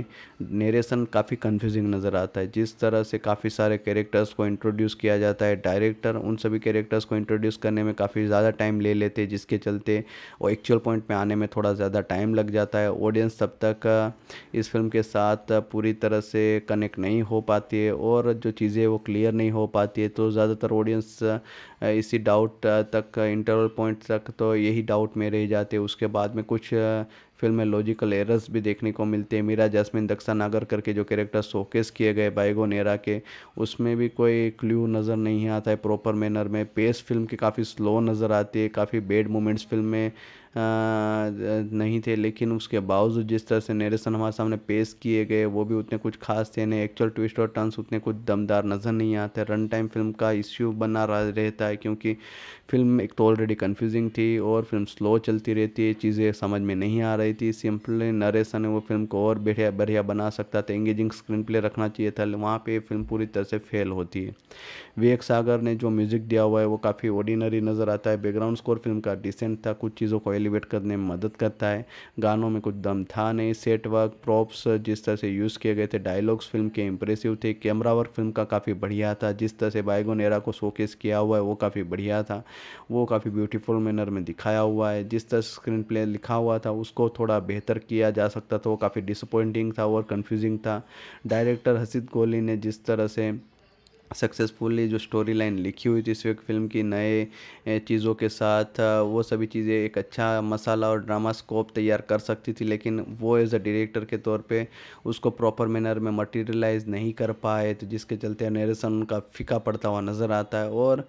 नेरेशन काफ़ी कंफ्यूजिंग नज़र आता है जिस तरह से काफ़ी सारे कैरेक्टर्स को इंट्रोड्यूस किया जाता है डायरेक्टर उन सभी कैरेक्टर्स को इंट्रोड्यूस करने में काफ़ी ज़्यादा टाइम ले लेते हैं जिसके चलते वो एक्चुअल पॉइंट में आने में थोड़ा ज़्यादा टाइम लग जाता है ऑडियंस तब तक इस फिल्म के साथ पूरी तरह से कनेक्ट नहीं हो पाती है और जो चीज़ें वो क्लियर नहीं हो पाती है तो ज़्यादातर ऑडियंस इसी डाउट तक इंटरवल पॉइंट तक तो यही डाउट में रह जाते उसके बाद में कुछ फिल्म में लॉजिकल एरर्स भी देखने को मिलते हैं मीरा जैस्मिन दक्षा नागर करके जो कैरेक्टर शोकेस किए गए बाइगोन एरा के उसमें भी कोई क्ल्यू नज़र नहीं आता है प्रॉपर मैनर में पेस फिल्म की काफ़ी स्लो नज़र आती है काफ़ी बेड मोमेंट्स फिल्म में नहीं थे लेकिन उसके बावजूद जिस तरह से नरेशन हमारे सामने पेश किए गए वो भी उतने कुछ खास थे नहीं एक्चुअल ट्विस्ट और टर्न्स उतने कुछ दमदार नज़र नहीं आते रन टाइम फिल्म का इश्यू बना रहता है क्योंकि फिल्म एक तो ऑलरेडी कन्फ्यूजिंग थी और फिल्म स्लो चलती रहती है चीज़ें समझ में नहीं आ रही थी सिंपल नरेशन है वो फिल्म को और बढ़िया बढ़िया बना सकता था एंगेजिंग स्क्रीन प्ले रखना चाहिए था वहाँ पर फिल्म पूरी तरह से फेल होती है विवेक सागर ने जो म्यूज़िक दिया हुआ है वो काफ़ी ऑर्डिनरी नज़र आता है बैकग्राउंड स्कोर फिल्म का डिसेंट था कुछ चीज़ों को एलिवेट करने में मदद करता है गानों में कुछ दम था नहीं सेट वर्क प्रॉप्स जिस तरह से यूज़ किए गए थे डायलॉग्स फिल्म के इंप्रेसिव थे कैमरा वर्क फिल्म का काफ़ी बढ़िया था जिस तरह से बायगोन एरा को शोकेस किया हुआ है वो काफ़ी बढ़िया था वो काफ़ी ब्यूटीफुल मैनर में दिखाया हुआ है जिस तरह स्क्रीन प्ले लिखा हुआ था उसको थोड़ा बेहतर किया जा सकता था वो काफ़ी डिसअपॉइंटिंग था और कन्फ्यूजिंग था डायरेक्टर हसीद कोहली ने जिस तरह से सक्सेसफुली जो स्टोरी लाइन लिखी हुई थी इस फिल्म की नए चीज़ों के साथ वो सभी चीज़ें एक अच्छा मसाला और ड्रामा स्कोप तैयार कर सकती थी लेकिन वो एज अ डायरेक्टर के तौर पे उसको प्रॉपर मैनर में मटेरियलाइज नहीं कर पाए तो जिसके चलते नरेशन उनका फीका पड़ता हुआ नज़र आता है और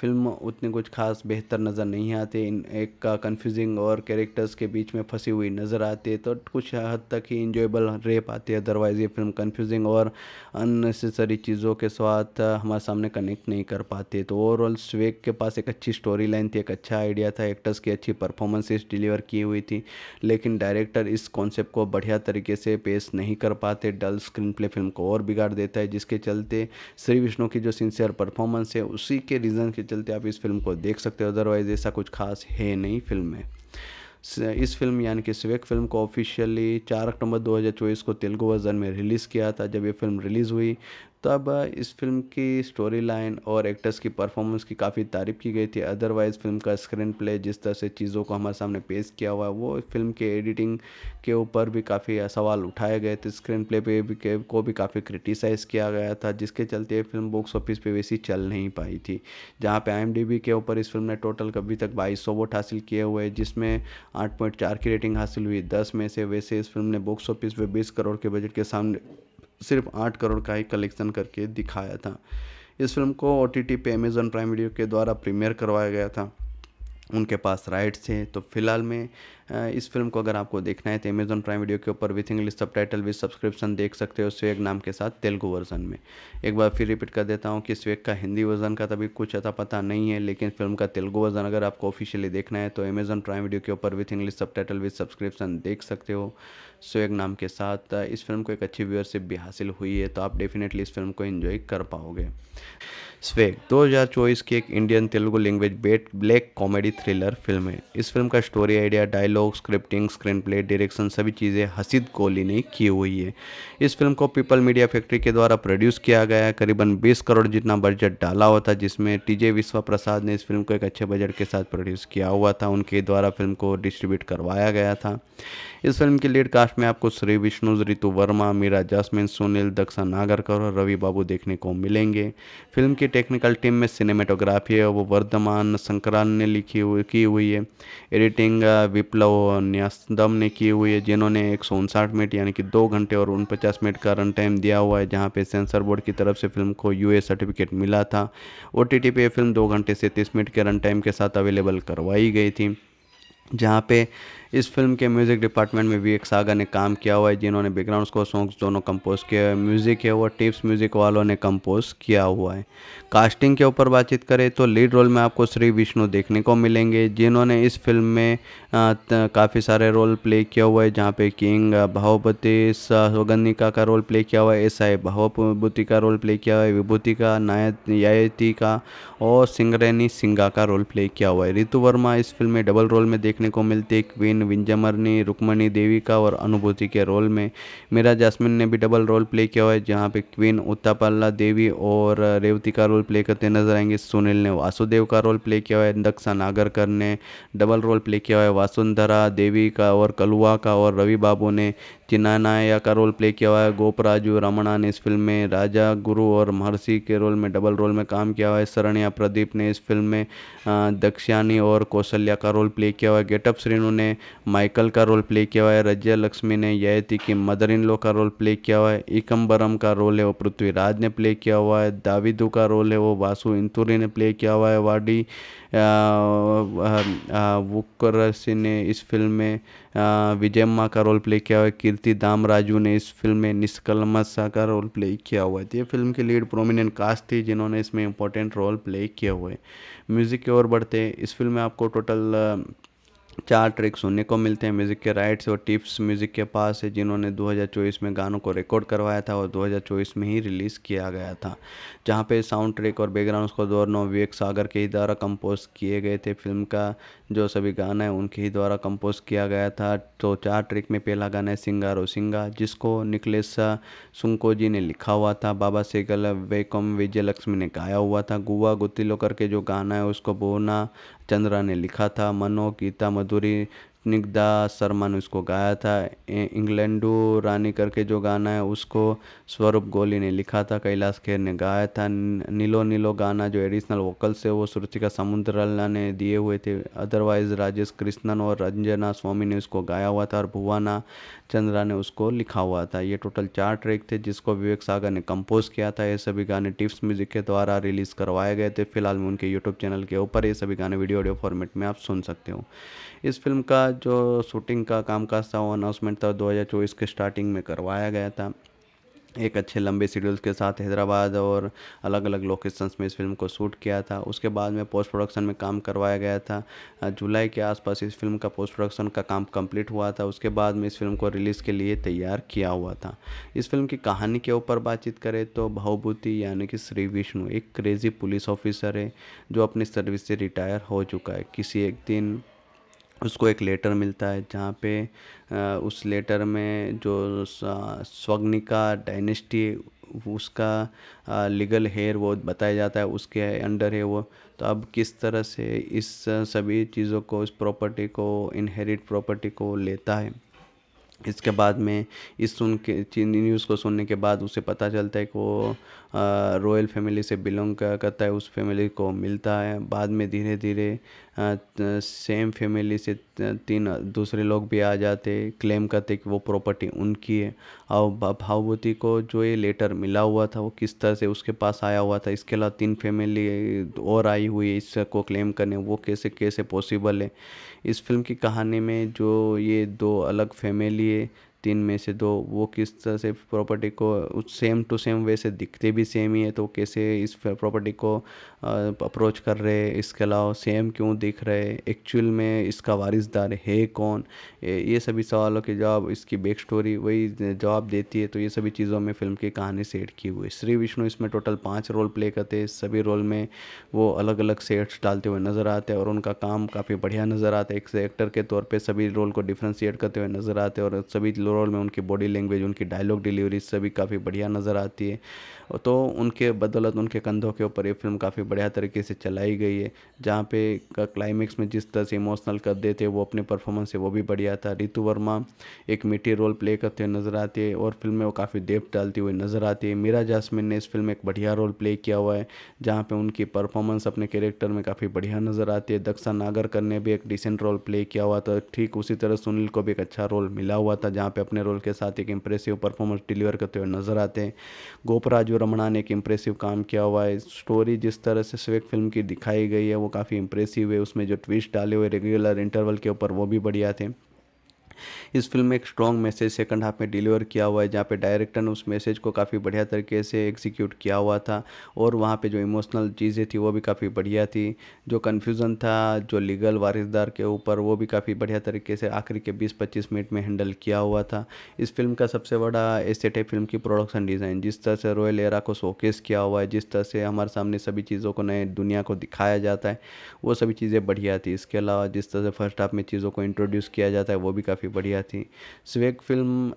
फिल्म उतनी कुछ खास बेहतर नज़र नहीं आती इन एक का कन्फ्यूजिंग और कैरेक्टर्स के बीच में फंसी हुई नज़र आती है तो कुछ हद तक ही इंजॉयबल रह पाती है अदरवाइज़ ये फिल्म कन्फ्यूजिंग और अननेसेसरी चीज़ों के साथ साथ हमारे सामने कनेक्ट नहीं कर पाते तो ओवरऑल स्वेक के पास एक अच्छी स्टोरी लाइन थी एक अच्छा आइडिया था एक्टर्स की अच्छी परफॉर्मेंसेस डिलीवर की हुई थी लेकिन डायरेक्टर इस कॉन्सेप्ट को बढ़िया तरीके से पेश नहीं कर पाते डल स्क्रीन प्ले फिल्म को और बिगाड़ देता है जिसके चलते श्री विष्णु की जो सिंसियर परफॉर्मेंस है उसी के रीज़न के चलते आप इस फिल्म को देख सकते हो अदरवाइज़ ऐसा कुछ खास है नहीं फिल्म में इस फिल्म यानी कि स्वेक फिल्म को ऑफिशियली 4 अक्टूबर 2024 को तेलुगु वर्जन में रिलीज़ किया था जब ये फिल्म रिलीज़ हुई तब तो इस फिल्म की स्टोरी लाइन और एक्टर्स की परफॉर्मेंस की काफ़ी तारीफ की गई थी अदरवाइज़ फिल्म का स्क्रीन प्ले जिस तरह से चीज़ों को हमारे सामने पेश किया हुआ है वो फिल्म के एडिटिंग के ऊपर भी काफ़ी सवाल उठाए गए थे स्क्रीन प्ले पे भी के, को भी काफ़ी क्रिटिसाइज़ किया गया था जिसके चलते फिल्म बॉक्स ऑफिस पर वैसी चल नहीं पाई थी जहाँ पर आई के ऊपर इस फिल्म ने टोटल अभी तक बाईस सौ वोट हासिल किए हुए जिसमें आठ की रेटिंग हासिल हुई दस में से वैसे इस फिल्म ने बॉक्स ऑफिस पर बीस करोड़ के बजट के सामने सिर्फ आठ करोड़ का ही कलेक्शन करके दिखाया था इस फिल्म को ओ टी टी पे अमेज़न प्राइम वीडियो के द्वारा प्रीमियर करवाया गया था उनके पास राइट्स हैं तो फ़िलहाल में इस फिल्म को अगर आपको देखना है तो अमेज़ॉन प्राइम वीडियो के ऊपर with English subtitle with subscription देख सकते हो स्वेग नाम के साथ तेलुगु वर्जन में एक बार फिर रिपीट कर देता हूँ कि स्वेग का हिंदी वर्जन का तभी कुछ अता पता नहीं है लेकिन फिल्म का तेलुगु वर्जन अगर आपको ऑफिशियली देखना है तो अमेजन प्राइम वीडियो के ऊपर with English subtitle with subscription देख सकते हो स्वेग नाम के साथ इस फिल्म को एक अच्छी व्यूअरशिप भी हासिल हुई है तो आप डेफिनेटली इस फिल्म को इन्जॉय कर पाओगे स्वेग 2024 की एक इंडियन तेलुगु लैंग्वेज बेट ब्लैक कॉमेडी थ्रिलर फिल्म है इस फिल्म का story idea dialogue scripting screen play direction सभी चीज़ें हसीद कोहली ने की हुई है इस फिल्म को पीपल मीडिया फैक्ट्री के द्वारा प्रोड्यूस किया गया करीबन बीस करोड़ जितना बजट डाला हुआ था जिसमें टीजे विश्वा प्रसाद ने इस फिल्म को एक अच्छे बजट के साथ प्रोड्यूस किया हुआ था उनके द्वारा फिल्म को डिस्ट्रीब्यूट करवाया गया था इस फिल्म की लीड कास्ट में आपको श्री विष्णु रितु वर्मा मीरा जासमिन सुनील दक्षा नागरकर और रवि बाबू देखने को मिलेंगे फिल्म की टेक्निकल टीम में सिनेमेटोग्राफी है वो वर्धमान संकरान ने लिखी हुई की हुई है एडिटिंग विप्लव न्यासदम ने की हुई है जिन्होंने एक मिनट यानी कि दो घंटे और उनपचास मिनट का रन टाइम दिया हुआ है जहाँ पे सेंसर बोर्ड की तरफ से फिल्म को यू सर्टिफिकेट मिला था ओ टी पे फिल्म दो घंटे से तीस मिनट के रन टाइम के साथ अवेलेबल करवाई गई थी जहाँ पे इस फिल्म के म्यूज़िक डिपार्टमेंट में विवेक सागर ने काम किया हुआ है जिन्होंने बैकग्राउंड स्कोर सॉन्ग्स दोनों कंपोज किए हुए म्यूज़िक है और टिप्स म्यूज़िक वालों ने कंपोज किया हुआ है कास्टिंग के ऊपर बातचीत करें तो लीड रोल में आपको श्री विष्णु देखने को मिलेंगे जिन्होंने इस फिल्म में काफ़ी सारे रोल प्ले किया हुआ है जहाँ पे किंग भावपति सौगंधिका का रोल प्ले किया हुआ है एस आई भावभूति का रोल प्ले किया हुआ है विभूति का नायत यायती का और सिंगरेनी सिंगा का रोल प्ले किया हुआ है रितु वर्मा इस फिल्म में डबल रोल में देखने को मिलती है क्वीन जैस्मिन विंजमरनी रुक्मणी देविका और अनुभूति के रोल में मीरा जैस्मिन ने भी डबल रोल प्ले किया है जहाँ पे क्वीन उत्तापल्ला देवी और रेवती का रोल प्ले करते नजर आएंगे सुनील ने वासुदेव का रोल प्ले किया है दक्षा नागरकर ने डबल रोल प्ले किया है वासुंधरा देवी का और कलुआ का और रवि बाबू ने जिन्ना नाया का रोल प्ले किया हुआ है गोपराजू रमणा ने इस फिल्म में राजा गुरु और महर्षि के रोल में डबल रोल में काम किया हुआ है शरण्या प्रदीप ने इस फिल्म में दक्षिणी और कौशल्या का रोल प्ले किया हुआ है गेटअप श्रीनु ने माइकल का रोल प्ले किया हुआ है रजिया लक्ष्मी ने ययती की मदर इन लो का रोल प्ले किया हुआ है इकम्बरम का रोल है वो पृथ्वीराज ने प्ले किया हुआ है दाविदू का रोल है वो वासु इंतुरी ने प्ले किया हुआ है वाडी कर सिंह ने इस फ़िल्म में विजय माँ का रोल प्ले किया हुआ है कीर्ति दाम राजू ने इस फ़िल्म में निष्कलमशा का रोल प्ले किया हुआ है तो ये फ़िल्म की लीड प्रोमिनेंट कास्ट थी जिन्होंने इसमें इम्पोर्टेंट रोल प्ले किए हुए म्यूज़िक की ओर बढ़ते इस फ़िल्म में आपको टोटल चार ट्रैक सुनने को मिलते हैं म्यूज़िक के राइट्स और टिप्स म्यूज़िक के पास है जिन्होंने 2024 में गानों को रिकॉर्ड करवाया था और 2024 में ही रिलीज़ किया गया था जहाँ पे साउंड ट्रैक और बैकग्राउंड स्कोर दोनों विवेक सागर के ही द्वारा कंपोज किए गए थे फिल्म का जो सभी गाना है उनके ही द्वारा कंपोज़ किया गया था तो चार ट्रिक में पहला गाना है सिंगारो सिंगा जिसको निखिलेश सुंको जी ने लिखा हुआ था बाबा सेगल वेकम विजय लक्ष्मी ने गाया हुआ था गुआ गुतिलो करके जो गाना है उसको बोना चंद्रा ने लिखा था मनो गीता मधुरी स्पुतनिक शर्मा ने उसको गाया था इंग्लैंडो रानी करके जो गाना है उसको स्वरूप गोली ने लिखा था कैलाश खेर ने गाया था नीलो नीलो गाना जो एडिशनल वोकल से वो सुरुचिका समुद्रला ने दिए हुए थे अदरवाइज राजेश कृष्णन और रंजना स्वामी ने उसको गाया हुआ था और भुवाना चंद्रा ने उसको लिखा हुआ था ये टोटल चार ट्रैक थे जिसको विवेक सागर ने कंपोज किया था ये सभी गाने टिप्स म्यूजिक के द्वारा रिलीज़ करवाए गए थे फिलहाल में उनके यूट्यूब चैनल के ऊपर ये सभी गाने वीडियो ऑडियो फॉर्मेट में आप सुन सकते हो इस फिल्म का जो शूटिंग का कामकाज था वो अनाउंसमेंट था चौबीस के स्टार्टिंग में करवाया गया था एक अच्छे लंबे शेड्यूल्स के साथ हैदराबाद और अलग अलग लोकेशंस में इस फिल्म को शूट किया था उसके बाद में पोस्ट प्रोडक्शन में काम करवाया गया था जुलाई के आसपास इस फिल्म का पोस्ट प्रोडक्शन का काम कंप्लीट हुआ था उसके बाद में इस फिल्म को रिलीज़ के लिए तैयार किया हुआ था इस फिल्म की कहानी के ऊपर बातचीत करें तो भावभूति यानी कि श्री विष्णु एक क्रेज़ी पुलिस ऑफिसर है जो अपनी सर्विस से रिटायर हो चुका है किसी एक दिन उसको एक लेटर मिलता है जहाँ पे उस लेटर में जो स्वग्निका डायनेस्टी उसका लीगल हेयर वो बताया जाता है उसके अंडर है वो तो अब किस तरह से इस सभी चीज़ों को इस प्रॉपर्टी को इनहेरिट प्रॉपर्टी को लेता है इसके बाद में इस सुन के न्यूज़ को सुनने के बाद उसे पता चलता है कि वो रॉयल फैमिली से बिलोंग करता है उस फैमिली को मिलता है बाद में धीरे धीरे सेम फैमिली से तीन दूसरे लोग भी आ जाते क्लेम करते कि वो प्रॉपर्टी उनकी है और भावभूती को जो ये लेटर मिला हुआ था वो किस तरह से उसके पास आया हुआ था इसके अलावा तीन फैमिली और आई हुई है इसको क्लेम करने वो कैसे कैसे पॉसिबल है इस फिल्म की कहानी में जो ये दो अलग फैमिली है तीन में से दो वो किस तरह से प्रॉपर्टी को सेम टू सेम वैसे दिखते भी सेम ही है तो कैसे इस प्रॉपर्टी को अप्रोच कर रहे इसके अलावा सेम क्यों दिख रहे एक्चुअल में इसका वारिसदार है कौन ये सभी सवालों के जवाब इसकी बैक स्टोरी वही जवाब देती है तो ये सभी चीज़ों में फिल्म की कहानी सेट की हुई श्री विष्णु इसमें टोटल पाँच रोल प्ले करते हैं सभी रोल में वो अलग अलग सेट्स डालते हुए नज़र आते हैं और उनका काम काफ़ी बढ़िया नज़र आता है एक से एक्टर के तौर पर सभी रोल को डिफ्रेंशिएट करते हुए नज़र आते हैं और सभी रोल में उनकी बॉडी लैंग्वेज उनकी डायलॉग डिलीवरी सभी काफ़ी बढ़िया नज़र आती है तो उनके बदौलत उनके कंधों के ऊपर ये फिल्म काफ़ी बढ़िया तरीके से चलाई गई है जहाँ पे क्लाइमेक्स में जिस तरह से इमोशनल कर देते हैं वो अपने परफॉर्मेंस से वो भी बढ़िया था रितु वर्मा एक मीठी रोल प्ले करते हुए नज़र आते हैं और फिल्म में वो काफ़ी देव डालती हुई नज़र आती है मीरा जासमिन ने इस फिल्म में एक बढ़िया रोल प्ले किया हुआ है जहाँ पर उनकी परफॉर्मेंस अपने कैरेक्टर में काफ़ी बढ़िया नज़र आती है दक्षा नागरकर ने भी एक डिसेंट रोल प्ले किया हुआ था ठीक उसी तरह सुनील को भी एक अच्छा रोल मिला हुआ था जहाँ पर अपने रोल के साथ एक इम्प्रेसिव परफॉर्मेंस डिलीवर करते हुए नजर आते हैं गोपराजू रमणा ने एक इम्प्रेसिव काम किया हुआ है स्टोरी जिस तरह तरह से स्वेक फिल्म की दिखाई गई है वो काफ़ी इम्प्रेसिव है उसमें जो ट्विस्ट डाले हुए रेगुलर इंटरवल के ऊपर वो भी बढ़िया थे इस फिल्म में एक स्ट्रॉन्ग मैसेज सेकंड हाफ में डिलीवर किया हुआ है जहाँ पे डायरेक्टर ने उस मैसेज को काफ़ी बढ़िया तरीके से एग्जीक्यूट किया हुआ था और वहाँ पे जो इमोशनल चीज़ें थी वो भी काफ़ी बढ़िया थी जो कन्फ्यूज़न था जो लीगल वारिसदार के ऊपर वो भी काफ़ी बढ़िया तरीके से आखिरी के बीस पच्चीस मिनट में हैंडल किया हुआ था इस फिल्म का सबसे बड़ा एसेट है फिल्म की प्रोडक्शन डिज़ाइन जिस तरह से रोयल एरा को शोकेस किया हुआ है जिस तरह से हमारे सामने सभी चीज़ों को नए दुनिया को दिखाया जाता है वो सभी चीज़ें बढ़िया थी इसके अलावा जिस तरह से फर्स्ट हाफ में चीज़ों को इंट्रोड्यूस किया जाता है वो भी काफ़ी काफ़ी बढ़िया थी स्वेग फिल्म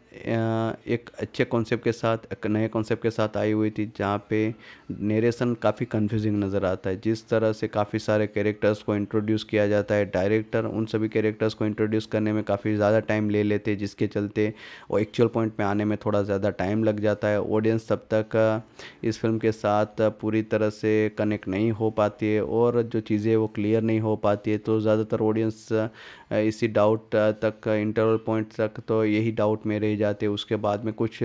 एक अच्छे कॉन्सेप्ट के साथ एक नए कॉन्सेप्ट के साथ आई हुई थी जहाँ पे नेरेशन काफ़ी कंफ्यूजिंग नज़र आता है जिस तरह से काफ़ी सारे कैरेक्टर्स को इंट्रोड्यूस किया जाता है डायरेक्टर उन सभी कैरेक्टर्स को इंट्रोड्यूस करने में काफ़ी ज़्यादा टाइम ले लेते जिसके चलते वो एक्चुअल पॉइंट में आने में थोड़ा ज़्यादा टाइम लग जाता है ऑडियंस तब तक इस फिल्म के साथ पूरी तरह से कनेक्ट नहीं हो पाती है और जो चीज़ें वो क्लियर नहीं हो पाती है तो ज़्यादातर ऑडियंस इसी डाउट तक इंटरवल पॉइंट तक तो यही डाउट में रह जाते उसके बाद में कुछ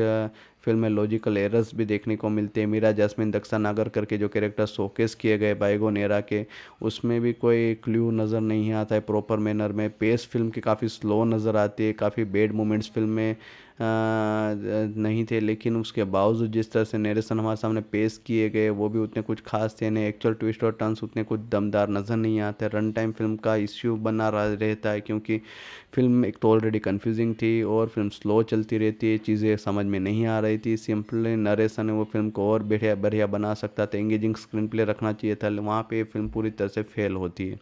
फिल्म में लॉजिकल एरर्स भी देखने को मिलते हैं मीरा जैस्मिन दक्षा नागर करके जो कैरेक्टर शोकेस किए गए बाइगो नेरा के उसमें भी कोई क्ल्यू नज़र नहीं आता है प्रॉपर मैनर में पेस फिल्म की काफ़ी स्लो नज़र आती है काफ़ी बेड मोमेंट्स फिल्म में नहीं थे लेकिन उसके बावजूद जिस तरह से नरेशन हमारे सामने पेश किए गए वो भी उतने कुछ खास थे नहीं एक्चुअल ट्विस्ट और टर्न्स उतने कुछ दमदार नज़र नहीं आते रन टाइम फिल्म का इश्यू बना रहता है क्योंकि फिल्म एक तो ऑलरेडी कन्फ्यूजिंग थी और फिल्म स्लो चलती रहती है चीज़ें समझ में नहीं आ रही थी सिंपल नरेशन है वो फिल्म को और बढ़िया बढ़िया बना सकता था एंगेजिंग स्क्रीन प्ले रखना चाहिए था वहाँ पे फिल्म पूरी तरह से फेल होती है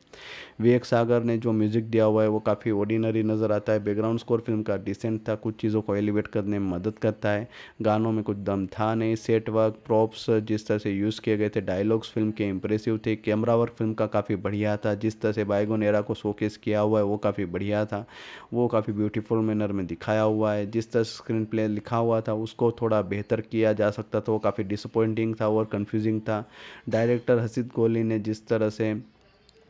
विवेक सागर ने जो म्यूज़िक दिया हुआ है वो काफ़ी ऑर्डिनरी नज़र आता है बैकग्राउंड स्कोर फिल्म का डिसेंट था कुछ चीज़ों को एलिवेट करने में मदद करता है गानों में कुछ दम था नहीं सेट वर्क प्रॉप्स जिस तरह से यूज़ किए गए थे डायलॉग्स फिल्म के इंप्रेसिव थे कैमरा वर्क फिल्म का काफ़ी बढ़िया था जिस तरह से बायगोन एरा को शोकेस किया हुआ है वो काफ़ी बढ़िया था वो काफ़ी ब्यूटीफुल मैनर में दिखाया हुआ है जिस तरह स्क्रीन प्ले लिखा हुआ था उसको थोड़ा बेहतर किया जा सकता था वो काफ़ी डिसअपॉइंटिंग था और कन्फ्यूजिंग था डायरेक्टर हसीद कोहली ने जिस तरह से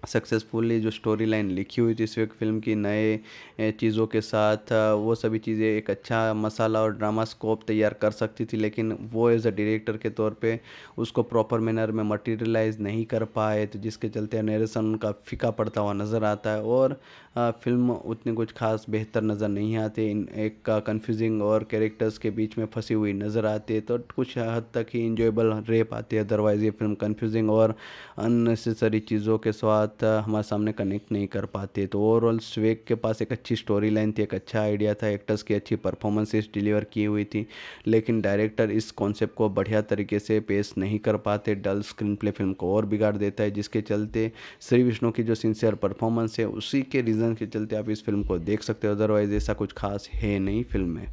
सक्सेसफुली जो स्टोरी लाइन लिखी हुई थी इस वक्त फिल्म की नए चीज़ों के साथ वो सभी चीज़ें एक अच्छा मसाला और ड्रामा स्कोप तैयार कर सकती थी लेकिन वो एज अ डायरेक्टर के तौर पे उसको प्रॉपर मैनर में मटेरियलाइज नहीं कर पाए तो जिसके चलते नरेशन उनका फिका पड़ता हुआ नज़र आता है और फिल्म उतनी कुछ खास बेहतर नज़र नहीं आती इन एक का कन्फ्यूजिंग और कैरेक्टर्स के बीच में फंसी हुई नज़र आती है तो कुछ हद तक ही इंजॉयबल रह पाती है अदरवाइज़ ये फिल्म कन्फ्यूजिंग और अननेसेसरी चीज़ों के साथ बात हमारे सामने कनेक्ट नहीं कर पाते तो ओवरऑल स्वेग के पास एक अच्छी स्टोरी लाइन थी एक अच्छा आइडिया था एक्टर्स की अच्छी परफॉर्मेंसेस डिलीवर की हुई थी लेकिन डायरेक्टर इस कॉन्सेप्ट को बढ़िया तरीके से पेश नहीं कर पाते डल स्क्रीन प्ले फिल्म को और बिगाड़ देता है जिसके चलते श्री विष्णु की जो सिंसियर परफॉर्मेंस है उसी के रीज़न के चलते आप इस फिल्म को देख सकते हो अदरवाइज़ ऐसा कुछ खास है नहीं फिल्म में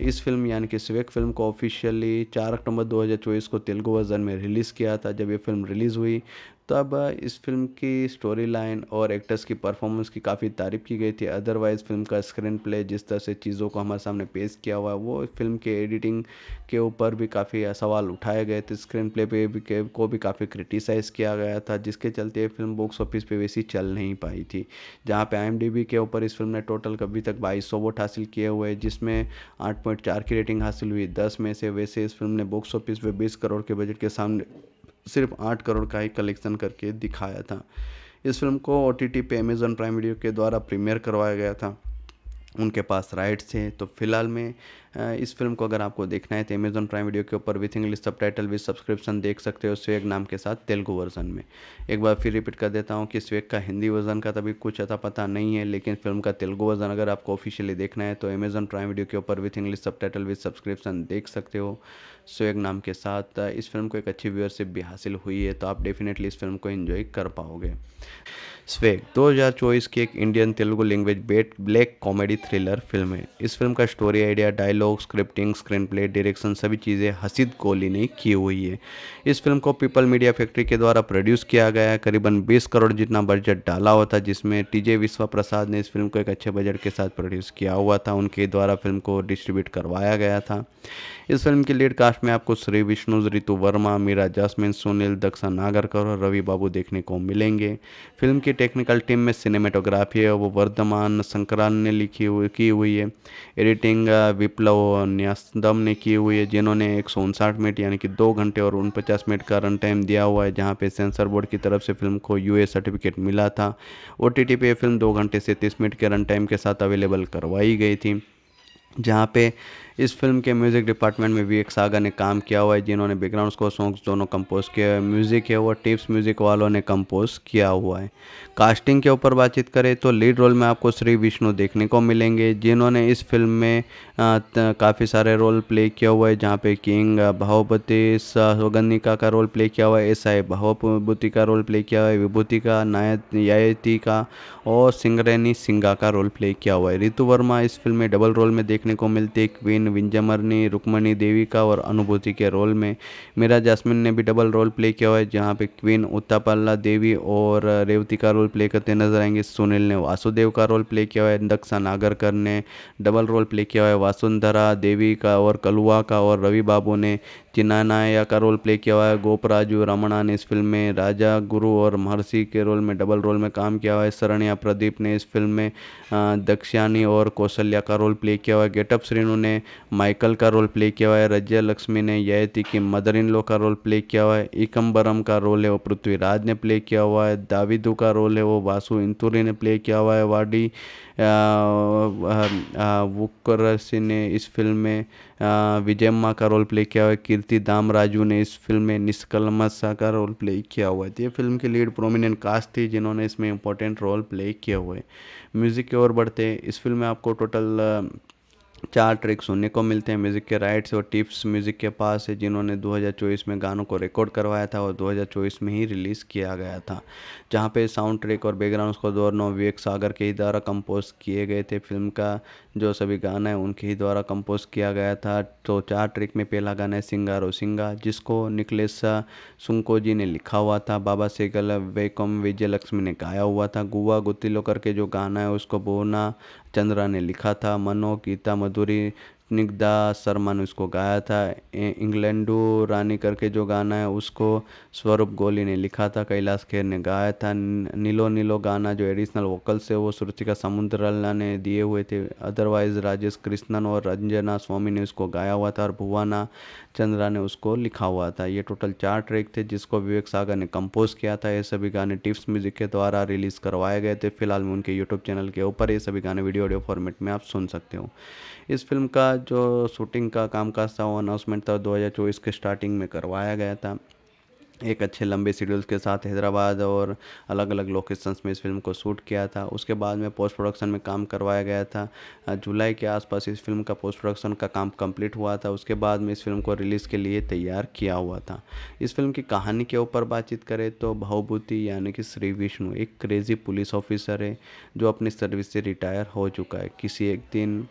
इस फिल्म यानी कि स्वेक फिल्म को ऑफिशियली 4 अक्टूबर 2024 को तेलुगु वर्जन में रिलीज़ किया था जब ये फिल्म रिलीज़ हुई तब इस फिल्म की स्टोरी लाइन और एक्टर्स की परफॉर्मेंस की काफ़ी तारीफ की गई थी अदरवाइज़ फिल्म का स्क्रीन प्ले जिस तरह से चीज़ों को हमारे सामने पेश किया हुआ है वो फिल्म के एडिटिंग के ऊपर भी काफ़ी सवाल उठाए गए थे स्क्रीन प्ले पे भी के, को भी काफ़ी क्रिटिसाइज़ किया गया था जिसके चलते ये फिल्म बॉक्स ऑफिस पर वैसी चल नहीं पाई थी जहाँ पर आई के ऊपर इस फिल्म ने टोटल अभी तक बाईस वोट हासिल किए हुए जिसमें आठ की रेटिंग हासिल हुई दस में से वैसे इस फिल्म ने बॉक्स ऑफिस पर बीस करोड़ के बजट के सामने सिर्फ आठ करोड़ का ही कलेक्शन करके दिखाया था इस फिल्म को ओ टी टी पे अमेज़न प्राइम वीडियो के द्वारा प्रीमियर करवाया गया था उनके पास राइट्स थे तो फिलहाल में इस फिल्म को अगर आपको देखना है तो अमेजन प्राइम वीडियो के ऊपर with English subtitle with subscription देख सकते हो स्वेग नाम के साथ तेलुगु वर्जन में एक बार फिर रिपीट कर देता हूँ कि स्वेग का हिंदी वर्जन का तभी कुछ अता पता नहीं है लेकिन फिल्म का तेलुगु वर्जन अगर आपको ऑफिशियली देखना है तो अमेजन प्राइम वीडियो के ऊपर with English subtitle with subscription देख सकते हो सोएग नाम के साथ इस फिल्म को एक अच्छी व्यूअरशिप भी हासिल हुई है तो आप डेफिनेटली इस फिल्म को इन्जॉय कर पाओगे स्वेग 2024 की एक इंडियन तेलुगु लैंग्वेज बेट ब्लैक कॉमेडी थ्रिलर फिल्म है इस फिल्म का story idea dialogue scripting screen play direction सभी चीज़ें हसीद कोहली ने की हुई है इस फिल्म को पीपल मीडिया फैक्ट्री के द्वारा प्रोड्यूस किया गया करीबन बीस करोड़ जितना बजट डाला हुआ था जिसमें टीजे विश्वा प्रसाद ने इस फिल्म को एक अच्छे बजट के साथ प्रोड्यूस किया हुआ था उनके द्वारा फिल्म को डिस्ट्रीब्यूट करवाया गया था इस फिल्म की लीड कास्ट में आपको श्री विष्णु रितु वर्मा मीरा जासमिन सुनील दक्षा नागरकर और रवि बाबू देखने को मिलेंगे फिल्म के की टेक्निकल टीम में सिनेमेटोग्राफी है वो वर्धमान संकरान ने लिखी हुई की हुई है एडिटिंग विप्लव न्यासदम ने की हुई है जिन्होंने एक मिनट यानी कि दो घंटे और उनपचास मिनट का रन टाइम दिया हुआ है जहाँ पे सेंसर बोर्ड की तरफ से फिल्म को यू सर्टिफिकेट मिला था ओ टी पे फिल्म दो घंटे से तीस मिनट के रन टाइम के साथ अवेलेबल करवाई गई थी जहाँ पे इस फिल्म के म्यूज़िक डिपार्टमेंट में भी एक सागर ने काम किया हुआ है जिन्होंने बैकग्राउंड को सॉन्ग्स दोनों कंपोज किया हुआ है म्यूज़िक है वो टिप्स म्यूज़िक वालों ने कंपोज किया हुआ है कास्टिंग के ऊपर बातचीत करें तो लीड रोल में आपको श्री विष्णु देखने को मिलेंगे जिन्होंने इस फिल्म में काफ़ी सारे रोल प्ले किया हुआ है जहाँ पे किंग भावपति सौगनिका का रोल प्ले किया हुआ है एस आई भावभूति का रोल प्ले किया हुआ है विभूति का नायत का और सिंगरेनी सिंगा का रोल प्ले किया हुआ है ऋतु वर्मा इस फिल्म में डबल रोल में देखने को मिलती है क्वीन हीरोइन विंजमरनी रुक्मणी देविका और अनुभूति के रोल में मीरा जासमिन ने भी डबल रोल प्ले किया है जहाँ पे क्वीन उत्तापल्ला देवी और रेवती का रोल प्ले करते नजर आएंगे सुनील ने वासुदेव का रोल प्ले किया है दक्षा नागरकर ने डबल रोल प्ले किया है वासुंधरा देवी का और कलुआ का और रवि बाबू ने जिन्ना नाया का रोल प्ले किया हुआ है गोपराजू रमणा ने इस फिल्म में राजा गुरु और महर्षि के रोल में डबल रोल में काम किया हुआ है सरण्या प्रदीप ने इस फिल्म में दक्षिणी और कौशल्या का रोल प्ले किया हुआ है गेटअप श्रीनु ने माइकल का रोल प्ले किया हुआ है रज्या लक्ष्मी ने यति की मदर इन लो का रोल प्ले किया हुआ है इकम्बरम का रोल है वो पृथ्वीराज ने प्ले किया हुआ है दाविदू का रोल है वो वासु इंतुरी ने प्ले किया हुआ है वाडी वुक्कर सिंह ने इस फिल्म में विजय माँ का रोल प्ले किया हुआ है कीर्ति दाम राजू ने इस फिल्म में निष्कलमसा का रोल प्ले किया हुआ है तो ये फिल्म की लीड प्रोमिनेंट कास्ट थी जिन्होंने इसमें इंपॉर्टेंट रोल प्ले किया हुआ है म्यूज़िक की ओर बढ़ते इस फिल्म में आपको टोटल चार ट्रैक सुनने को मिलते हैं म्यूज़िक के राइट्स और टिप्स म्यूज़िक के पास है जिन्होंने 2024 में गानों को रिकॉर्ड करवाया था और 2024 में ही रिलीज़ किया गया था जहां पे साउंड ट्रैक और बैकग्राउंड को दोनों विवेक सागर के ही द्वारा कंपोज किए गए थे फिल्म का जो सभी गाना है उनके ही द्वारा कंपोज किया गया था तो चार ट्रैक में पहला गाना है सिंगारो सिंगा जिसको निकलेसा सुंको जी ने लिखा हुआ था बाबा सेगल वेकम विजय लक्ष्मी ने गाया हुआ था गुआ लोकर के जो गाना है उसको बोना चंद्रा ने लिखा था मनो गीता मधुरी स्निग्धा शर्मा ने उसको गाया था इंग्लैंडो रानी करके जो गाना है उसको स्वरूप गोली ने लिखा था कैलाश खेर ने गाया था नीलो नीलो गाना जो एडिशनल वोकल्स है वो श्रुतिका समुद्रल्ला ने दिए हुए थे अदरवाइज राजेश कृष्णन और रंजना स्वामी ने उसको गाया हुआ था और भुवाना चंद्रा ने उसको लिखा हुआ था ये टोटल चार ट्रैक थे जिसको विवेक सागर ने कंपोज किया था ये सभी गाने टिप्स म्यूजिक के द्वारा रिलीज़ करवाए गए थे फिलहाल में उनके यूट्यूब चैनल के ऊपर ये सभी गाने वीडियो ऑडियो फॉर्मेट में आप सुन सकते हो इस फिल्म का जो शूटिंग का कामकाज था वो अनाउंसमेंट था 2024 के स्टार्टिंग में करवाया गया था एक अच्छे लंबे शेड्यूल्स के साथ हैदराबाद और अलग अलग लोकेशंस में इस फिल्म को शूट किया था उसके बाद में पोस्ट प्रोडक्शन में काम करवाया गया था जुलाई के आसपास इस फिल्म का पोस्ट प्रोडक्शन का काम कंप्लीट हुआ था उसके बाद में इस फिल्म को रिलीज़ के लिए तैयार किया हुआ था इस फिल्म की कहानी के ऊपर बातचीत करें तो भावभूति यानी कि श्री विष्णु एक क्रेज़ी पुलिस ऑफिसर है जो अपनी सर्विस से रिटायर हो चुका है किसी एक दिन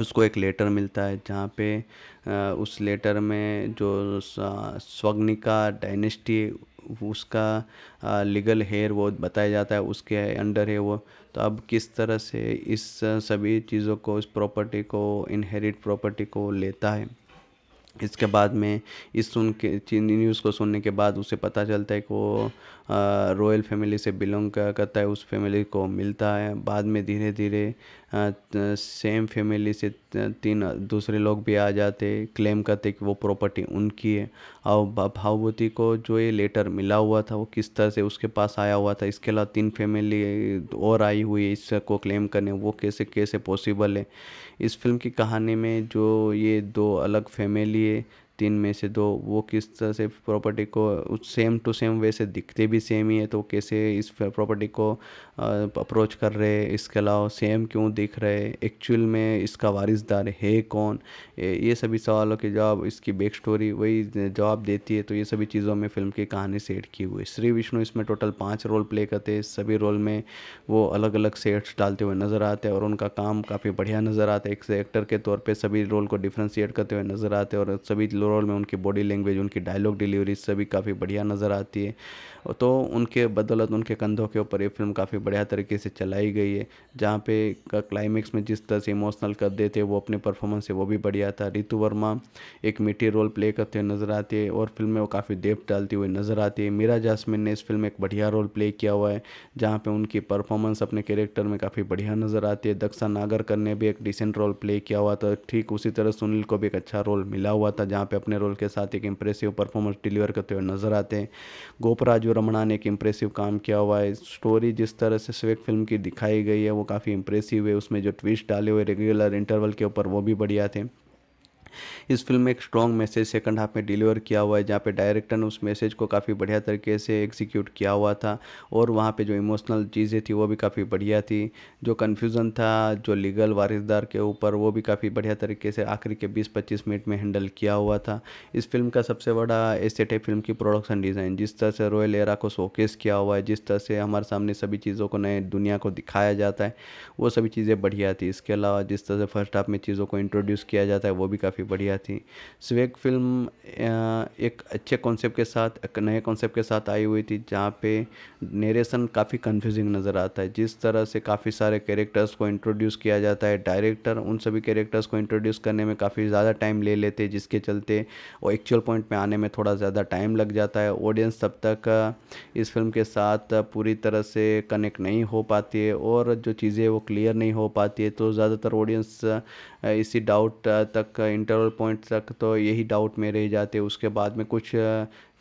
उसको एक लेटर मिलता है जहाँ पे उस लेटर में जो स्वग्निका डायनेस्टी उसका लीगल हेयर वो बताया जाता है उसके अंडर है वो तो अब किस तरह से इस सभी चीज़ों को इस प्रॉपर्टी को इनहेरिट प्रॉपर्टी को लेता है इसके बाद में इस सुन के न्यूज़ को सुनने के बाद उसे पता चलता है कि वो रॉयल फैमिली से बिलोंग करता है उस फैमिली को मिलता है बाद में धीरे धीरे सेम फैमिली से तीन दूसरे लोग भी आ जाते क्लेम करते कि वो प्रॉपर्टी उनकी है और भावभूति को जो ये लेटर मिला हुआ था वो किस तरह से उसके पास आया हुआ था इसके अलावा तीन फैमिली और आई हुई है इसको क्लेम करने वो कैसे कैसे पॉसिबल है इस फिल्म की कहानी में जो ये दो अलग फैमिली है तीन में से दो वो किस तरह से प्रॉपर्टी को सेम टू सेम वैसे दिखते भी सेम ही है तो कैसे इस प्रॉपर्टी को अप्रोच कर रहे इसके अलावा सेम क्यों दिख रहे एक्चुअल में इसका वारिसदार है कौन ये सभी सवालों के जवाब इसकी बैक स्टोरी वही जवाब देती है तो ये सभी चीज़ों में फिल्म की कहानी सेट की हुई श्री विष्णु इसमें टोटल पाँच रोल प्ले करते हैं सभी रोल में वो अलग अलग सेट्स डालते हुए नज़र आते हैं और उनका काम काफ़ी बढ़िया नज़र आता है एक से एक्टर के तौर पर सभी रोल को डिफ्रेंशिएट करते हुए नज़र आते हैं और सभी रोल में उनकी बॉडी लैंग्वेज उनकी डायलॉग डिलीवरी सभी काफ़ी बढ़िया नज़र आती है तो उनके बदौलत उनके कंधों के ऊपर ये फिल्म काफ़ी बढ़िया तरीके से चलाई गई है जहाँ पे क्लाइमेक्स में जिस तरह से इमोशनल कर देते वो अपने परफॉर्मेंस है वो भी बढ़िया था रितु वर्मा एक मीठी रोल प्ले करते हुए नज़र आते हैं और फिल्म में वो काफ़ी देव डालती हुई नज़र आती है मीरा जासमिन ने इस फिल्म में एक बढ़िया रोल प्ले किया हुआ है जहाँ पर उनकी परफॉर्मेंस अपने कैरेक्टर में काफ़ी बढ़िया नज़र आती है दक्षा नागरकर ने भी एक डिसेंट रोल प्ले किया हुआ था ठीक उसी तरह सुनील को भी एक अच्छा रोल मिला हुआ था जहाँ पे अपने रोल के साथ एक इंप्रेसिव परफॉर्मेंस डिलीवर करते हुए नज़र आते हैं गोपराज रमणा ने एक इम्प्रेसिव काम किया हुआ है स्टोरी जिस तरह से स्वेक फिल्म की दिखाई गई है वो काफ़ी इम्प्रेसिव है उसमें जो ट्विस्ट डाले हुए रेगुलर इंटरवल के ऊपर वो भी बढ़िया थे इस फिल्म में एक स्ट्रॉन्ग मैसेज सेकंड हाफ में डिलीवर किया हुआ है जहाँ पे डायरेक्टर ने उस मैसेज को काफ़ी बढ़िया तरीके से एग्जीक्यूट किया हुआ था और वहाँ पर जो इमोशनल चीज़ें थी वो भी काफ़ी बढ़िया थी जो कन्फ्यूज़न था जो लीगल वारिसदार के ऊपर वो भी काफ़ी बढ़िया तरीके से आखिरी के बीस पच्चीस मिनट में हैंडल किया हुआ था इस फिल्म का सबसे बड़ा एसेट है फिल्म की प्रोडक्शन डिज़ाइन जिस तरह से रोयल एरा को शोकेस किया हुआ है जिस तरह से हमारे सामने सभी चीज़ों को नए दुनिया को दिखाया जाता है वो सभी चीज़ें बढ़िया थी इसके अलावा जिस तरह से फर्स्ट हाफ में चीज़ों को इंट्रोड्यूस किया जाता है वो भी काफ़ी काफ़ी बढ़िया थी स्वेग फिल्म एक अच्छे कॉन्सेप्ट के साथ एक नए कॉन्सेप्ट के साथ आई हुई थी जहाँ पे नेरेशन काफ़ी कंफ्यूजिंग नज़र आता है जिस तरह से काफ़ी सारे कैरेक्टर्स को इंट्रोड्यूस किया जाता है डायरेक्टर उन सभी कैरेक्टर्स को इंट्रोड्यूस करने में काफ़ी ज़्यादा टाइम ले लेते हैं जिसके चलते वो एक्चुअल पॉइंट में आने में थोड़ा ज़्यादा टाइम लग जाता है ऑडियंस तब तक इस फिल्म के साथ पूरी तरह से कनेक्ट नहीं हो पाती है और जो चीज़ें वो क्लियर नहीं हो पाती है तो ज़्यादातर ऑडियंस इसी डाउट तक इंटरवल पॉइंट तक तो यही डाउट में रह जाते उसके बाद में कुछ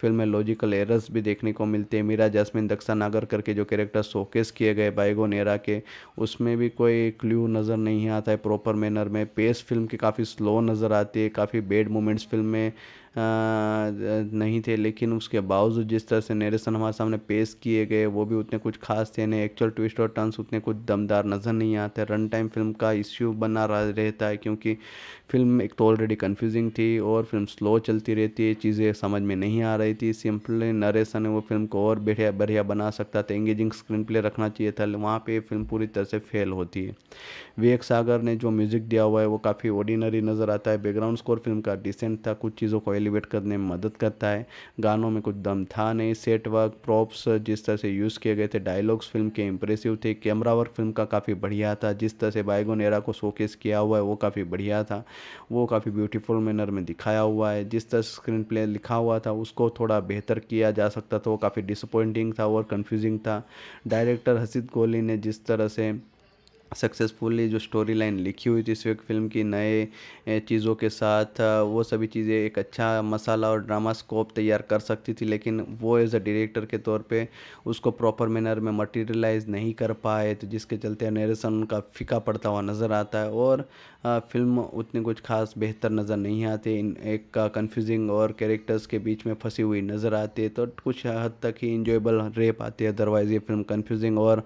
फिल्म में लॉजिकल एरर्स भी देखने को मिलते हैं मीरा जैस्मिन दक्षा नागर करके जो कैरेक्टर शोकेस किए गए बाइगो नेरा के उसमें भी कोई क्ल्यू नज़र नहीं आता है प्रॉपर मैनर में पेस फिल्म की काफ़ी स्लो नज़र आती है काफ़ी बेड मोमेंट्स फिल्म में नहीं थे लेकिन उसके बावजूद जिस तरह से नरेशन हमारे सामने पेश किए गए वो भी उतने कुछ खास थे नहीं एक्चुअल ट्विस्ट और टर्न्स उतने कुछ दमदार नज़र नहीं आते रन टाइम फिल्म का इश्यू बना रहता है क्योंकि फिल्म एक तो ऑलरेडी कन्फ्यूजिंग थी और फिल्म स्लो चलती रहती है चीज़ें समझ में नहीं आ रही थी सिंपल नरेशन है वो फिल्म को और बढ़िया बढ़िया बना सकता था एंगेजिंग स्क्रीन प्ले रखना चाहिए था वहाँ पर फिल्म पूरी तरह से फेल होती है विवेक सागर ने जो म्यूज़िक दिया हुआ है वो काफ़ी ऑर्डिनरी नज़र आता है बैकग्राउंड स्कोर फिल्म का डिसेंट था कुछ चीज़ों को एलिवेट करने में मदद करता है गानों में कुछ दम था नहीं सेट वर्क प्रॉप्स जिस तरह से यूज़ किए गए थे डायलॉग्स फिल्म के इंप्रेसिव थे कैमरा वर्क फिल्म का काफ़ी बढ़िया था जिस तरह से बाइगोन एरा को शोकेस किया हुआ है वो काफ़ी बढ़िया था वो काफ़ी ब्यूटीफुल मैनर में दिखाया हुआ है जिस तरह स्क्रीन प्ले लिखा हुआ था उसको थोड़ा बेहतर किया जा सकता था वो काफ़ी डिसअपॉइंटिंग था और कन्फ्यूजिंग था डायरेक्टर हसीद कोहली ने जिस तरह से सक्सेसफुली जो स्टोरी लाइन लिखी हुई थी इस वक्त फिल्म की नए चीज़ों के साथ वो सभी चीज़ें एक अच्छा मसाला और ड्रामा स्कोप तैयार कर सकती थी लेकिन वो एज अ डायरेक्टर के तौर पे उसको प्रॉपर मैनर में मटेरियलाइज नहीं कर पाए तो जिसके चलते नरेशन उनका फिका पड़ता हुआ नज़र आता है और फिल्म उतनी कुछ खास बेहतर नज़र नहीं आती इन एक कन्फ्यूजिंग और कैरेक्टर्स के बीच में फंसी हुई नज़र आती है तो कुछ हद तक ही इंजॉयबल रेप आती है अदरवाइज़ ये फिल्म कन्फ्यूजिंग और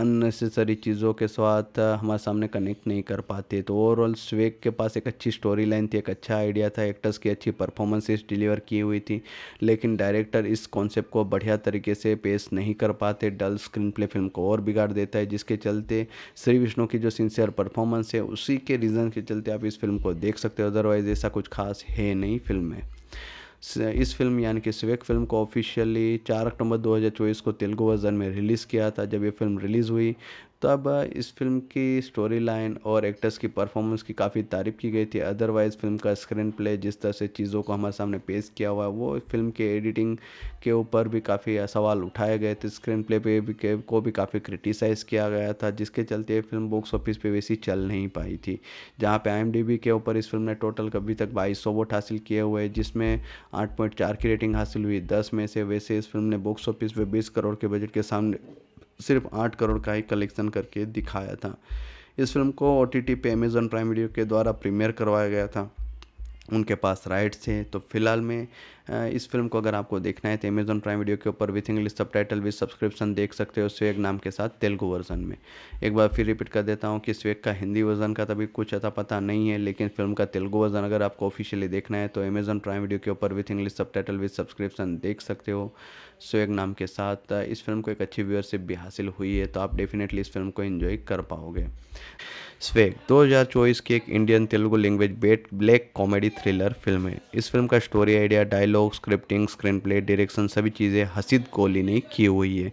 अननेसेसरी चीज़ों के साथ साथ हमारे सामने कनेक्ट नहीं कर पाते तो ओवरऑल स्वेग के पास एक अच्छी स्टोरी लाइन थी एक अच्छा आइडिया था एक्टर्स की अच्छी परफॉर्मेंसेस डिलीवर की हुई थी लेकिन डायरेक्टर इस कॉन्सेप्ट को बढ़िया तरीके से पेश नहीं कर पाते डल स्क्रीन प्ले फिल्म को और बिगाड़ देता है जिसके चलते श्री विष्णु की जो सिंसियर परफॉर्मेंस है उसी के रीज़न के चलते आप इस फिल्म को देख सकते हो अदरवाइज़ ऐसा कुछ खास है नहीं फिल्म में इस फिल्म यानी कि स्वेक फिल्म को ऑफिशियली 4 अक्टूबर 2024 को तेलुगु वर्जन में रिलीज़ किया था जब ये फिल्म रिलीज़ हुई तब तो इस फिल्म की स्टोरी लाइन और एक्टर्स की परफॉर्मेंस की काफ़ी तारीफ की गई थी अदरवाइज़ फिल्म का स्क्रीन प्ले जिस तरह से चीज़ों को हमारे सामने पेश किया हुआ है वो फिल्म के एडिटिंग के ऊपर भी काफ़ी सवाल उठाए गए थे स्क्रीन प्ले पे भी के, को भी काफ़ी क्रिटिसाइज़ किया गया था जिसके चलते फिल्म बॉक्स ऑफिस पर वैसी चल नहीं पाई थी जहाँ पर आई के ऊपर इस फिल्म ने टोटल अभी तक बाईस वोट हासिल किए हुए जिसमें आठ की रेटिंग हासिल हुई दस में से वैसे इस फिल्म ने बॉक्स ऑफिस पर बीस करोड़ के बजट के सामने सिर्फ आठ करोड़ का ही कलेक्शन करके दिखाया था इस फिल्म को ओ टी टी पे अमेज़न प्राइम वीडियो के द्वारा प्रीमियर करवाया गया था उनके पास राइट्स थे तो फिलहाल में इस फिल्म को अगर आपको देखना है तो अमेजन प्राइम वीडियो के ऊपर with English subtitle with subscription देख सकते हो स्वेग नाम के साथ तेलुगु वर्जन में एक बार फिर रिपीट कर देता हूँ कि स्वेग का हिंदी वर्जन का तभी तो कुछ अता पता नहीं है लेकिन फिल्म का तेलुगु वर्जन अगर आपको ऑफिशियली देखना है तो अमेजन प्राइम वीडियो के ऊपर with English subtitle with subscription देख सकते हो स्वेग नाम के साथ इस फिल्म को एक अच्छी व्यूअरशिप भी हासिल हुई है तो आप डेफिनेटली इस फिल्म को इन्जॉय कर पाओगे स्वेग 2024 की एक इंडियन तेलुगु लैंग्वेज बेट ब्लैक कॉमेडी थ्रिलर फिल्म है इस फिल्म का story idea dialogue scripting screen play direction सभी चीज़ें हसीद कोहली ने की हुई है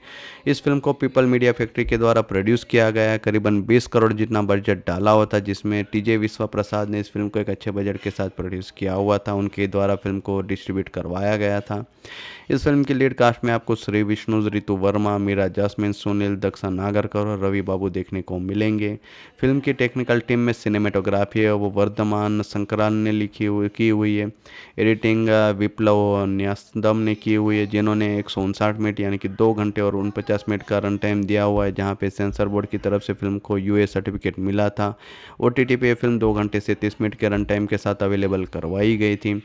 इस फिल्म को पीपल मीडिया फैक्ट्री के द्वारा प्रोड्यूस किया गया करीबन 20 करोड़ जितना बजट डाला हुआ था जिसमें टीजे विश्वा प्रसाद ने इस फिल्म को एक अच्छे बजट के साथ प्रोड्यूस किया हुआ था उनके द्वारा फिल्म को डिस्ट्रीब्यूट करवाया गया था इस फिल्म की लीड कास्ट में आपको श्री विष्णु रितु वर्मा मीरा जासमिन सुनील दक्षा नागरकर और रवि बाबू देखने को मिलेंगे फिल्म की टेक्निकल टीम में सिनेमेटोग्राफी है वो वर्धमान संक्रांत ने लिखी हुई की हुई है एडिटिंग विप्लव न्यासदम ने की हुई है जिन्होंने एक मिनट यानी कि दो घंटे और उनपचास मिनट का रन टाइम दिया हुआ है जहाँ पे सेंसर बोर्ड की तरफ से फिल्म को यू सर्टिफिकेट मिला था ओ टी पे फिल्म दो घंटे से तीस मिनट के रन टाइम के साथ अवेलेबल करवाई गई थी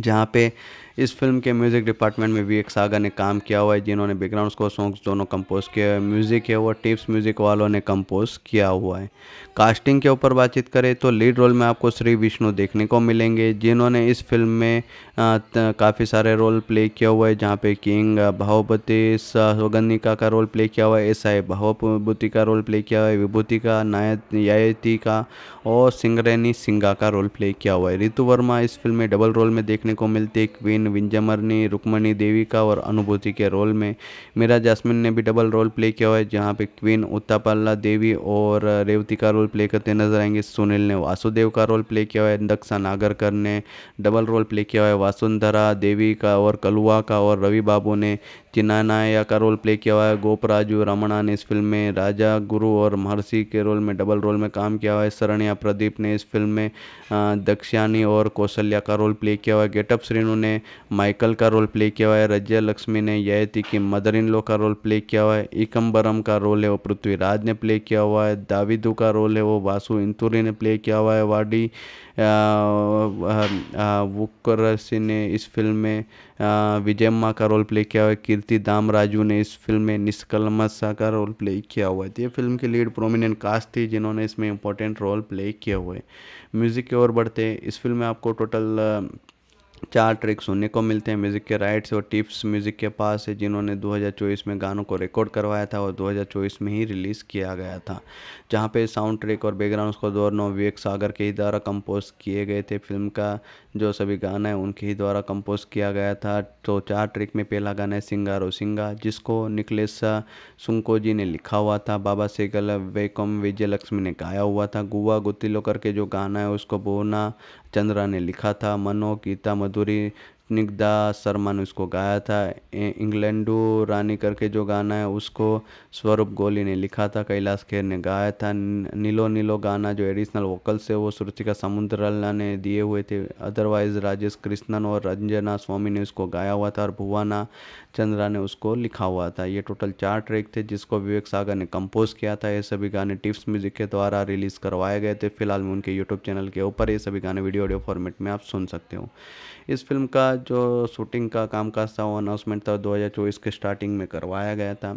जहाँ पे इस फिल्म के म्यूज़िक डिपार्टमेंट में एक सागर ने काम किया हुआ है जिन्होंने बैकग्राउंड स्कोर सॉन्ग्स दोनों कंपोज किया है म्यूज़िक है वो टिप्स म्यूज़िक वालों ने कंपोज किया हुआ है कास्टिंग के ऊपर बातचीत करें तो लीड रोल में आपको श्री विष्णु देखने को मिलेंगे जिन्होंने इस फिल्म में काफ़ी सारे रोल प्ले किया हुआ है जहाँ पे किंग भावपति सौगनिका का रोल प्ले किया हुआ है एस आई भावभूति का रोल प्ले किया हुआ है विभूति का नायत का और सिंगरेनी सिंगा का रोल प्ले किया हुआ है रितु वर्मा इस फिल्म में डबल रोल में देखने को मिलती है क्वीन जैस्मिन विंजमरनी रुक्मणी देविका और अनुभूति के रोल में मीरा जासमिन ने भी डबल रोल प्ले किया हुआ है जहाँ पे क्वीन उत्तापाला देवी और रेवती का रोल प्ले करते नजर आएंगे सुनील ने वासुदेव का रोल प्ले किया हुआ है दक्षा नागरकर ने डबल रोल प्ले किया हुआ है वासुंधरा देवी का और कलुआ का और रवि बाबू ने जिन्ना नाया का रोल प्ले किया हुआ है गोप राजू रमणा ने इस फिल्म में राजा गुरु और महर्षि के रोल में डबल रोल में काम किया हुआ है सरण्या प्रदीप ने इस फिल्म में दक्षयानी और कौशल्या का रोल प्ले किया हुआ है गेटअप श्रीनु ने माइकल का रोल प्ले किया हुआ है रज्या लक्ष्मी ने यायती की मदर इन लो का रोल प्ले किया हुआ है इकम्बरम का रोल है वो पृथ्वीराज ने प्ले किया हुआ है दाविदू का रोल है वो वासु इंतुरी ने प्ले किया हुआ है वाडी वुक्कर ने इस फिल्म में विजयम्मा का रोल प्ले किया हुआ है कीर्ति दाम राजू ने इस फिल्म में निष्कलमसा का रोल प्ले किया हुआ है तो ये फिल्म की लीड प्रोमिनेंट कास्ट थी जिन्होंने इसमें इंपॉर्टेंट रोल प्ले किए हुए म्यूज़िक की ओर बढ़ते हैं इस फिल्म में आपको टोटल चार ट्रैक सुनने को मिलते हैं म्यूज़िक के राइट्स और टिप्स म्यूज़िक के पास है जिन्होंने 2024 में गानों को रिकॉर्ड करवाया था और 2024 में ही रिलीज़ किया गया था जहाँ पे साउंड ट्रैक और बैकग्राउंड को दोनों विवेक सागर के ही द्वारा कंपोज किए गए थे फिल्म का जो सभी गाना है उनके ही द्वारा कंपोज किया गया था तो चार ट्रैक में पहला गाना है सिंगारो सिंगा जिसको निकलेसा सुंको जी ने लिखा हुआ था बाबा सेगल वेकम विजय लक्ष्मी ने गाया हुआ था गुआ गुतिलो करके जो गाना है उसको बोना चंद्रा ने लिखा था मनो गीता मधुरी स्निग्धा शर्मा ने उसको गाया था इंग्लैंडो रानी करके जो गाना है उसको स्वरूप गोली ने लिखा था कैलाश खेर ने गाया था नीलो नीलो गाना जो एडिशनल वोकल्स है वो श्रुतिका समुद्रला ने दिए हुए थे अदरवाइज राजेश कृष्णन और रंजना स्वामी ने उसको गाया हुआ था और भुवाना चंद्रा ने उसको लिखा हुआ था ये टोटल चार ट्रैक थे जिसको विवेक सागर ने कंपोज किया था ये सभी गाने टिप्स म्यूजिक के द्वारा रिलीज़ करवाए गए थे फिलहाल मैं उनके यूट्यूब चैनल के ऊपर ये सभी गाने वीडियो ऑडियो फॉर्मेट में आप सुन सकते हो इस फिल्म का जो शूटिंग का कामकाज था वो अनाउंसमेंट था चौबीस के स्टार्टिंग में करवाया गया था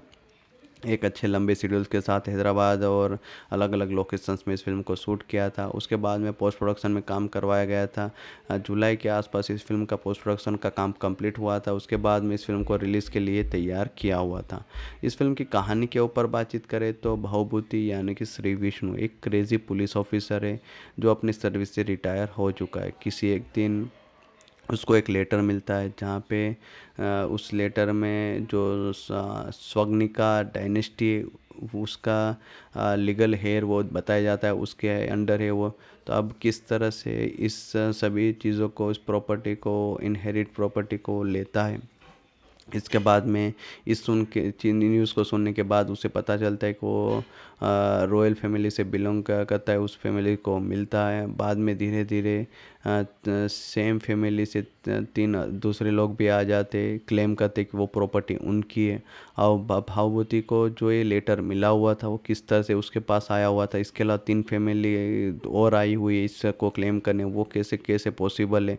एक अच्छे लंबे शेड्यूल्स के साथ हैदराबाद और अलग अलग लोकेशंस में इस फिल्म को शूट किया था उसके बाद में पोस्ट प्रोडक्शन में काम करवाया गया था जुलाई के आसपास इस फिल्म का पोस्ट प्रोडक्शन का काम कंप्लीट हुआ था उसके बाद में इस फिल्म को रिलीज़ के लिए तैयार किया हुआ था इस फिल्म की कहानी के ऊपर बातचीत करें तो भावभूति यानी कि श्री विष्णु एक क्रेज़ी पुलिस ऑफिसर है जो अपनी सर्विस से रिटायर हो चुका है किसी एक दिन उसको एक लेटर मिलता है जहाँ पे उस लेटर में जो स्वग्निका डायनेस्टी उसका लीगल हेयर वो बताया जाता है उसके अंडर है वो तो अब किस तरह से इस सभी चीज़ों को इस प्रॉपर्टी को इनहेरिट प्रॉपर्टी को लेता है इसके बाद में इस सुन के न्यूज़ को सुनने के बाद उसे पता चलता है कि वो रॉयल फैमिली से बिलोंग करता है उस फैमिली को मिलता है बाद में धीरे धीरे सेम फैमिली से तीन दूसरे लोग भी आ जाते क्लेम करते कि वो प्रॉपर्टी उनकी है और भावभूती को जो ये लेटर मिला हुआ था वो किस तरह से उसके पास आया हुआ था इसके अलावा तीन फैमिली और आई हुई है इसको क्लेम करने वो कैसे कैसे पॉसिबल है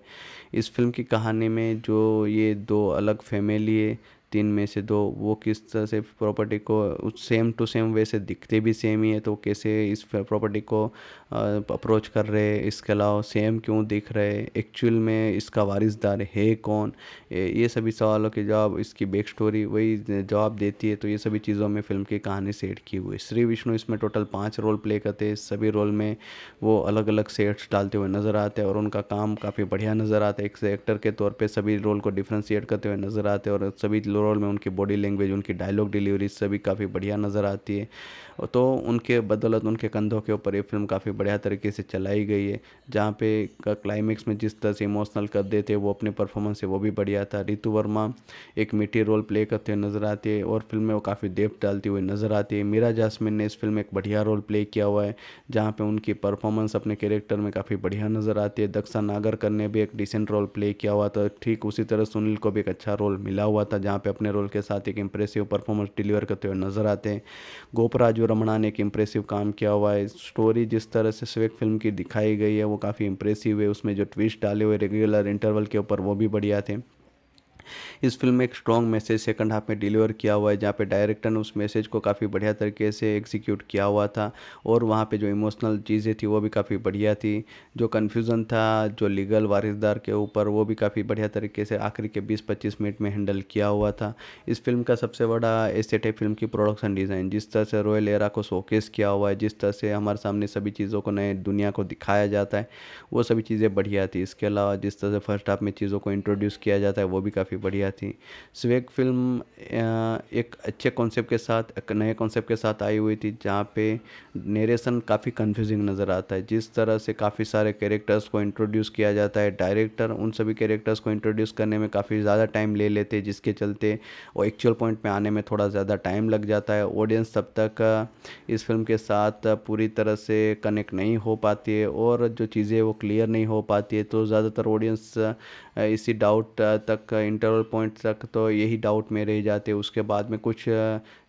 इस फिल्म की कहानी में जो ये दो अलग फैमिली है तीन में से दो वो किस तरह से प्रॉपर्टी को सेम टू सेम वैसे दिखते भी सेम ही है तो कैसे इस प्रॉपर्टी को अप्रोच कर रहे इसके अलावा सेम क्यों दिख रहे एक्चुअल में इसका वारिसदार है कौन ये सभी सवालों के जवाब इसकी बैक स्टोरी वही जवाब देती है तो ये सभी चीज़ों में फिल्म की कहानी सेट की हुई श्री विष्णु इसमें टोटल पाँच रोल प्ले करते हैं सभी रोल में वो अलग अलग सेट्स डालते हुए नज़र आते हैं और उनका काम काफ़ी बढ़िया नज़र आता है एक एक्टर के तौर पर सभी रोल को डिफ्रेंशिएट करते हुए नज़र आते हैं और सभी ओवरऑल में उनकी बॉडी लैंग्वेज उनकी डायलॉग डिलीवरी सभी काफ़ी बढ़िया नज़र आती है तो उनके बदौलत उनके कंधों के ऊपर ये फिल्म काफ़ी बढ़िया तरीके से चलाई गई है जहाँ पे का क्लाइमेक्स में जिस तरह से इमोशनल कर देते वो अपने परफॉर्मेंस से वो भी बढ़िया था रितु वर्मा एक मीठी रोल प्ले करते हुए नज़र आते और फिल्म में वो काफ़ी देव डालती हुई नज़र आती है मीरा जासमिन ने इस फिल्म में एक बढ़िया रोल प्ले किया हुआ है जहाँ पर उनकी परफॉर्मेंस अपने कैरेक्टर में काफ़ी बढ़िया नज़र आती है दक्षा नागरकर ने भी एक डिसेंट रोल प्ले किया हुआ था ठीक उसी तरह सुनील को भी एक अच्छा रोल मिला हुआ था जहाँ पर अपने रोल के साथ एक इम्प्रेसिव परफॉर्मेंस डिलीवर करते हुए नज़र आते हैं गोपराज राजू रमणा ने एक इम्प्रेसिव काम किया हुआ है स्टोरी जिस तरह से स्वेक फिल्म की दिखाई गई है वो काफ़ी इम्प्रेसिव है उसमें जो ट्विस्ट डाले हुए रेगुलर इंटरवल के ऊपर वो भी बढ़िया थे इस फिल्म में एक स्ट्रॉन्ग मैसेज सेकंड हाफ में डिलीवर किया हुआ है जहाँ पे डायरेक्टर ने उस मैसेज को काफ़ी बढ़िया तरीके से एग्जीक्यूट किया हुआ था और वहाँ पे जो इमोशनल चीज़ें थी वो भी काफ़ी बढ़िया थी जो कन्फ्यूज़न था जो लीगल वारिसदार के ऊपर वो भी काफ़ी बढ़िया तरीके से आखिरी के बीस पच्चीस मिनट में हैंडल किया हुआ था इस फिल्म का सबसे बड़ा एसेट है फिल्म की प्रोडक्शन डिज़ाइन जिस तरह से रोयल एरा को शोकेस किया हुआ है जिस तरह से हमारे सामने सभी चीज़ों को नए दुनिया को दिखाया जाता है वो सभी चीज़ें बढ़िया थी इसके अलावा जिस तरह से फर्स्ट हाफ में चीज़ों को इंट्रोड्यूस किया जाता है वो भी काफ़ी काफ़ी बढ़िया थी स्वेग फिल्म एक अच्छे कॉन्सेप्ट के साथ एक नए कॉन्सेप्ट के साथ आई हुई थी जहाँ पे नेरेशन काफ़ी कंफ्यूजिंग नज़र आता है जिस तरह से काफ़ी सारे कैरेक्टर्स को इंट्रोड्यूस किया जाता है डायरेक्टर उन सभी कैरेक्टर्स को इंट्रोड्यूस करने में काफ़ी ज़्यादा टाइम ले लेते हैं जिसके चलते वो एक्चुअल पॉइंट में आने में थोड़ा ज़्यादा टाइम लग जाता है ऑडियंस तब तक इस फिल्म के साथ पूरी तरह से कनेक्ट नहीं हो पाती है और जो चीज़ें वो क्लियर नहीं हो पाती है तो ज़्यादातर ऑडियंस इसी डाउट तक इंटरवल पॉइंट तक तो यही डाउट में रह जाते उसके बाद में कुछ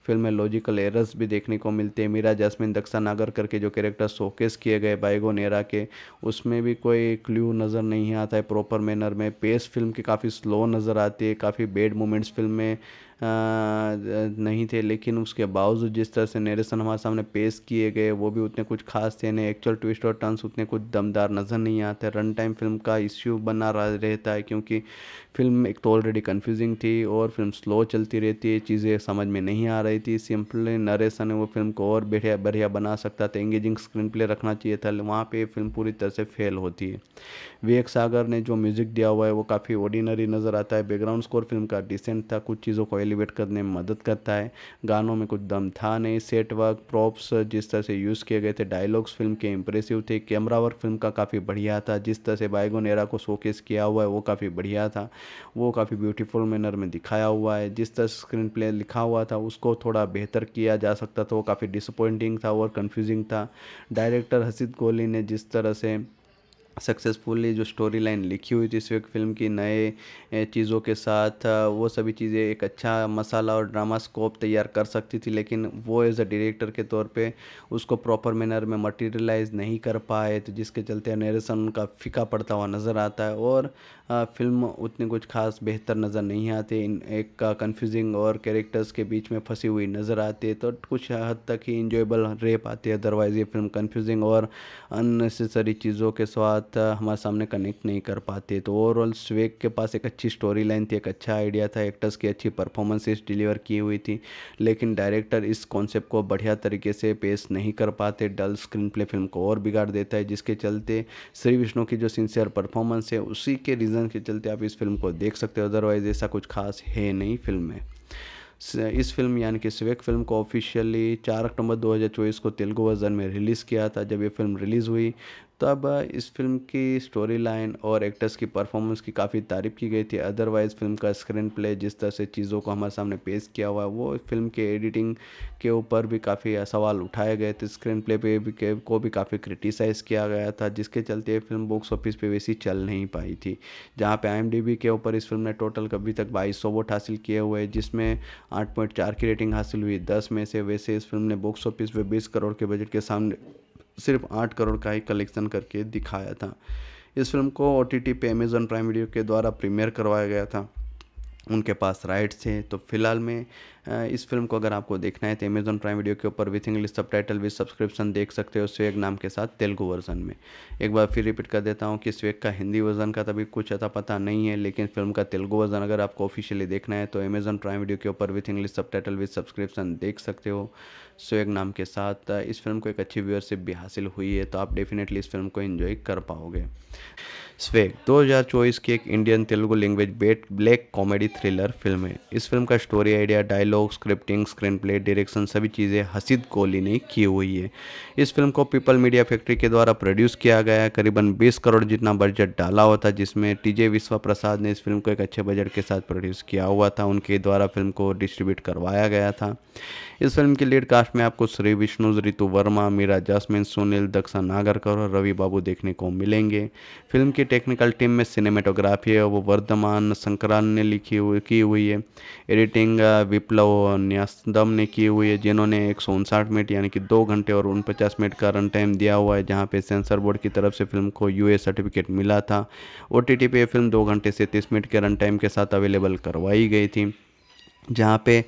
फिल्म में लॉजिकल एरर्स भी देखने को मिलते हैं मीरा जैस्मिन दक्षा नागर करके जो कैरेक्टर शोकेस किए गए बाइगो नेरा के उसमें भी कोई क्ल्यू नज़र नहीं आता है प्रॉपर मैनर में पेस फिल्म की काफ़ी स्लो नज़र आती है काफ़ी बेड मोमेंट्स फिल्म में नहीं थे लेकिन उसके बावजूद जिस तरह से नरेशन हमारे सामने पेश किए गए वो भी उतने कुछ खास थे नहीं एक्चुअल ट्विस्ट और टर्न्स उतने कुछ दमदार नज़र नहीं आते रन टाइम फिल्म का इश्यू बना रहता है क्योंकि फिल्म एक तो ऑलरेडी कन्फ्यूजिंग थी और फिल्म स्लो चलती रहती है चीज़ें समझ में नहीं आ रही थी सिंपली नरेशन है वो फिल्म को और बढ़िया बढ़िया बना सकता था एंगेजिंग स्क्रीन प्ले रखना चाहिए था वहाँ पर फिल्म पूरी तरह से फेल होती है विवेक सागर ने जो म्यूज़िक दिया हुआ है वो काफ़ी ऑर्डिनरी नज़र आता है बैकग्राउंड स्कोर फिल्म का डिसेंट था कुछ चीज़ों को एलिवेट करने में मदद करता है गानों में कुछ दम था नहीं सेट वर्क प्रॉप्स जिस तरह से यूज़ किए गए थे डायलॉग्स फिल्म के इंप्रेसिव थे कैमरा वर्क फिल्म का काफ़ी बढ़िया था जिस तरह से बाइगोन एरा को शोकेस किया हुआ है वो काफ़ी बढ़िया था वो काफ़ी ब्यूटीफुल मैनर में दिखाया हुआ है जिस तरह स्क्रीन प्ले लिखा हुआ था उसको थोड़ा बेहतर किया जा सकता था वो काफ़ी डिसअपॉइंटिंग था और कन्फ्यूजिंग था डायरेक्टर हसीद कोहली ने जिस तरह से सक्सेसफुली जो स्टोरी लाइन लिखी हुई थी इस फिल्म की नए चीज़ों के साथ वो सभी चीज़ें एक अच्छा मसाला और ड्रामा स्कोप तैयार कर सकती थी लेकिन वो एज अ डायरेक्टर के तौर पे उसको प्रॉपर मैनर में मटेरियलाइज नहीं कर पाए तो जिसके चलते नरेशन उनका फिका पड़ता हुआ नज़र आता है और फिल्म उतनी कुछ खास बेहतर नज़र नहीं आती इन एक कन्फ्यूजिंग और कैरेक्टर्स के बीच में फंसी हुई नज़र आती है तो कुछ हद तक ही इंजॉयबल रह पाती है अदरवाइज़ ये फिल्म कन्फ्यूजिंग और अननेसेसरी चीज़ों के साथ साथ हमारे सामने कनेक्ट नहीं कर पाते तो ओवरऑल स्वेग के पास एक अच्छी स्टोरी लाइन थी एक अच्छा आइडिया था एक्टर्स की अच्छी परफॉर्मेंसेस डिलीवर की हुई थी लेकिन डायरेक्टर इस कॉन्सेप्ट को बढ़िया तरीके से पेश नहीं कर पाते डल स्क्रीन प्ले फिल्म को और बिगाड़ देता है जिसके चलते श्री विष्णु की जो सिंसियर परफॉर्मेंस है उसी के रीज़न के चलते आप इस फिल्म को देख सकते हो अदरवाइज़ ऐसा कुछ खास है नहीं फिल्म में इस फिल्म यानी कि स्वेक फिल्म को ऑफिशियली 4 अक्टूबर 2024 को तेलुगु वर्जन में रिलीज़ किया था जब ये फिल्म रिलीज़ हुई तब तो इस फिल्म की स्टोरी लाइन और एक्टर्स की परफॉर्मेंस की काफ़ी तारीफ़ की गई थी अदरवाइज़ फिल्म का स्क्रीन प्ले जिस तरह से चीज़ों को हमारे सामने पेश किया हुआ है वो फिल्म के एडिटिंग के ऊपर भी काफ़ी सवाल उठाए गए थे स्क्रीन प्ले पे भी के, को भी काफ़ी क्रिटिसाइज़ किया गया था जिसके चलते फिल्म बॉक्स ऑफिस पर वैसी चल नहीं पाई थी जहाँ पर आई के ऊपर इस फिल्म ने टोटल अभी तक बाईस वोट हासिल किए हुए जिसमें आठ की रेटिंग हासिल हुई दस में से वैसे इस फिल्म ने बॉक्स ऑफिस पर बीस करोड़ के बजट के सामने सिर्फ आठ करोड़ का ही कलेक्शन करके दिखाया था इस फिल्म को ओ टी टी पे अमेज़न प्राइम वीडियो के द्वारा प्रीमियर करवाया गया था उनके पास राइट्स थे तो फिलहाल में इस फिल्म को अगर आपको देखना है तो अमेजन प्राइम वीडियो के ऊपर with English subtitle with subscription देख सकते हो स्वेग नाम के साथ तेलुगु वर्जन में एक बार फिर रिपीट कर देता हूँ कि स्वेग का हिंदी वर्जन का तभी तो कुछ अता पता नहीं है लेकिन फिल्म का तेलुगु वर्जन अगर आपको ऑफिशियली देखना है तो अमेजन प्राइम वीडियो के ऊपर with English subtitle with subscription देख सकते हो सोएग नाम के साथ इस फिल्म को एक अच्छी व्यूअरशिप भी हासिल हुई है तो आप डेफिनेटली इस फिल्म को इन्जॉय कर पाओगे स्वेग 2024 की एक इंडियन तेलुगु लैंग्वेज बेट ब्लैक कॉमेडी थ्रिलर फिल्म है इस फिल्म का story idea dialogue scripting screen play direction सभी चीज़ें हसीद कोहली ने की हुई है इस फिल्म को पीपल मीडिया फैक्ट्री के द्वारा प्रोड्यूस किया गया है करीबन बीस करोड़ जितना बजट डाला हुआ था जिसमें टीजे विश्वा प्रसाद ने इस फिल्म को एक अच्छे बजट के साथ प्रोड्यूस किया हुआ था उनके द्वारा फिल्म को डिस्ट्रीब्यूट करवाया गया था इस फिल्म की लीड कास्ट में आपको श्री विष्णु रितु वर्मा मीरा जासमिन सुनील दक्षा नागरकर और रवि बाबू देखने को मिलेंगे फिल्म के टेक्निकल टीम में सिनेमेटोग्राफी है वो वर्धमान संक्रांत ने लिखी हुई की हुई है एडिटिंग विप्लव न्यासदम ने की हुई है जिन्होंने एक सौ उनसाठ मिनट यानी कि दो घंटे और उनपचास मिनट का रन टाइम दिया हुआ है जहाँ पे सेंसर बोर्ड की तरफ से फिल्म को यू सर्टिफिकेट मिला था ओ टी टी पे फिल्म दो घंटे से तीस मिनट के रन टाइम के साथ अवेलेबल करवाई गई थी जहाँ पे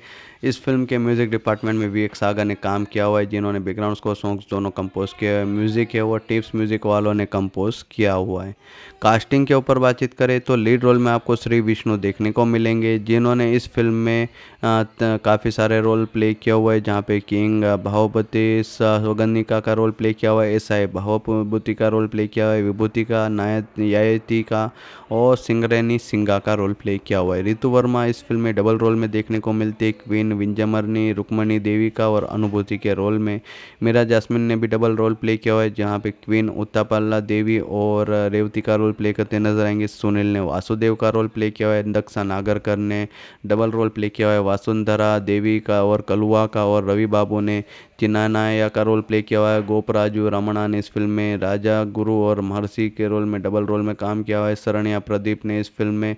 इस फिल्म के म्यूज़िक डिपार्टमेंट में भी एक सागर ने काम किया हुआ है जिन्होंने बैकग्राउंड को सॉन्ग्स दोनों कंपोज किए हुए म्यूज़िक है वो टिप्स म्यूज़िक वालों ने कंपोज किया हुआ है कास्टिंग के ऊपर बातचीत करें तो लीड रोल में आपको श्री विष्णु देखने को मिलेंगे जिन्होंने इस फिल्म में काफ़ी सारे रोल प्ले किया हुआ है जहाँ पे किंग भावपति सौगंधिका का रोल प्ले किया हुआ है एस आई भावभूति का रोल प्ले किया हुआ है विभूति का नायत यायती का और सिंगरेनी सिंगा का रोल प्ले किया हुआ है रितु वर्मा इस फिल्म में डबल रोल में देखने को मिलती है क्वीन विंजमरनी रुक्मणी देविका और अनुभूति के रोल में मीरा जासमिन ने भी डबल रोल प्ले किया है जहाँ पे क्वीन उत्तापल्ला देवी और रेवती का रोल प्ले करते नजर आएंगे सुनील ने वासुदेव का रोल प्ले किया है दक्षा नागरकर ने डबल रोल प्ले किया है वासुंधरा देवी का और कलुआ का और रवि बाबू ने चिन्ना नानाया का रोल प्ले किया हुआ है गोप राजू रमणा ने इस फिल्म में राजा गुरु और महर्षि के रोल में डबल रोल में काम किया हुआ है सरण्या प्रदीप ने इस फिल्म में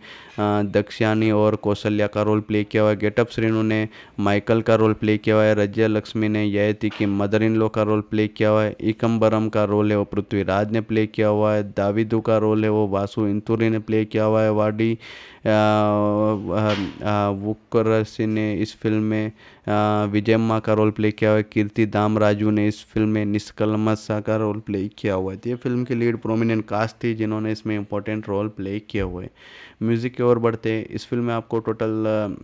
दक्षयानी और कौशल्या का रोल प्ले किया हुआ है गेटअप श्रीनु ने माइकल का रोल प्ले किया हुआ है रज्या लक्ष्मी ने यायती की मदर इन लो का रोल प्ले किया हुआ है इकम्बरम का रोल है वो पृथ्वीराज ने प्ले किया हुआ है दाविदू का रोल है वो वासु इंतुरी ने प्ले किया हुआ है वाडी वुकर ने इस फिल्म में विजय अम्मा का रोल प्ले किया हुआ है कीर्ति दाम राजू ने इस फिल्म में निष्कलमसा का रोल प्ले किया हुआ है तो ये फिल्म की लीड प्रोमिनेंट कास्ट थी जिन्होंने इसमें इंपॉर्टेंट रोल प्ले किए हुए म्यूज़िक की ओर बढ़ते इस फिल्म में आपको टोटल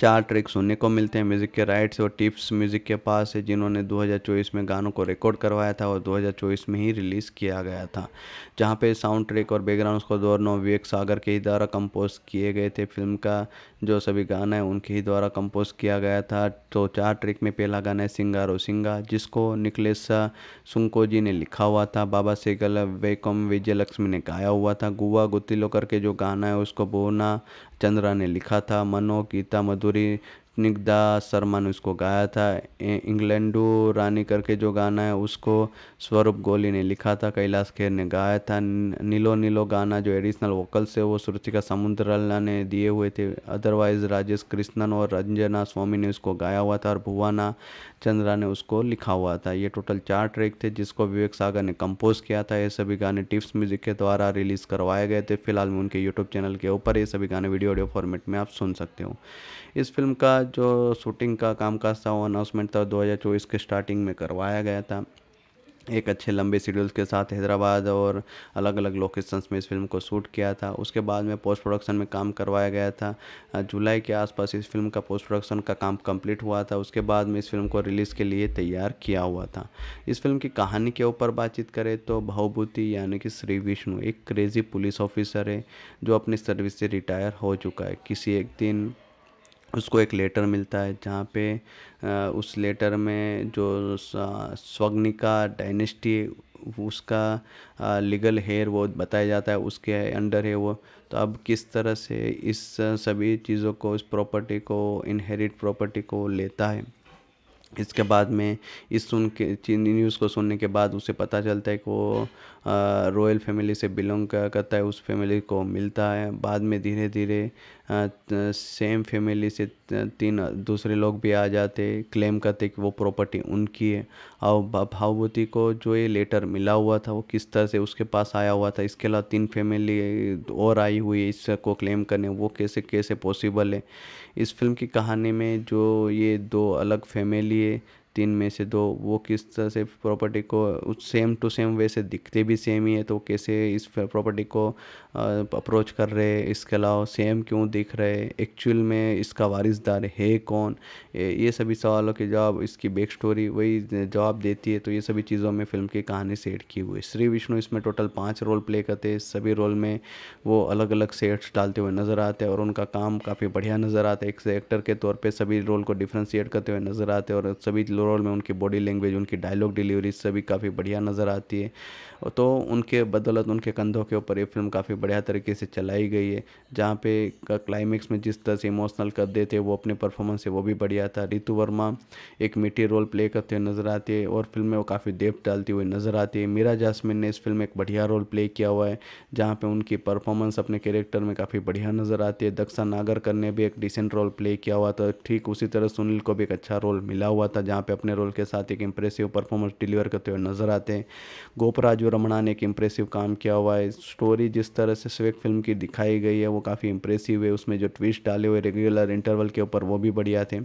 चार ट्रैक सुनने को मिलते हैं म्यूज़िक के राइट्स और टिप्स म्यूज़िक के पास है जिन्होंने 2024 में गानों को रिकॉर्ड करवाया था और 2024 में ही रिलीज़ किया गया था जहां पे साउंड ट्रैक और बैकग्राउंड स्कोर दोनों विवेक सागर के ही द्वारा कंपोज किए गए थे फिल्म का जो सभी गाना है उनके ही द्वारा कंपोज किया गया था तो चार ट्रैक में पहला गाना है सिंगारो सिंगा जिसको निकलेस सुंको जी ने लिखा हुआ था बाबा सेगल वेकम विजय लक्ष्मी ने गाया हुआ था गुआ गुतिलो करके जो गाना है उसको बोना चंद्रा ने लिखा था मनो गीता मधुरी स्निग्धा शर्मा ने उसको गाया था इंग्लैंडो रानी करके जो गाना है उसको स्वरूप गोली ने लिखा था कैलाश खेर ने गाया था नीलो नीलो गाना जो एडिशनल वोकल्स है वो सुरुचिका समुद्रला ने दिए हुए थे अदरवाइज राजेश कृष्णन और रंजना स्वामी ने उसको गाया हुआ था और भुवाना चंद्रा ने उसको लिखा हुआ था ये टोटल चार ट्रैक थे जिसको विवेक सागर ने कंपोज किया था ये सभी गाने टिप्स म्यूजिक के द्वारा रिलीज़ करवाए गए थे फिलहाल में उनके यूट्यूब चैनल के ऊपर ये सभी गाने वीडियो ऑडियो फॉर्मेट में आप सुन सकते हो इस फिल्म का जो शूटिंग का कामकाज था वो अनाउंसमेंट था चौबीस के स्टार्टिंग में करवाया गया था एक अच्छे लंबे शेड्यूल्स के साथ हैदराबाद और अलग अलग लोकेशंस में इस फिल्म को शूट किया था उसके बाद में पोस्ट प्रोडक्शन में काम करवाया गया था जुलाई के आसपास इस फिल्म का पोस्ट प्रोडक्शन का काम कंप्लीट हुआ था उसके बाद में इस फिल्म को रिलीज़ के लिए तैयार किया हुआ था इस फिल्म की कहानी के ऊपर बातचीत करें तो भावभूति यानी कि श्री विष्णु एक क्रेज़ी पुलिस ऑफिसर है जो अपनी सर्विस से रिटायर हो चुका है किसी एक दिन उसको एक लेटर मिलता है जहाँ पे उस लेटर में जो स्वग्निका डायनेस्टी उसका लीगल हेयर वो बताया जाता है उसके अंडर है वो तो अब किस तरह से इस सभी चीज़ों को इस प्रॉपर्टी को इनहेरिट प्रॉपर्टी को लेता है इसके बाद में इस सुन के न्यूज़ को सुनने के बाद उसे पता चलता है कि वो रॉयल फैमिली से बिलोंग करता है उस फैमिली को मिलता है बाद में धीरे धीरे सेम फैमिली से तीन दूसरे लोग भी आ जाते क्लेम करते कि वो प्रॉपर्टी उनकी है और भावभूति को जो ये लेटर मिला हुआ था वो किस तरह से उसके पास आया हुआ था इसके अलावा तीन फैमिली और आई हुई है इसको क्लेम करने वो कैसे कैसे पॉसिबल है इस फिल्म की कहानी में जो ये दो अलग फैमिली है तीन में से दो वो किस तरह से प्रॉपर्टी को सेम टू सेम वैसे दिखते भी सेम ही है तो कैसे इस प्रॉपर्टी को अप्रोच कर रहे हैं इसके अलावा सेम क्यों दिख रहे एक्चुअल में इसका वारिसदार है कौन ये सभी सवालों के जवाब इसकी बैक स्टोरी वही जवाब देती है तो ये सभी चीज़ों में फिल्म की कहानी सेट की हुई श्री विष्णु इसमें टोटल पाँच रोल प्ले करते हैं सभी रोल में वो अलग अलग सेट्स डालते हुए नज़र आते हैं और उनका काम काफ़ी बढ़िया नज़र आता है एक एक्टर के तौर पर सभी रोल को डिफ्रेंशिएट करते हुए नज़र आते हैं और सभी ओवरऑल में उनकी बॉडी लैंग्वेज उनकी डायलॉग डिलीवरी सभी काफ़ी बढ़िया नज़र आती है तो उनके बदौलत उनके कंधों के ऊपर ये फिल्म काफ़ी बढ़िया तरीके से चलाई गई है जहाँ पे क्लाइमेक्स में जिस तरह से इमोशनल कर देते वो अपने परफॉर्मेंस से वो भी बढ़िया था रितु वर्मा एक मिट्टी रोल प्ले करते हुए नज़र आती है और फिल्म में वो काफ़ी देव डालती हुई नज़र आती है मीरा जासमिन ने इस फिल्म में एक बढ़िया रोल प्ले किया हुआ है जहाँ पर उनकी परफॉर्मेंस अपने कैरेक्टर में काफ़ी बढ़िया नज़र आती है दक्षा नागरकर ने भी एक डिसेंट रोल प्ले किया हुआ था ठीक उसी तरह सुनील को भी एक अच्छा रोल मिला हुआ था जहाँ पे अपने रोल के साथ एक इम्प्रेसिव परफॉर्मेंस डिलीवर करते हुए नजर आते हैं गोपराजू रमणा ने एक इम्प्रेसिव काम किया हुआ है स्टोरी जिस तरह से स्वेक फिल्म की दिखाई गई है वो काफ़ी इम्प्रेसिव है उसमें जो ट्विस्ट डाले हुए रेगुलर इंटरवल के ऊपर वो भी बढ़िया थे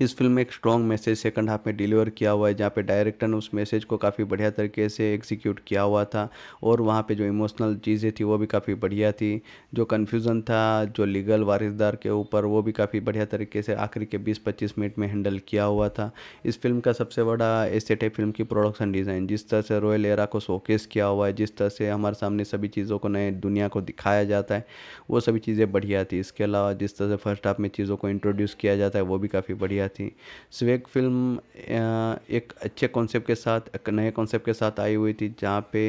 इस फिल्म में एक स्ट्रॉन्ग मैसेज सेकंड हाफ में डिलीवर किया हुआ है जहाँ पे डायरेक्टर ने उस मैसेज को काफ़ी बढ़िया तरीके से एग्जीक्यूट किया हुआ था और वहाँ पे जो इमोशनल चीज़ें थी वो भी काफ़ी बढ़िया थी जो कन्फ्यूज़न था जो लीगल वारिसदार के ऊपर वो भी काफ़ी बढ़िया तरीके से आखिरी के बीस पच्चीस मिनट में हैंडल किया हुआ था इस फिल्म का सबसे बड़ा एसेट है फिल्म की प्रोडक्शन डिज़ाइन जिस तरह से रॉयल एरा को शोकेस किया हुआ है जिस तरह से हमारे सामने सभी चीज़ों को नए दुनिया को दिखाया जाता है वो सभी चीज़ें बढ़िया थी इसके अलावा जिस तरह से फर्स्ट हाफ में चीज़ों को इंट्रोड्यूस किया जाता है वो भी काफ़ी काफ़ी बढ़िया थी स्वेग फिल्म एक अच्छे कॉन्सेप्ट के साथ एक नए कॉन्सेप्ट के साथ आई हुई थी जहाँ पे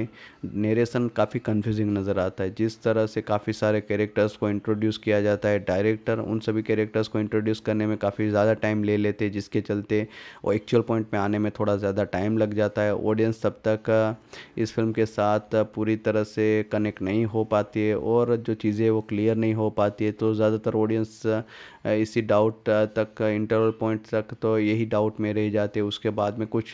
नेरेशन काफ़ी कंफ्यूजिंग नज़र आता है जिस तरह से काफ़ी सारे कैरेक्टर्स को इंट्रोड्यूस किया जाता है डायरेक्टर उन सभी कैरेक्टर्स को इंट्रोड्यूस करने में काफ़ी ज़्यादा टाइम ले लेते हैं जिसके चलते वो एक्चुअल पॉइंट में आने में थोड़ा ज़्यादा टाइम लग जाता है ऑडियंस तब तक इस फिल्म के साथ पूरी तरह से कनेक्ट नहीं हो पाती है और जो चीज़ें वो क्लियर नहीं हो पाती है तो ज़्यादातर ऑडियंस इसी डाउट तक इंटरवल पॉइंट तक तो यही डाउट में रह जाते उसके बाद में कुछ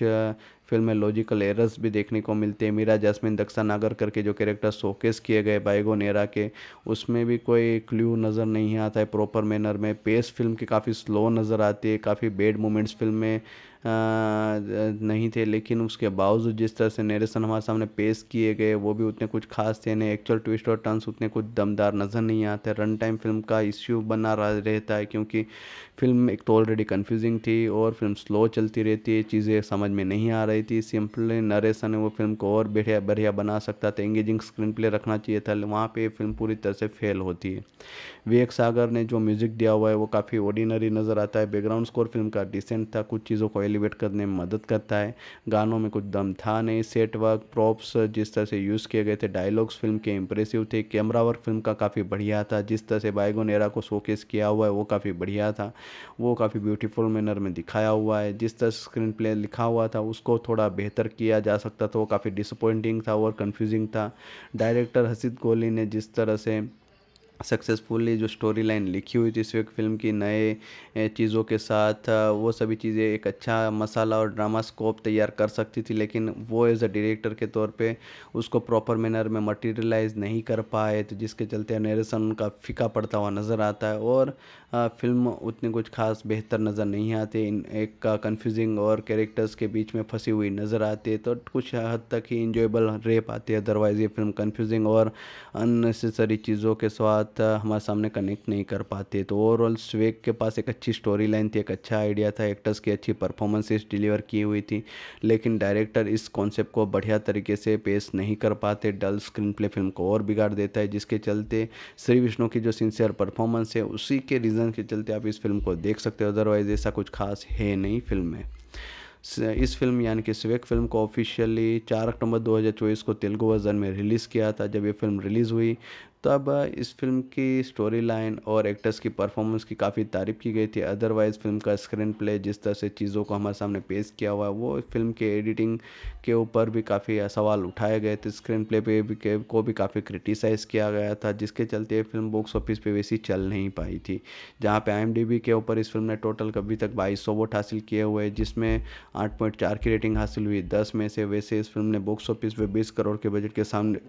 फिल्म में लॉजिकल एरर्स भी देखने को मिलते हैं मीरा जैस्मिन दक्षा नागर करके जो कैरेक्टर शोकेस किए गए बाइगो नेरा के उसमें भी कोई क्ल्यू नज़र नहीं आता है प्रॉपर मैनर में पेस फिल्म की काफ़ी स्लो नज़र आती है काफ़ी बेड मोमेंट्स फिल्म में नहीं थे लेकिन उसके बावजूद जिस तरह से नरेशन हमारे सामने पेश किए गए वो भी उतने कुछ खास थे नहीं एक्चुअल ट्विस्ट और टर्न्स उतने कुछ दमदार नज़र नहीं आते रन टाइम फिल्म का इश्यू बना रहता है क्योंकि फिल्म एक तो ऑलरेडी कन्फ्यूजिंग थी और फिल्म स्लो चलती रहती है चीज़ें समझ में नहीं आ रही थी सिंपली नरेशन है वो फिल्म को और बढ़िया बढ़िया बना सकता था एंगेजिंग स्क्रीन प्ले रखना चाहिए था वहाँ पर फिल्म पूरी तरह से फेल होती है विवेक सागर ने जो म्यूज़िक दिया हुआ है वो काफ़ी ऑर्डिनरी नज़र आता है बैकग्राउंड स्कोर फिल्म का डिसेंट था कुछ चीज़ों को एलिवेट करने में मदद करता है गानों में कुछ दम था नहीं सेट वर्क प्रॉप्स जिस तरह से यूज़ किए गए थे डायलॉग्स फिल्म के इंप्रेसिव थे कैमरा वर्क फिल्म का काफ़ी बढ़िया था जिस तरह से बायगोन एरा को शोकेस किया हुआ है वो काफ़ी बढ़िया था वो काफ़ी ब्यूटीफुल मैनर में दिखाया हुआ है जिस तरह स्क्रीन प्ले लिखा हुआ था उसको थोड़ा बेहतर किया जा सकता था वो काफ़ी डिसअपॉइंटिंग था और कन्फ्यूजिंग था डायरेक्टर हसीद कोहली ने जिस तरह से सक्सेसफुली जो स्टोरी लाइन लिखी हुई थी इस फ़िल्म की नए चीज़ों के साथ वो सभी चीज़ें एक अच्छा मसाला और ड्रामा स्कोप तैयार कर सकती थी लेकिन वो एज अ डायरेक्टर के तौर पे उसको प्रॉपर मैनर में मटेरियलाइज नहीं कर पाए तो जिसके चलते नरेशन उनका फीका पड़ता हुआ नज़र आता है और फिल्म उतनी कुछ खास बेहतर नज़र नहीं आती इन एक का कन्फ्यूजिंग और कैरेक्टर्स के बीच में फंसी हुई नज़र आती है तो कुछ हद तक ही इंजॉयबल रह पाती है अदरवाइज़ ये फिल्म कन्फ्यूजिंग और अननेसेसरी चीज़ों के साथ हमारे सामने कनेक्ट नहीं कर पाती तो ओवरऑल स्वेक के पास एक अच्छी स्टोरी लाइन थी एक अच्छा आइडिया था एक्टर्स की अच्छी परफॉर्मेंसेस डिलीवर की हुई थी लेकिन डायरेक्टर इस कॉन्सेप्ट को बढ़िया तरीके से पेश नहीं कर पाते डल स्क्रीन प्ले फिल्म को और बिगाड़ देता है जिसके चलते श्री विष्णु की जो सिंसियर परफॉर्मेंस है उसी के रीजन रीज़न के चलते आप इस फिल्म को देख सकते हो अदरवाइज़ ऐसा कुछ खास है नहीं फिल्म में इस फिल्म यानी कि स्वेक फिल्म को ऑफिशियली 4 अक्टूबर 2024 को तेलुगु वर्जन में रिलीज़ किया था जब ये फिल्म रिलीज़ हुई तब इस फिल्म की स्टोरी लाइन और एक्टर्स की परफॉर्मेंस की काफ़ी तारीफ की गई थी अदरवाइज़ फिल्म का स्क्रीन प्ले जिस तरह से चीज़ों को हमारे सामने पेश किया हुआ है वो फिल्म के एडिटिंग के ऊपर भी काफ़ी सवाल उठाए गए थे स्क्रीन प्ले पे भी के, को भी काफ़ी क्रिटिसाइज़ किया गया था जिसके चलते फिल्म बॉक्स ऑफिस पर वैसी चल नहीं पाई थी जहाँ पर आई के ऊपर इस फिल्म ने टोटल अभी तक बाईस सौ वोट हासिल किए हुए जिसमें आठ पॉइंट चार की रेटिंग हासिल हुई दस में से वैसे इस फिल्म ने बॉक्स ऑफिस पर बीस करोड़ के बजट के सामने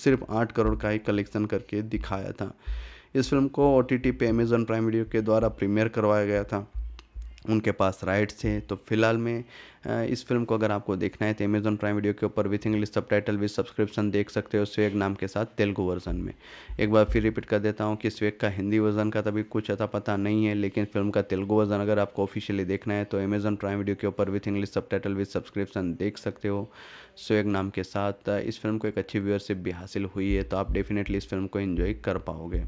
सिर्फ आठ करोड़ का ही कलेक्शन करके दिखाया था इस फिल्म को ओ टी टी पे अमेज़ॉन प्राइम वीडियो के द्वारा प्रीमियर करवाया गया था उनके पास राइट्स थे तो फिलहाल में इस फिल्म को अगर आपको देखना है तो अमेज़ॉन प्राइम वीडियो के ऊपर with English subtitle with subscription देख सकते हो स्वेग नाम के साथ तेलुगु वर्जन में एक बार फिर रिपीट कर देता हूँ कि स्वेग का हिंदी वर्जन का तभी कुछ अता पता नहीं है लेकिन फिल्म का तेलुगु वर्जन अगर आपको ऑफिशियली देखना है तो अमेजन प्राइम वीडियो के ऊपर with English subtitle with subscription देख सकते हो सोएग नाम के साथ इस फिल्म को एक अच्छी व्यूअरशिप भी हासिल हुई है तो आप डेफिनेटली इस फिल्म को इन्जॉय कर पाओगे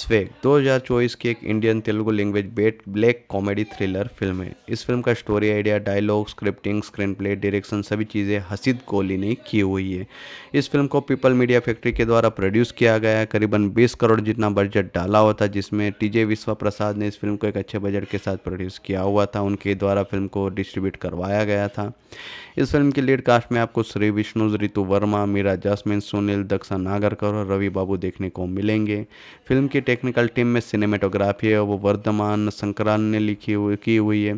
स्वेग 2024 की एक इंडियन तेलुगु लैंग्वेज बेट ब्लैक कॉमेडी थ्रिलर फिल्म है इस फिल्म का story idea dialogue scripting screen play direction सभी चीज़ें हसीद कोहली ने की हुई है इस फिल्म को पीपल मीडिया फैक्ट्री के द्वारा प्रोड्यूस किया गया करीबन बीस करोड़ जितना बजट डाला हुआ था जिसमें टीजे विश्वा प्रसाद ने इस फिल्म को एक अच्छे बजट के साथ प्रोड्यूस किया हुआ था उनके द्वारा फिल्म को डिस्ट्रीब्यूट करवाया गया था इस फिल्म की लीड कास्ट में आपको श्री विष्णु रितु वर्मा मीरा जासमिन सुनील दक्षा नागरकर और रवि बाबू देखने को मिलेंगे फिल्म की टेक्निकल टीम में सिनेमेटोग्राफी है वो वर्धमान संक्रांत ने लिखी हुई की हुई है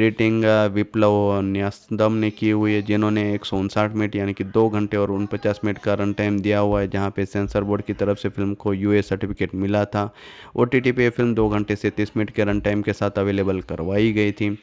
एडिटिंग विप्लव न्यासदम ने की हुई है जिन्होंने एक सौ उनसाठ मिनट यानी कि दो घंटे और उनपचास मिनट का रन टाइम दिया हुआ है जहाँ पे सेंसर बोर्ड की तरफ से फिल्म को यू सर्टिफिकेट मिला था ओ टी पे फिल्म दो घंटे से तीस मिनट के रन टाइम के साथ अवेलेबल करवाई गई थी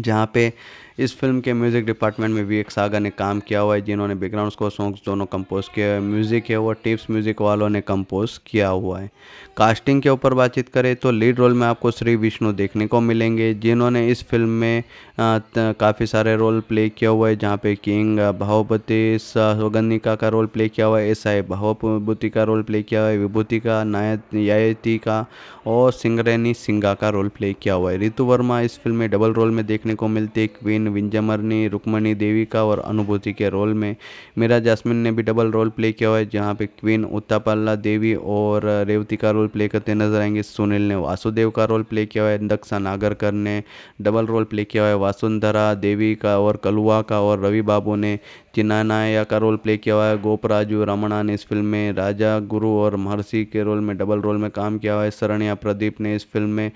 जहाँ पे इस फिल्म के म्यूज़िक डिपार्टमेंट में एक सागर ने काम किया हुआ है जिन्होंने बैकग्राउंड को सॉन्ग्स दोनों कंपोज किया हुआ है म्यूज़िक है वो टिप्स म्यूज़िक वालों ने कंपोज किया हुआ है कास्टिंग के ऊपर बातचीत करें तो लीड रोल में आपको श्री विष्णु देखने को मिलेंगे जिन्होंने इस फिल्म में काफ़ी सारे रोल प्ले किया हुआ है जहाँ पे किंग भावपति सौगंधिका का रोल प्ले किया हुआ है एस आई भावभूति का रोल प्ले किया हुआ है विभूति का नायत यायती का और सिंगरेनी सिंगा का रोल प्ले किया हुआ है ऋतु वर्मा इस फिल्म में डबल रोल में देखने को मिलती है क्वीन जैस्मिन विंजमरनी रुक्मणी देविका और अनुभूति के रोल में मीरा जैस्मिन ने भी डबल रोल प्ले किया है जहाँ पे क्वीन उत्तापल्ला देवी और रेवती का रोल प्ले करते नजर आएंगे सुनील ने वासुदेव का रोल प्ले किया है दक्षा नागरकर ने डबल रोल प्ले किया है वासुंधरा देवी का और कलुआ का और रवि बाबू ने चिनानाया का रोल प्ले किया हुआ है गोपराजू रमणा ने इस फिल्म में राजा गुरु और महर्षि के रोल में डबल रोल में काम किया हुआ है सरण्या प्रदीप ने इस फिल्म में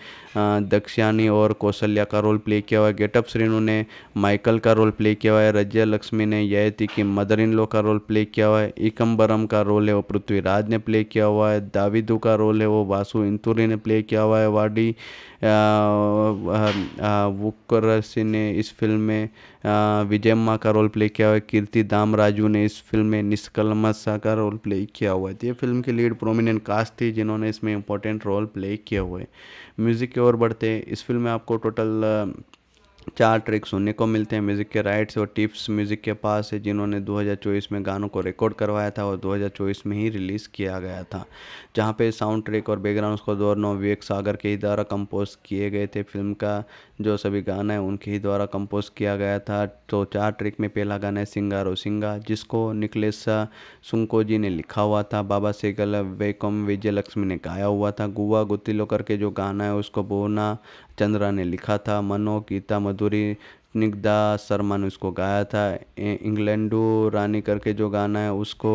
दक्षिणी और कौशल्या का रोल प्ले किया हुआ है गेटअप श्रीनु ने माइकल का रोल प्ले किया हुआ है रजय लक्ष्मी ने ययति की मदर इन लॉ का रोल प्ले किया हुआ है इकम्बरम का रोल है वो पृथ्वीराज ने प्ले किया हुआ है दाविदू का रोल है वो वासु इंतुरी ने प्ले किया हुआ है वाडी वुकर सिंह ने इस फिल्म में विजय माँ का रोल प्ले किया हुआ है कीर्ति दाम राजू ने इस फिल्म में निष्कलमसा का रोल प्ले किया हुआ है तो ये फिल्म की लीड प्रोमिनेंट कास्ट थी जिन्होंने इसमें इंपॉर्टेंट रोल प्ले किया हुआ है म्यूज़िक की ओर बढ़ते इस फिल्म में आपको टोटल चार ट्रैक सुनने को मिलते हैं म्यूज़िक के राइट्स और टिप्स म्यूज़िक के पास है जिन्होंने 2024 में गानों को रिकॉर्ड करवाया था और 2024 में ही रिलीज़ किया गया था जहां पे साउंड ट्रैक और बैकग्राउंड स्कोर दोनों विवेक सागर के ही द्वारा कंपोज किए गए थे फिल्म का जो सभी गाना है उनके ही द्वारा कंपोज किया गया था तो चार ट्रैक में पहला गाना है सिंगारो सिंगा जिसको निकलेसा सुंको जी ने लिखा हुआ था बाबा सेगल वेकम विजय लक्ष्मी ने गाया हुआ था गुआ गुतिलो करके जो गाना है उसको बोना चंद्रा ने लिखा था मनो गीता मधु मधुरी स्निग्धा शर्मा ने उसको गाया था इंग्लैंडो रानी करके जो गाना है उसको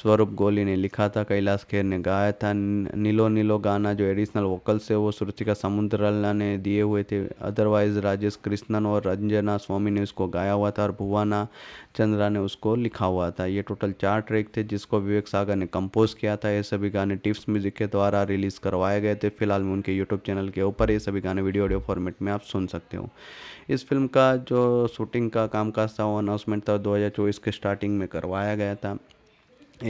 स्वरूप गोली ने लिखा था कैलाश खेर ने गाया था नीलो नीलो गाना जो एडिशनल वोकल्स है वो श्रुतिका समुद्रला ने दिए हुए थे अदरवाइज राजेश कृष्णन और रंजना स्वामी ने उसको गाया हुआ था और भुवाना चंद्रा ने उसको लिखा हुआ था ये टोटल चार ट्रैक थे जिसको विवेक सागर ने कंपोज किया था ये सभी गाने टिप्स म्यूजिक के द्वारा रिलीज़ करवाए गए थे फिलहाल में उनके यूट्यूब चैनल के ऊपर ये सभी गाने वीडियो ऑडियो फॉर्मेट में आप सुन सकते हो इस फिल्म का जो शूटिंग का कामकाज था वो अनाउंसमेंट था 2024 के स्टार्टिंग में करवाया गया था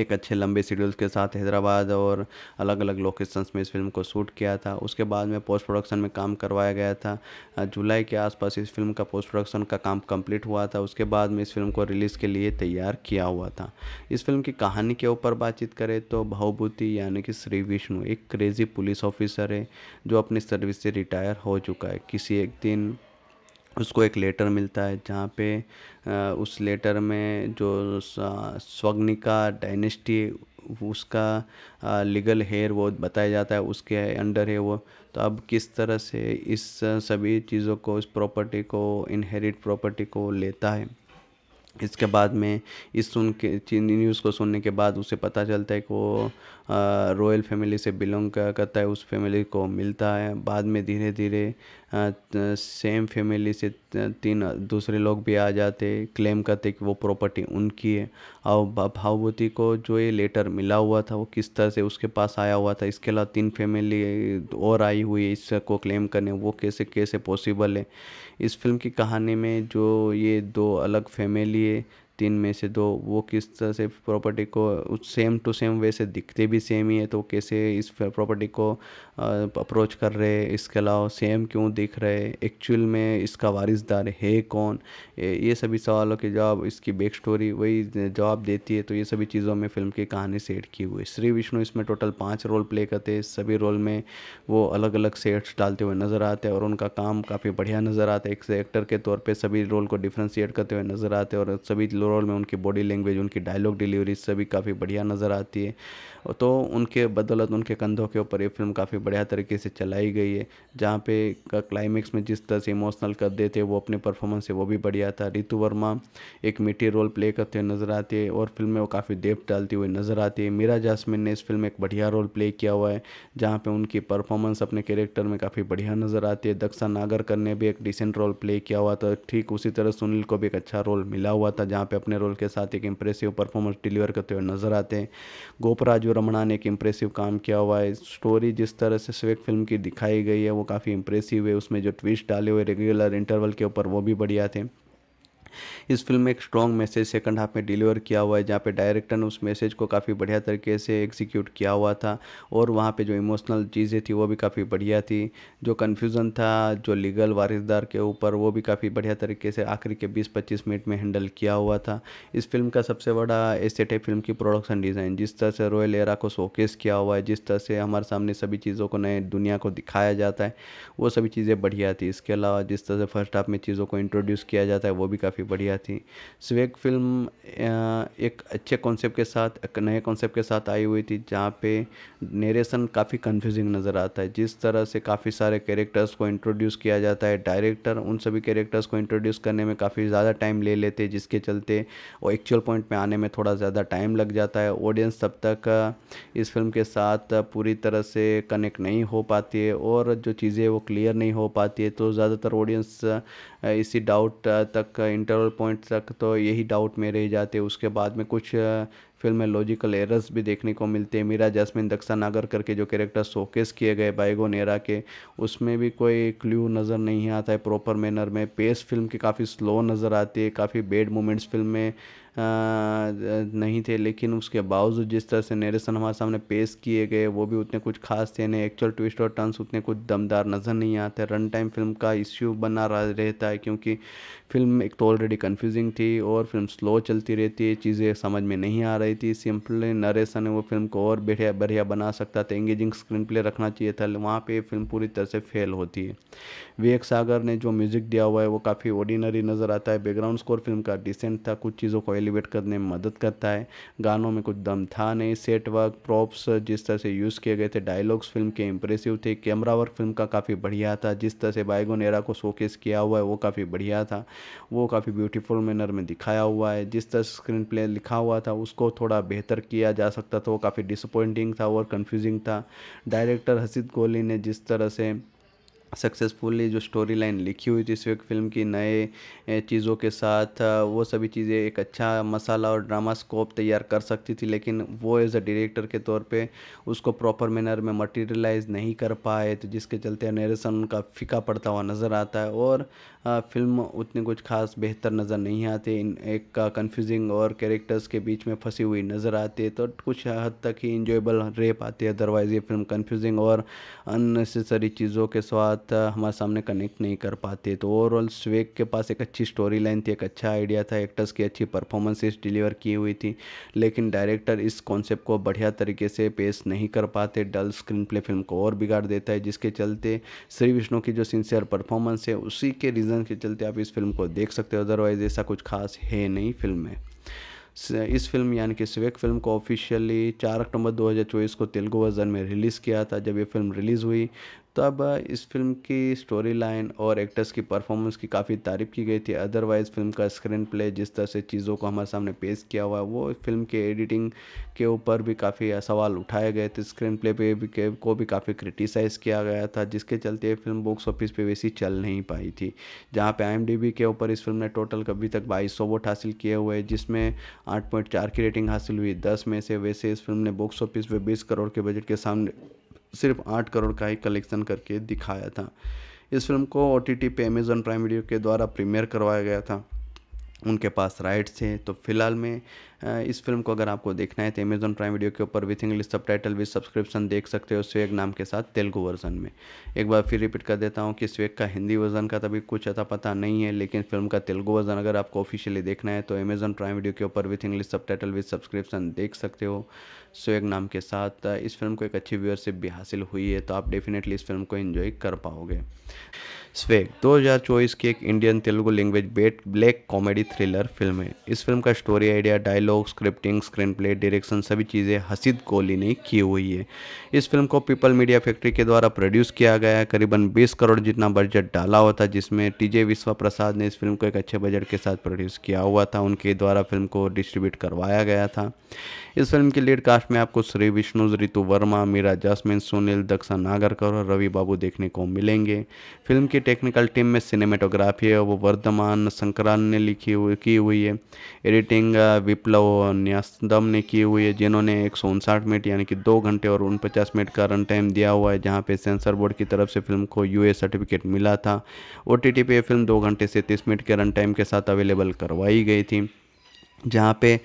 एक अच्छे लंबे शेड्यूल्स के साथ हैदराबाद और अलग अलग लोकेशंस में इस फिल्म को शूट किया था उसके बाद में पोस्ट प्रोडक्शन में काम करवाया गया था जुलाई के आसपास इस फिल्म का पोस्ट प्रोडक्शन का काम कंप्लीट हुआ था उसके बाद में इस फिल्म को रिलीज़ के लिए तैयार किया हुआ था इस फिल्म की कहानी के ऊपर बातचीत करें तो भावभूति यानी कि श्री विष्णु एक क्रेज़ी पुलिस ऑफिसर है जो अपनी सर्विस से रिटायर हो चुका है किसी एक दिन उसको एक लेटर मिलता है जहाँ पे उस लेटर में जो स्वग्निका डायनेस्टी उसका लीगल हेयर वो बताया जाता है उसके अंडर है वो तो अब किस तरह से इस सभी चीज़ों को इस प्रॉपर्टी को इनहेरिट प्रॉपर्टी को लेता है इसके बाद में इस सुन के न्यूज़ को सुनने के बाद उसे पता चलता है कि वो रॉयल फैमिली से बिलोंग करता है उस फैमिली को मिलता है बाद में धीरे धीरे सेम फैमिली से तीन दूसरे लोग भी आ जाते क्लेम करते कि वो प्रॉपर्टी उनकी है और भावभूति को जो ये लेटर मिला हुआ था वो किस तरह से उसके पास आया हुआ था इसके अलावा तीन फैमिली और आई हुई है इसको क्लेम करने वो कैसे कैसे पॉसिबल है इस फिल्म की कहानी में जो ये दो अलग फैमिली है तीन में से दो वो किस तरह से प्रॉपर्टी को सेम टू सेम वैसे दिखते भी सेम ही है तो कैसे इस प्रॉपर्टी को अप्रोच कर रहे इसके अलावा सेम क्यों दिख रहे एक्चुअल में इसका वारिसदार है कौन ये सभी सवालों के जवाब इसकी बैक स्टोरी वही जवाब देती है तो ये सभी चीज़ों में फिल्म की कहानी सेट की हुई श्री विष्णु इसमें टोटल पाँच रोल प्ले करते हैं सभी रोल में वो अलग अलग सेट्स डालते हुए नज़र आते हैं और उनका काम काफ़ी बढ़िया नज़र आता है एक से एक्टर के तौर पर सभी रोल को डिफ्रेंशिएट करते हुए नज़र आते हैं और सभी ओवरऑल में उनकी बॉडी लैंग्वेज उनकी डायलॉग डिलीवरी सभी काफ़ी बढ़िया नज़र आती है तो उनके बदौलत उनके कंधों के ऊपर ये फिल्म काफ़ी बढ़िया तरीके से चलाई गई है जहाँ पे क्लाइमेक्स में जिस तरह से इमोशनल कर देते वो अपने परफॉर्मेंस से वो भी बढ़िया था रितु वर्मा एक मीठी रोल प्ले करते हुए नज़र आती है और फिल्म में वो काफ़ी देव डालती हुई नज़र आती है मीरा जासमिन ने इस फिल्म में एक बढ़िया रोल प्ले किया हुआ है जहाँ पर उनकी परफॉर्मेंस अपने कैरेक्टर में काफ़ी बढ़िया नज़र आती है दक्षा नागरकर ने भी एक डिसेंट रोल प्ले किया हुआ था ठीक उसी तरह सुनील को भी एक अच्छा रोल मिला हुआ था जहाँ पे अपने रोल के साथ एक इम्प्रेसिव परफॉर्मेंस डिलीवर करते हुए नज़र आते हैं गोपराजू रमणा ने एक इम्प्रेसिव काम किया हुआ है स्टोरी जिस तरह से स्वेक फिल्म की दिखाई गई है वो काफ़ी इम्प्रेसिव है उसमें जो ट्विस्ट डाले हुए रेगुलर इंटरवल के ऊपर वो भी बढ़िया थे इस फिल्म में एक स्ट्रॉन्ग मैसेज सेकंड हाफ में डिलीवर किया हुआ है जहाँ पे डायरेक्टर ने उस मैसेज को काफ़ी बढ़िया तरीके से एग्जीक्यूट किया हुआ था और वहाँ पे जो इमोशनल चीज़ें थी वो भी काफ़ी बढ़िया थी जो कन्फ्यूज़न था जो लीगल वारिसदार के ऊपर वो भी काफ़ी बढ़िया तरीके से आखिरी के बीस पच्चीस मिनट में हैंडल किया हुआ था इस फिल्म का सबसे बड़ा एसेट है फिल्म की प्रोडक्शन डिज़ाइन जिस तरह से रोयल एरा को शोकेस किया हुआ है जिस तरह से हमारे सामने सभी चीज़ों को नए दुनिया को दिखाया जाता है वो सभी चीज़ें बढ़िया थी इसके अलावा जिस तरह से फर्स्ट हाफ में चीज़ों को इंट्रोड्यूस किया जाता है वो भी काफ़ी काफ़ी बढ़िया थी स्वेग फिल्म एक अच्छे कॉन्सेप्ट के साथ एक नए कॉन्सेप्ट के साथ आई हुई थी जहाँ पे नेरेशन काफ़ी कंफ्यूजिंग नज़र आता है जिस तरह से काफ़ी सारे कैरेक्टर्स को इंट्रोड्यूस किया जाता है डायरेक्टर उन सभी कैरेक्टर्स को इंट्रोड्यूस करने में काफ़ी ज़्यादा टाइम ले लेते जिसके चलते वो एक्चुअल पॉइंट में आने में थोड़ा ज़्यादा टाइम लग जाता है ऑडियंस तब तक इस फिल्म के साथ पूरी तरह से कनेक्ट नहीं हो पाती है और जो चीज़ें वो क्लियर नहीं हो पाती है तो ज़्यादातर ऑडियंस इसी डाउट तक इंटर इंटरवल पॉइंट तक तो यही डाउट में रह जाते उसके बाद में कुछ फिल्म में लॉजिकल एरर्स भी देखने को मिलते हैं मीरा जैस्मिन दक्षा नागर करके जो कैरेक्टर शोकेस किए गए बाइगो नेरा के उसमें भी कोई क्ल्यू नज़र नहीं आता है प्रॉपर मैनर में पेस फिल्म की काफ़ी स्लो नज़र आती है काफ़ी बेड मोमेंट्स फिल्म में नहीं थे लेकिन उसके बावजूद जिस तरह से नरेशन हमारे सामने पेश किए गए वो भी उतने कुछ खास थे नहीं एक्चुअल ट्विस्ट और टर्न्स उतने कुछ दमदार नज़र नहीं आते रन टाइम फिल्म का इश्यू बना रहता है क्योंकि फिल्म एक तो ऑलरेडी कन्फ्यूजिंग थी और फिल्म स्लो चलती रहती है चीज़ें समझ में नहीं आ रही थी सिंपली नरेशन है वो फिल्म को और बढ़िया बढ़िया बना सकता था एंगेजिंग स्क्रीन प्ले रखना चाहिए था वहाँ पर फिल्म पूरी तरह से फेल होती है विवेक सागर ने जो म्यूज़िक दिया हुआ है वो काफ़ी ऑर्डिनरी नज़र आता है बैकग्राउंड स्कोर फिल्म का डिसेंट था कुछ चीज़ों को एलिवेट करने में मदद करता है गानों में कुछ दम था नहीं सेट वर्क प्रॉप्स जिस तरह से यूज़ किए गए थे डायलॉग्स फिल्म के इंप्रेसिव थे कैमरा वर्क फिल्म का काफ़ी बढ़िया था जिस तरह से बायगोन एरा को शोकेस किया हुआ है वो काफ़ी बढ़िया था वो काफ़ी ब्यूटीफुल मैनर में दिखाया हुआ है जिस तरह स्क्रीन प्ले लिखा हुआ था उसको थोड़ा बेहतर किया जा सकता था वो काफ़ी डिसअपॉइंटिंग था और कन्फ्यूजिंग था डायरेक्टर हसीद कोहली ने जिस तरह से सक्सेसफुली जो स्टोरी लाइन लिखी हुई थी इस फिल्म की नए चीज़ों के साथ वो सभी चीज़ें एक अच्छा मसाला और ड्रामा स्कोप तैयार कर सकती थी लेकिन वो एज अ डायरेक्टर के तौर पे उसको प्रॉपर मैनर में मटेरियलाइज नहीं कर पाए तो जिसके चलते नरेशन उनका फीका पड़ता हुआ नज़र आता है और फिल्म उतनी कुछ खास बेहतर नज़र नहीं आती इन एक का कन्फ्यूजिंग और कैरेक्टर्स के बीच में फंसी हुई नज़र आती है तो कुछ हद तक ही इंजॉयबल रह पाती है अदरवाइज़ ये फिल्म कन्फ्यूजिंग और अननेसेसरी चीज़ों के साथ हमारे सामने कनेक्ट नहीं कर पाती तो ओवरऑल स्वेग के पास एक अच्छी स्टोरी लाइन थी एक अच्छा आइडिया था एक्टर्स की अच्छी परफॉर्मेंसेस डिलीवर की हुई थी लेकिन डायरेक्टर इस कॉन्सेप्ट को बढ़िया तरीके से पेश नहीं कर पाते डल स्क्रीन प्ले फिल्म को और बिगाड़ देता है जिसके चलते श्री विष्णु की जो सिंसियर परफॉर्मेंस है उसी के रीज़न रीज़न के चलते आप इस फिल्म को देख सकते हो अदरवाइज़ ऐसा कुछ खास है नहीं फिल्म में इस फिल्म यानी कि स्वेक फिल्म को ऑफिशियली 4 अक्टूबर 2024 को तेलुगु वर्जन में रिलीज़ किया था जब ये फिल्म रिलीज़ हुई तब तो इस फिल्म की स्टोरी लाइन और एक्टर्स की परफॉर्मेंस की काफ़ी तारीफ़ की गई थी अदरवाइज़ फिल्म का स्क्रीन प्ले जिस तरह से चीज़ों को हमारे सामने पेश किया हुआ है वो फिल्म के एडिटिंग के ऊपर भी काफ़ी सवाल उठाए गए थे स्क्रीन प्ले पे भी के, को भी काफ़ी क्रिटिसाइज़ किया गया था जिसके चलते ये फिल्म बॉक्स ऑफिस पर वैसी चल नहीं पाई थी जहाँ पर आई के ऊपर इस फिल्म ने टोटल अभी तक बाईस वोट हासिल किए हुए जिसमें आठ की रेटिंग हासिल हुई दस में से वैसे इस फिल्म ने बॉक्स ऑफिस पर बीस करोड़ के बजट के सामने सिर्फ आठ करोड़ का ही कलेक्शन करके दिखाया था इस फिल्म को ओ टी टी पे अमेज़न प्राइम वीडियो के द्वारा प्रीमियर करवाया गया था उनके पास राइट्स थे तो फिलहाल में इस फिल्म को अगर आपको देखना है तो अमेजन प्राइम वीडियो के ऊपर with English subtitle with subscription देख सकते हो स्वेग नाम के साथ तेलुगु वर्जन में एक बार फिर रिपीट कर देता हूँ कि स्वेग का हिंदी वर्जन का तभी तो कुछ अता पता नहीं है लेकिन फिल्म का तेलुगु वर्जन अगर आपको ऑफिशियली देखना है तो अमेजन प्राइम वीडियो के ऊपर with English subtitle with subscription देख सकते हो सोएग नाम के साथ इस फिल्म को एक अच्छी व्यूअरशिप भी हासिल हुई है तो आप डेफिनेटली इस फिल्म को इन्जॉय कर पाओगे स्वेग 2024 की एक इंडियन तेलुगु लैंग्वेज बेट ब्लैक कॉमेडी थ्रिलर फिल्म है इस फिल्म का story idea dialogue scripting screen play direction सभी चीज़ें हसीद कोहली ने की हुई है इस फिल्म को पीपल मीडिया फैक्ट्री के द्वारा प्रोड्यूस किया गया करीबन बीस करोड़ जितना बजट डाला हुआ था जिसमें टीजे विश्वा प्रसाद ने इस फिल्म को एक अच्छे बजट के साथ प्रोड्यूस किया हुआ था उनके द्वारा फिल्म को डिस्ट्रीब्यूट करवाया गया था इस फिल्म की लीड कास्ट में आपको श्री विष्णु ऋतु वर्मा मीरा जासमिन सुनील दक्षा नागरकर और रवि बाबू देखने को मिलेंगे फिल्म की टेक्निकल टीम में सिनेमेटोग्राफी है वो वर्धमान संकरान ने लिखी हुई की हुई है एडिटिंग विप्लव न्यासदम ने की हुई है जिन्होंने एक सौ उनसाठ मिनट यानी कि दो घंटे और उनपचास मिनट का रन टाइम दिया हुआ है जहाँ पे सेंसर बोर्ड की तरफ से फिल्म को यू सर्टिफिकेट मिला था ओ टी पे फिल्म दो घंटे से तीस मिनट के रन टाइम के साथ अवेलेबल करवाई गई थी जहाँ पे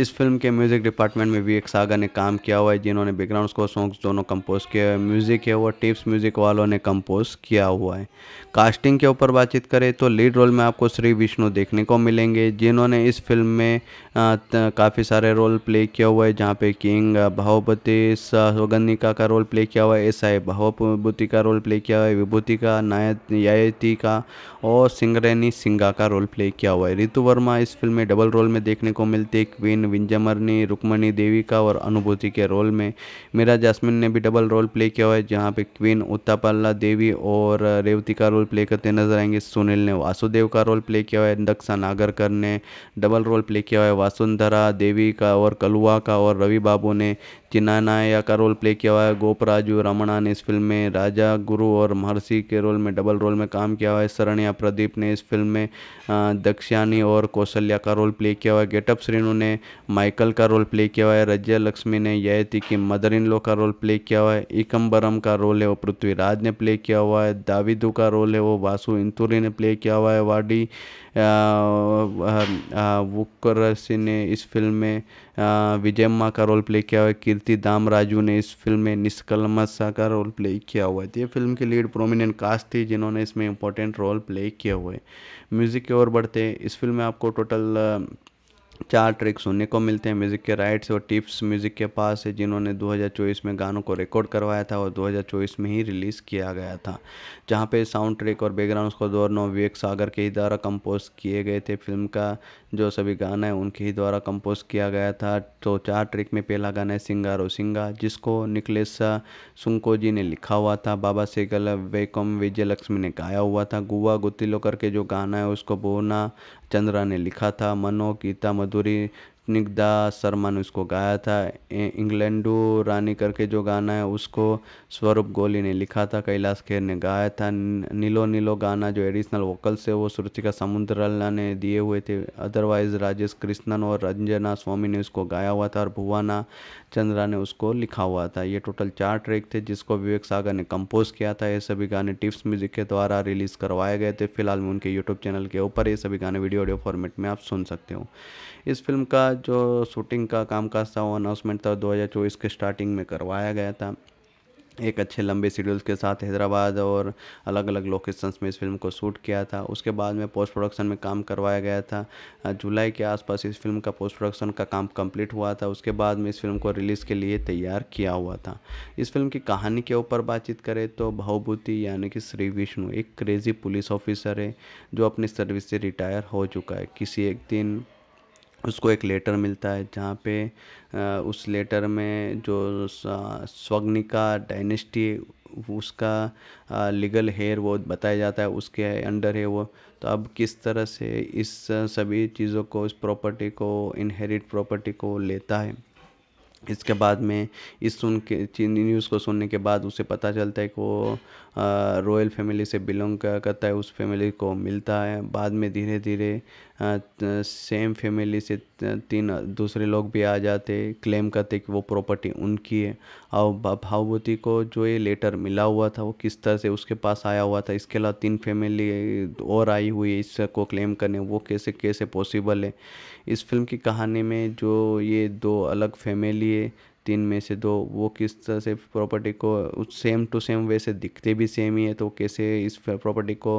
इस फिल्म के म्यूज़िक डिपार्टमेंट में विवेक सागर ने काम किया हुआ है जिन्होंने बैकग्राउंड स्कोर सॉन्ग्स दोनों कंपोज किया हुआ है म्यूज़िक है वो टिप्स म्यूज़िक वालों ने कंपोज किया हुआ है कास्टिंग के ऊपर बातचीत करें तो लीड रोल में आपको श्री विष्णु देखने को मिलेंगे जिन्होंने इस फिल्म में काफ़ी सारे रोल प्ले किया हुआ है जहाँ पे किंग भावपति सौगनिका का रोल प्ले किया हुआ है एस आई भावभूति का रोल प्ले किया हुआ है विभूति का नायत का और सिंगरेनी सिंगा का रोल प्ले किया हुआ है रितु वर्मा इस फिल्म में डबल रोल में देखने को मिलती है क्वीन हीरोइन विंजमरनी रुक्मणी देविका और अनुभूति के रोल में मीरा जासमिन ने भी डबल रोल प्ले किया है जहाँ पे क्वीन उत्तापल्ला देवी और रेवती का रोल प्ले करते नजर आएंगे सुनील ने वासुदेव का रोल प्ले किया है दक्षा नागरकर ने डबल रोल प्ले किया है वासुंधरा देवी का और कलुआ का और रवि बाबू ने चिनानाया का रोल प्ले किया हुआ है गोपराजू रमणा ने इस फिल्म में राजा गुरु और महर्षि के रोल में डबल रोल में काम किया हुआ है सरणिया प्रदीप ने इस फिल्म में दक्षिणी और कौशल्या का रोल प्ले किया हुआ है गेटअप श्रीनु ने माइकल का रोल प्ले किया हुआ है रजिया लक्ष्मी ने ययति की मदर इन लो का रोल प्ले किया हुआ है इकम्बरम का रोल है वो पृथ्वीराज ने प्ले किया हुआ है दाविदू का रोल है वो वासु इंतुरी ने प्ले किया हुआ है वाडी वुकर ने इस फिल्म में विजय का रोल प्ले किया हुआ है कीर्ति दाम राजू ने इस फिल्म में निष्कलमसा का रोल प्ले किया हुआ है तो ये फिल्म की लीड प्रोमिनेंट कास्ट थी जिन्होंने इसमें इंपॉर्टेंट रोल प्ले किया हुआ है म्यूज़िक की ओर बढ़ते इस फिल्म में आपको टोटल चार ट्रैक सुनने को मिलते हैं म्यूज़िक के राइट्स और टिप्स म्यूज़िक के पास है जिन्होंने 2024 में गानों को रिकॉर्ड करवाया था और 2024 में ही रिलीज़ किया गया था जहां पे साउंड ट्रैक और बैकग्राउंड स्कोर दोनों विवेक सागर के ही द्वारा कंपोज किए गए थे फिल्म का जो सभी गाना है उनके ही द्वारा कंपोज किया गया था तो चार ट्रैक में पहला गाना है सिंगारो सिंगा जिसको निकलेसा सुंको जी ने लिखा हुआ था बाबा सेगल वेकम विजय लक्ष्मी ने गाया हुआ था गुआ गुतिलो के जो गाना है उसको बोना चंद्रा ने लिखा था मनो गीता मधुरी स्निग्धा शर्मा ने उसको गाया था इंग्लैंडो रानी करके जो गाना है उसको स्वरूप गोली ने लिखा था कैलाश खेर ने गाया था नीलो नीलो गाना जो एडिशनल वोकल्स है वो श्रुतिका समुद्रला ने दिए हुए थे अदरवाइज राजेश कृष्णन और रंजना स्वामी ने उसको गाया हुआ था और भुवाना चंद्रा ने उसको लिखा हुआ था ये टोटल चार ट्रैक थे जिसको विवेक सागर ने कंपोज किया था ये सभी गाने टिप्स म्यूजिक के द्वारा रिलीज़ करवाए गए थे फिलहाल मैं उनके यूट्यूब चैनल के ऊपर ये सभी गाने वीडियो ऑडियो फॉर्मेट में आप सुन सकते हो इस फिल्म का जो शूटिंग का कामकाज था वो अनाउंसमेंट था दो हज़ार चौबीस के स्टार्टिंग में करवाया गया था एक अच्छे लंबे शेड्यूल्स के साथ हैदराबाद और अलग अलग लोकेशंस में इस फिल्म को शूट किया था उसके बाद में पोस्ट प्रोडक्शन में काम करवाया गया था जुलाई के आसपास इस फिल्म का पोस्ट प्रोडक्शन का काम कंप्लीट हुआ था उसके बाद में इस फिल्म को रिलीज़ के लिए तैयार किया हुआ था इस फिल्म की कहानी के ऊपर बातचीत करें तो भावभूति यानी कि श्री विष्णु एक क्रेज़ी पुलिस ऑफिसर है जो अपनी सर्विस से रिटायर हो चुका है किसी एक दिन उसको एक लेटर मिलता है जहाँ पे उस लेटर में जो स्वग्निका डायनेस्टी उसका लीगल हेयर वो बताया जाता है उसके अंडर है वो तो अब किस तरह से इस सभी चीज़ों को इस प्रॉपर्टी को इनहेरिट प्रॉपर्टी को लेता है इसके बाद में इस सुन के न्यूज़ को सुनने के बाद उसे पता चलता है कि वो रॉयल फैमिली से बिलोंग करता है उस फैमिली को मिलता है बाद में धीरे धीरे सेम फैमिली से तीन दूसरे लोग भी आ जाते क्लेम करते कि वो प्रॉपर्टी उनकी है और भावभूति को जो ये लेटर मिला हुआ था वो किस तरह से उसके पास आया हुआ था इसके अलावा तीन फैमिली और आई हुई है इसको क्लेम करने वो कैसे कैसे पॉसिबल है इस फिल्म की कहानी में जो ये दो अलग फैमिली है तीन में से दो वो किस तरह से प्रॉपर्टी को सेम टू सेम वैसे दिखते भी सेम ही है तो कैसे इस प्रॉपर्टी को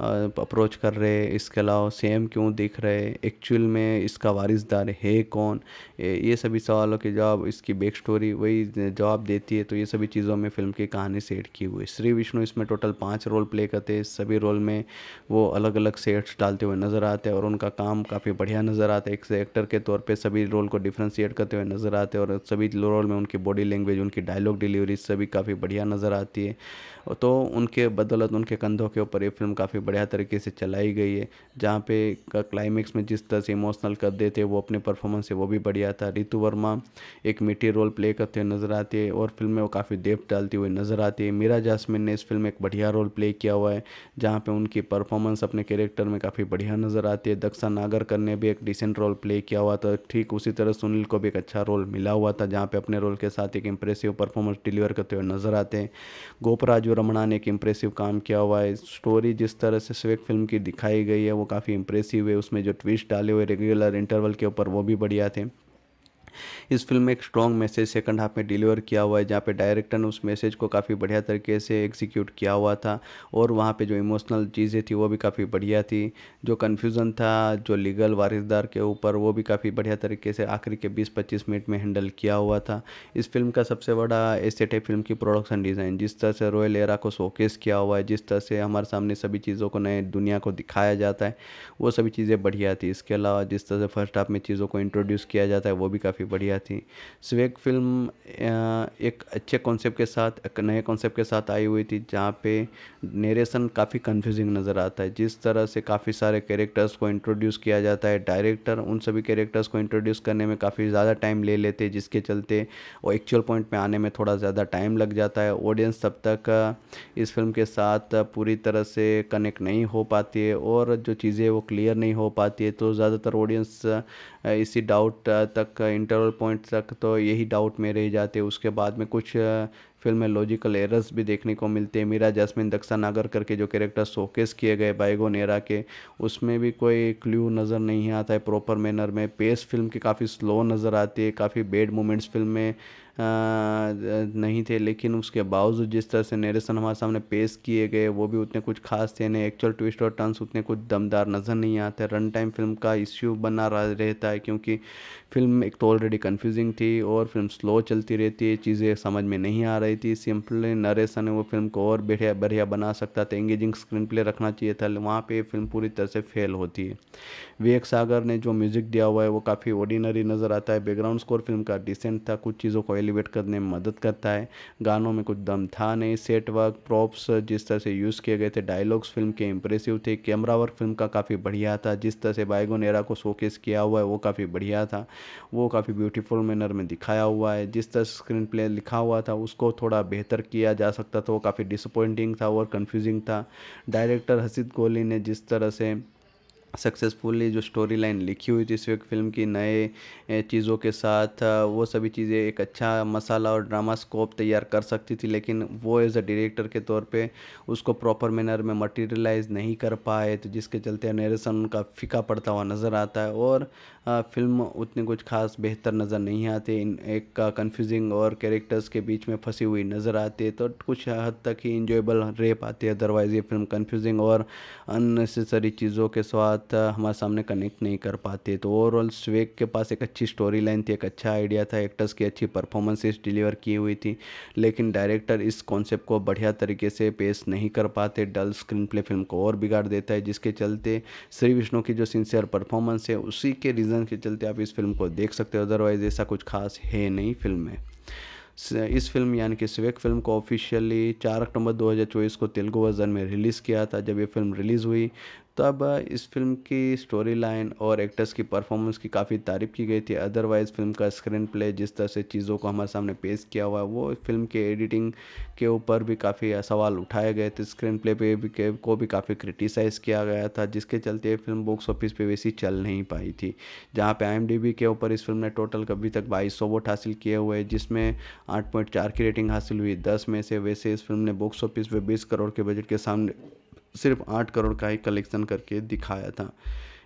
अप्रोच कर रहे हैं इसके अलावा सेम क्यों दिख रहे हैं एक्चुअल में इसका वारिसदार है कौन ये सभी सवालों के जवाब इसकी बैक स्टोरी वही जवाब देती है तो ये सभी चीज़ों में फिल्म की कहानी सेट की हुई श्री विष्णु इसमें टोटल पाँच रोल प्ले करते हैं सभी रोल में वो अलग अलग सेट्स डालते हुए नज़र आते हैं और उनका काम काफ़ी बढ़िया नज़र आता है एक से एक्टर के तौर पर सभी रोल को डिफ्रेंशिएट करते हुए नज़र आते हैं और सभी ओवरऑल में उनकी बॉडी लैंग्वेज उनकी डायलॉग डिलीवरी सभी काफ़ी बढ़िया नज़र आती है तो उनके बदौलत उनके कंधों के ऊपर ये फिल्म काफ़ी बढ़िया तरीके से चलाई गई है जहाँ पे का क्लाइमेक्स में जिस तरह से इमोशनल कर देते वो अपने परफॉर्मेंस से वो भी बढ़िया था रितु वर्मा एक मीठी रोल प्ले करते हुए नज़र आते है और फिल्म में वो काफ़ी देव डालती हुई नज़र आती है मीरा जासमिन ने इस फिल्म में एक बढ़िया रोल प्ले किया हुआ है जहाँ पर उनकी परफॉर्मेंस अपने कैरेक्टर में काफ़ी बढ़िया नज़र आती है दक्षा नागरकर ने भी एक डिसेंट रोल प्ले किया हुआ था ठीक उसी तरह सुनील को भी एक अच्छा रोल मिला हुआ था जहाँ पे अपने रोल के साथ एक इम्प्रेसिव परफॉर्मेंस डिलीवर करते हुए नज़र आते हैं गोपराज रमणा ने एक इम्प्रेसिव काम किया हुआ है स्टोरी जिस तरह से स्वेक फिल्म की दिखाई गई है वो काफ़ी इम्प्रेसिव है उसमें जो ट्विस्ट डाले हुए रेगुलर इंटरवल के ऊपर वो भी बढ़िया थे इस फिल्म में एक स्ट्रॉन्ग मैसेज सेकंड हाफ में डिलीवर किया हुआ है जहाँ पे डायरेक्टर ने उस मैसेज को काफ़ी बढ़िया तरीके से एग्जीक्यूट किया हुआ था और वहाँ पे जो इमोशनल चीज़ें थी वो भी काफ़ी बढ़िया थी जो कन्फ्यूज़न था जो लीगल वारिसदार के ऊपर वो भी काफ़ी बढ़िया तरीके से आखिरी के बीस पच्चीस मिनट में हैंडल किया हुआ था इस फिल्म का सबसे बड़ा एसेट है फिल्म की प्रोडक्शन डिज़ाइन जिस तरह से रोयल एरा को शोकेस किया हुआ है जिस तरह से हमारे सामने सभी चीज़ों को नए दुनिया को दिखाया जाता है वो सभी चीज़ें बढ़िया थी इसके अलावा जिस तरह से फर्स्ट हाफ में चीज़ों को इंट्रोड्यूस किया जाता है वो भी काफ़ी बढ़िया थी स्वेग फिल्म एक अच्छे कॉन्सेप्ट के साथ एक नए कॉन्सेप्ट के साथ आई हुई थी जहाँ पे नेरेशन काफ़ी कंफ्यूजिंग नज़र आता है जिस तरह से काफ़ी सारे कैरेक्टर्स को इंट्रोड्यूस किया जाता है डायरेक्टर उन सभी कैरेक्टर्स को इंट्रोड्यूस करने में काफ़ी ज़्यादा टाइम ले लेते हैं जिसके चलते वो एक्चुअल पॉइंट में आने में थोड़ा ज़्यादा टाइम लग जाता है ऑडियंस तब तक इस फिल्म के साथ पूरी तरह से कनेक्ट नहीं हो पाती है और जो चीज़ें वो क्लियर नहीं हो पाती है तो ज़्यादातर ऑडियंस इसी डाउट तक इंटर और पॉइंट तक तो यही डाउट में रह जाते उसके बाद में कुछ फिल्म में लॉजिकल एरर्स भी देखने को मिलते हैं मीरा जैस्मिन दक्षा नागर करके जो कैरेक्टर शोकेस किए गए बाइगो नेरा के उसमें भी कोई क्ल्यू नज़र नहीं आता है प्रॉपर मैनर में पेस फिल्म की काफ़ी स्लो नज़र आती है काफ़ी बेड मोमेंट्स फिल्म में नहीं थे लेकिन उसके बावजूद जिस तरह से नरेशन हमारे सामने पेश किए गए वो भी उतने कुछ खास थे नहीं एक्चुअल ट्विस्ट और टर्न्स उतने कुछ दमदार नज़र नहीं आते रन टाइम फिल्म का इश्यू बना रहता है क्योंकि फिल्म एक तो ऑलरेडी कन्फ्यूजिंग थी और फिल्म स्लो चलती रहती है चीज़ें समझ में नहीं आ रही थी सिंपली नरेशन है वो फिल्म को और बढ़िया बढ़िया बना सकता था एंगेजिंग स्क्रीन प्ले रखना चाहिए था वहाँ पर फिल्म पूरी तरह से फेल होती है विवेक सागर ने जो म्यूज़िक दिया हुआ है वो काफ़ी ऑर्डिनरी नज़र आता है बैकग्राउंड स्कोर फिल्म का डिसेंट था कुछ चीज़ों को एलिवेट करने में मदद करता है गानों में कुछ दम था नहीं सेट वर्क प्रॉप्स जिस तरह से यूज़ किए गए थे डायलॉग्स फिल्म के इंप्रेसिव थे कैमरा वर्क फिल्म का काफ़ी बढ़िया था जिस तरह से बायगोन एरा को शोकेस किया हुआ है वो काफ़ी बढ़िया था वो काफ़ी ब्यूटीफुल मैनर में दिखाया हुआ है जिस तरह स्क्रीन प्ले लिखा हुआ था उसको थोड़ा बेहतर किया जा सकता था वो काफ़ी डिसअपॉइंटिंग था और कन्फ्यूजिंग था डायरेक्टर हसीद कोहली ने जिस तरह से सक्सेसफुली जो स्टोरी लाइन लिखी हुई थी इस फिल्म की नए चीज़ों के साथ वो सभी चीज़ें एक अच्छा मसाला और ड्रामा स्कोप तैयार कर सकती थी लेकिन वो एज अ डायरेक्टर के तौर पे उसको प्रॉपर मैनर में मटेरियलाइज नहीं कर पाए तो जिसके चलते नरेशन उनका फीका पड़ता हुआ नज़र आता है और फिल्म उतनी कुछ ख़ास बेहतर नज़र नहीं आती इन एक कन्फ्यूज़िंग और कैरेक्टर्स के बीच में फंसी हुई नज़र आती है तो कुछ हद तक ही इंजॉयबल रह पाती है अदरवाइज़ ये फिल्म कन्फ्यूज़िंग और अननेसेसरी चीज़ों के साथ हमारे सामने कनेक्ट नहीं कर पाती तो ओवरऑल स्वेक के पास एक अच्छी स्टोरी लाइन थी एक अच्छा आइडिया था एक्टर्स की अच्छी परफॉर्मेंसेस डिलीवर की हुई थी लेकिन डायरेक्टर इस कॉन्सेप्ट को बढ़िया तरीके से पेश नहीं कर पाते डल स्क्रीन प्ले फिल्म को और बिगाड़ देता है जिसके चलते श्री विष्णु की जो सिंसियर परफॉर्मेंस है उसी के रीज़न रीज़न के चलते आप इस फिल्म को देख सकते हो अदरवाइज़ ऐसा कुछ खास है नहीं फिल्म में इस फिल्म यानी कि स्वेक फिल्म को ऑफिशियली 4 अक्टूबर 2024 को तेलुगु वर्जन में रिलीज़ किया था जब ये फिल्म रिलीज़ हुई तब इस फिल्म की स्टोरी लाइन और एक्टर्स की परफॉर्मेंस की काफ़ी तारीफ़ की गई थी अदरवाइज़ फिल्म का स्क्रीन प्ले जिस तरह से चीज़ों को हमारे सामने पेश किया हुआ है वो फिल्म के एडिटिंग के ऊपर भी काफ़ी सवाल उठाए गए थे स्क्रीन प्ले पे भी के, को भी काफ़ी क्रिटिसाइज़ किया गया था जिसके चलते फिल्म बॉक्स ऑफिस पर वैसी चल नहीं पाई थी जहाँ पर आई के ऊपर इस फिल्म ने टोटल अभी तक बाईस वोट हासिल किए हुए जिसमें आठ की रेटिंग हासिल हुई दस में से वैसे इस फिल्म ने बॉक्स ऑफिस पर बीस करोड़ के बजट के सामने सिर्फ आठ करोड़ का ही कलेक्शन करके दिखाया था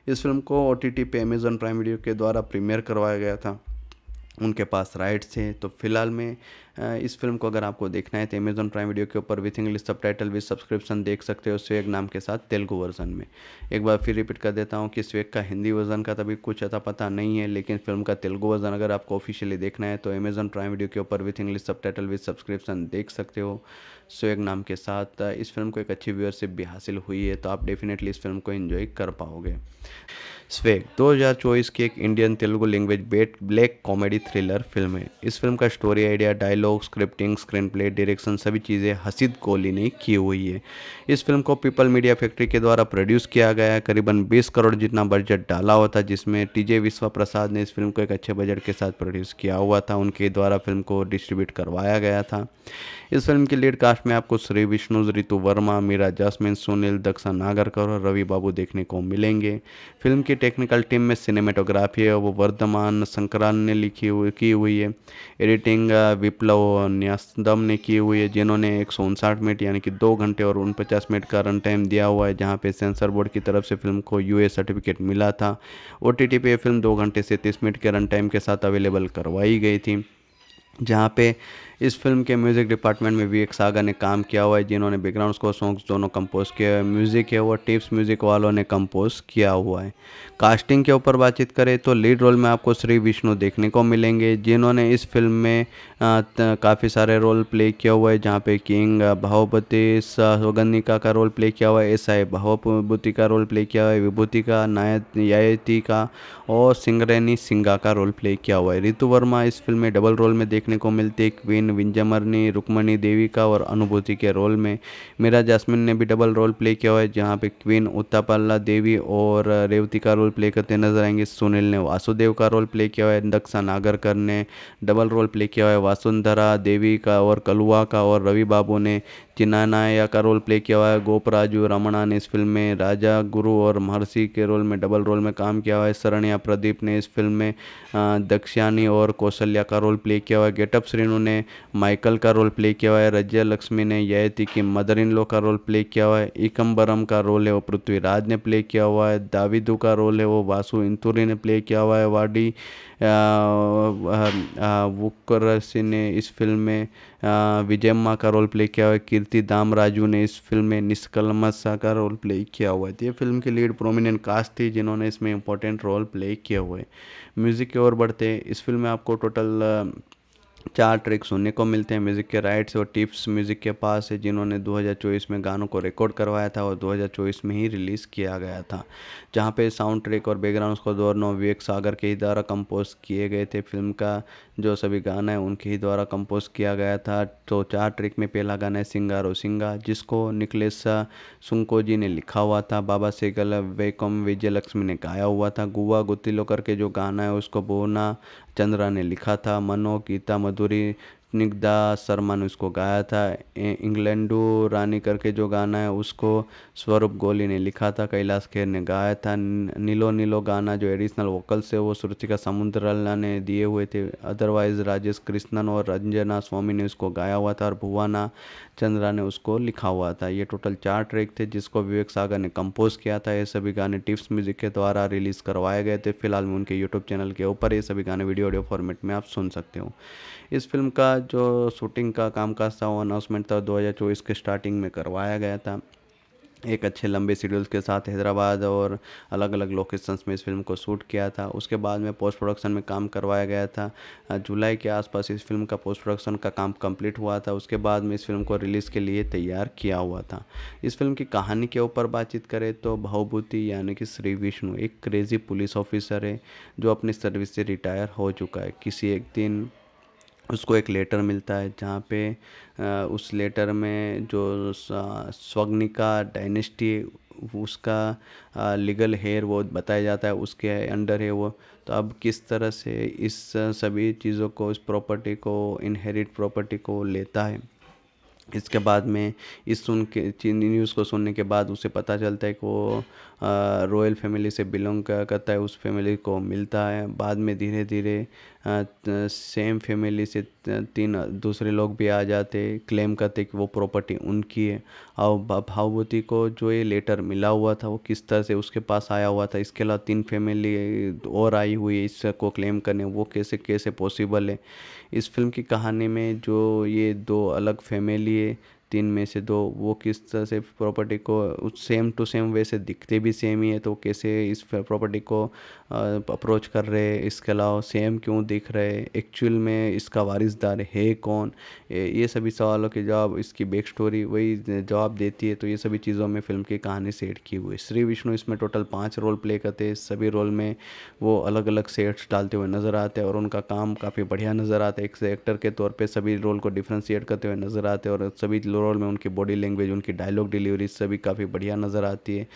इस फिल्म को ओ टी टी पे अमेज़न प्राइम वीडियो के द्वारा प्रीमियर करवाया गया था उनके पास राइट्स थे तो फिलहाल में इस फिल्म को अगर आपको देखना है तो अमेजोन प्राइम वीडियो के ऊपर with English subtitle with subscription देख सकते हो स्वेग नाम के साथ तेलुगु वर्जन में एक बार फिर रिपीट कर देता हूँ कि स्वेग का हिंदी वर्जन का तभी तो कुछ ऐसा पता नहीं है लेकिन फिल्म का तेलुगु वर्जन अगर आपको ऑफिशियली देखना है तो अमेजोन प्राइम वीडियो के ऊपर with English subtitle with subscription देख सकते हो स्वेग नाम के साथ इस फिल्म को एक अच्छी व्यूअरशिप भी हासिल हुई है तो आप डेफिनेटली इस फिल्म को इन्जॉय कर पाओगे स्वेग 2024 की एक इंडियन तेलुगु लैंग्वेज बेट ब्लैक कॉमेडी थ्रिलर फिल्म है इस फिल्म का story idea dialogue scripting screen play direction सभी चीज़ें हसीद कोहली ने की हुई है इस फिल्म को पीपल मीडिया फैक्ट्री के द्वारा प्रोड्यूस किया गया है करीबन बीस करोड़ जितना बजट डाला हुआ था जिसमें टीजे विश्वा प्रसाद ने इस फिल्म को एक अच्छे बजट के साथ प्रोड्यूस किया हुआ था उनके द्वारा फिल्म को डिस्ट्रीब्यूट करवाया गया था इस फिल्म की लीड कास्ट में आपको श्री विष्णु ऋतु वर्मा मीरा जासमिन सुनील दक्षा नागरकर और रवि बाबू देखने को मिलेंगे फिल्म की टेक्निकल टीम में सिनेमेटोग्राफी है वो वर्धमान शंकरान ने लिखी हुई की हुई है एडिटिंग विप्लव न्यासदम ने की हुई है जिन्होंने एक मिनट यानी कि दो घंटे और उनपचास मिनट का रन टाइम दिया हुआ है जहाँ पे सेंसर बोर्ड की तरफ से फिल्म को यूए सर्टिफिकेट मिला था ओ टी पे फिल्म दो घंटे से तीस मिनट के रन टाइम के साथ अवेलेबल करवाई गई थी जहाँ पे इस फिल्म के म्यूज़िक डिपार्टमेंट में एक सागर ने काम किया हुआ है जिन्होंने बैकग्राउंड स्कोर सॉन्ग्स दोनों कंपोज किया हुआ है म्यूज़िक है वो टिप्स म्यूज़िक वालों ने कंपोज किया हुआ है कास्टिंग के ऊपर बातचीत करें तो लीड रोल में आपको श्री विष्णु देखने को मिलेंगे जिन्होंने इस फिल्म में काफ़ी सारे रोल प्ले किया हुआ है जहाँ पे किंग भावपति सौगंधिका का रोल प्ले किया हुआ है एस आई भावभूति का रोल प्ले किया हुआ है विभूति का नायत का और सिंगरेनी सिंगा का रोल प्ले किया हुआ है रितु वर्मा इस फिल्म में डबल रोल में देखने को मिलती है क्वीन जॉन विंजमरनी रुक्मणी देविका और अनुभूति के रोल में मीरा जासमिन ने भी डबल रोल प्ले किया हुआ है जहाँ पे क्वीन उत्तापाला देवी और रेवती का रोल प्ले करते नजर आएंगे सुनील ने वासुदेव का रोल प्ले किया हुआ है दक्षा नागरकर ने डबल रोल प्ले किया हुआ है वासुंधरा देवी का और कलुआ का और रवि बाबू ने चिन्ना नाया का रोल प्ले किया हुआ है गोपराजू रमणा ने इस फिल्म में राजा गुरु और महर्षि के रोल में डबल रोल में काम किया हुआ है सरण्या प्रदीप ने इस फिल्म में दक्षयानी और कौशल्या का रोल प्ले किया हुआ है गेटअप श्रीनु ने माइकल का रोल प्ले किया हुआ है रजिया लक्ष्मी ने यायती की मदर इन लो का रोल प्ले किया हुआ है इकम्बरम का रोल है वो पृथ्वीराज ने प्ले किया हुआ है दाविदू का रोल है वो वासु इंतुरी ने प्ले किया हुआ है वाडी वुकर सिंह ने इस फिल्म में विजय माँ का रोल प्ले किया हुआ है कीर्ति दाम राजू ने इस फिल्म में निष्कलमसा का रोल प्ले किया हुआ है तो ये फिल्म की लीड प्रोमिनेंट कास्ट थी जिन्होंने इसमें इंपॉर्टेंट रोल प्ले किए हुए म्यूज़िक की ओर बढ़ते इस फिल्म में आपको टोटल चार ट्रैक सुनने को मिलते हैं म्यूज़िक के राइट्स और टिप्स म्यूज़िक के पास है जिन्होंने 2024 में गानों को रिकॉर्ड करवाया था और 2024 में ही रिलीज़ किया गया था जहां पे साउंड ट्रैक और बैकग्राउंड उसको दोनों विवेक सागर के ही द्वारा कंपोज किए गए थे फिल्म का जो सभी गाना है उनके ही द्वारा कंपोज किया गया था तो चार ट्रैक में पहला गाना है सिंगारो सिंगा जिसको निकलेस सुंको जी ने लिखा हुआ था बाबा सेगल वेकम विजय लक्ष्मी ने गाया हुआ था गुआ गुतिलो करके जो गाना है उसको बोना चंद्रा ने लिखा था मनो गीता मधुरी स्निग्धा शर्मा ने उसको गाया था इंग्लैंडो रानी करके जो गाना है उसको स्वरूप गोली ने लिखा था कैलाश खेर ने गाया था नीलो नीलो गाना जो एडिशनल वोकल्स से वो श्रुतिका समुद्रला ने दिए हुए थे अदरवाइज राजेश कृष्णन और रंजना स्वामी ने उसको गाया हुआ था और भुवाना चंद्रा ने उसको लिखा हुआ था ये टोटल चार ट्रैक थे जिसको विवेक सागर ने कंपोज किया था ये सभी गाने टिप्स म्यूजिक के द्वारा रिलीज़ करवाए गए थे फिलहाल मैं उनके यूट्यूब चैनल के ऊपर ये सभी गाने वीडियो ऑडियो फॉर्मेट में आप सुन सकते हो इस फिल्म का जो शूटिंग का कामकाज था वो अनाउंसमेंट था चौबीस के स्टार्टिंग में करवाया गया था एक अच्छे लंबे शेड्यूल्स के साथ हैदराबाद और अलग अलग लोकेशंस में इस फिल्म को शूट किया था उसके बाद में पोस्ट प्रोडक्शन में काम करवाया गया था जुलाई के आसपास इस फिल्म का पोस्ट प्रोडक्शन का काम कंप्लीट हुआ था उसके बाद में इस फिल्म को रिलीज़ के लिए तैयार किया हुआ था इस फिल्म की कहानी के ऊपर बातचीत करें तो भावभूति यानी कि श्री विष्णु एक क्रेज़ी पुलिस ऑफिसर है जो अपनी सर्विस से रिटायर हो चुका है किसी एक दिन उसको एक लेटर मिलता है जहाँ पे उस लेटर में जो स्वग्निका डायनेस्टी उसका लीगल हेयर वो बताया जाता है उसके अंडर है वो तो अब किस तरह से इस सभी चीज़ों को इस प्रॉपर्टी को इनहेरिट प्रॉपर्टी को लेता है इसके बाद में इस सुन के न्यूज़ को सुनने के बाद उसे पता चलता है कि वो रॉयल फैमिली से बिलोंग करता है उस फैमिली को मिलता है बाद में धीरे धीरे सेम फैमिली से तीन दूसरे लोग भी आ जाते क्लेम करते कि वो प्रॉपर्टी उनकी है और भावभूति को जो ये लेटर मिला हुआ था वो किस तरह से उसके पास आया हुआ था इसके अलावा तीन फैमिली और आई हुई है इसको क्लेम करने वो कैसे कैसे पॉसिबल है इस फिल्म की कहानी में जो ये दो अलग फैमिली है तीन में से दो वो किस तरह से प्रॉपर्टी को सेम टू सेम वैसे दिखते भी सेम ही है तो कैसे इस प्रॉपर्टी को अप्रोच कर रहे हैं इसके अलावा सेम क्यों दिख रहे एक्चुअल में इसका वारिसदार है कौन ये सभी सवालों के जवाब इसकी बैक स्टोरी वही जवाब देती है तो ये सभी चीज़ों में फिल्म की कहानी सेट की हुई श्री विष्णु इसमें टोटल पाँच रोल प्ले करते हैं सभी रोल में वो अलग अलग सेट्स डालते हुए नज़र आते हैं और उनका काम काफ़ी बढ़िया नज़र आता है एक एक्टर के तौर पर सभी रोल को डिफ्रेंशिएट करते हुए नज़र आते हैं और सभी ओवरऑल में उनकी बॉडी लैंग्वेज उनकी डायलॉग डिलीवरी सभी काफ़ी बढ़िया नज़र आती है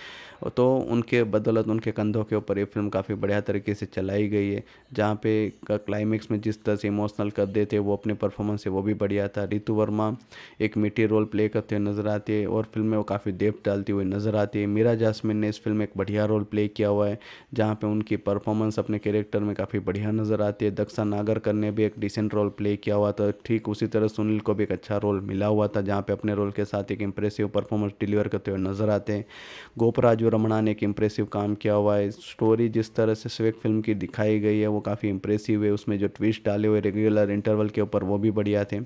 तो उनके बदौलत उनके कंधों के ऊपर ये फिल्म काफ़ी बढ़िया तरीके से चलाई गई है जहाँ पे का क्लाइमेक्स में जिस तरह से इमोशनल कर देते वो अपने परफॉर्मेंस से वो भी बढ़िया था रितु वर्मा एक मीठी रोल प्ले करते हुए नज़र आती है और फिल्म में वो काफ़ी देव डालती हुई नज़र आती है मीरा जासमिन ने इस फिल्म में एक बढ़िया रोल प्ले किया हुआ है जहाँ पर उनकी परफॉर्मेंस अपने कैरेक्टर में काफ़ी बढ़िया नज़र आती है दक्षा नागरकर ने भी एक डिसेंट रोल प्ले किया हुआ था ठीक उसी तरह सुनील को भी एक अच्छा रोल मिला हुआ था जहाँ पर अपने रोल के साथ एक इम्प्रेसिव परफॉर्मेंस डिलीवर करते हुए नज़र आते हैं गोपराज रमणा ने एक इम्प्रेसिव काम किया हुआ है स्टोरी जिस तरह से स्वेक फिल्म की दिखाई गई है वो काफ़ी इम्प्रेसिव है उसमें जो ट्विस्ट डाले हुए रेगुलर इंटरवल के ऊपर वो भी बढ़िया थे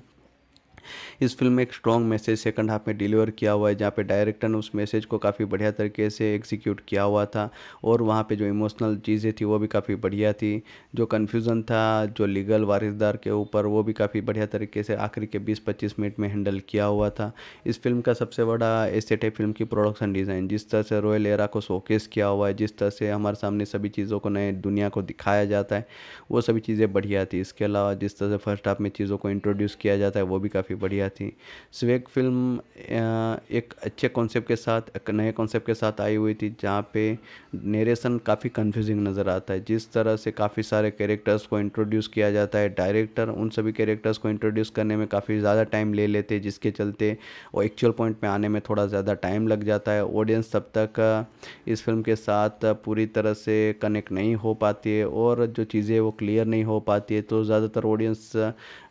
इस फिल्म में एक स्ट्रॉन्ग मैसेज सेकंड हाफ में डिलीवर किया हुआ है जहाँ पे डायरेक्टर ने उस मैसेज को काफ़ी बढ़िया तरीके से एग्जीक्यूट किया हुआ था और वहाँ पे जो इमोशनल चीज़ें थी वो भी काफ़ी बढ़िया थी जो कन्फ्यूज़न था जो लीगल वारिसदार के ऊपर वो भी काफ़ी बढ़िया तरीके से आखिरी के बीस पच्चीस मिनट में हैंडल किया हुआ था इस फिल्म का सबसे बड़ा एसेट है फिल्म की प्रोडक्शन डिज़ाइन जिस तरह से रोयल एरा को शोकेस किया हुआ है जिस तरह से हमारे सामने सभी चीज़ों को नए दुनिया को दिखाया जाता है वो सभी चीज़ें बढ़िया थी इसके अलावा जिस तरह से फर्स्ट हाफ में चीज़ों को इंट्रोड्यूस किया जाता है वो भी काफ़ी काफ़ी बढ़िया थी स्वेग फिल्म एक अच्छे कॉन्सेप्ट के साथ एक नए कॉन्सेप्ट के साथ आई हुई थी जहाँ पे नेरेशन काफ़ी कंफ्यूजिंग नज़र आता है जिस तरह से काफ़ी सारे कैरेक्टर्स को इंट्रोड्यूस किया जाता है डायरेक्टर उन सभी कैरेक्टर्स को इंट्रोड्यूस करने में काफ़ी ज़्यादा टाइम ले लेते हैं जिसके चलते वो एक्चुअल पॉइंट में आने में थोड़ा ज़्यादा टाइम लग जाता है ऑडियंस तब तक इस फिल्म के साथ पूरी तरह से कनेक्ट नहीं हो पाती है और जो चीज़ें वो क्लियर नहीं हो पाती है तो ज़्यादातर ऑडियंस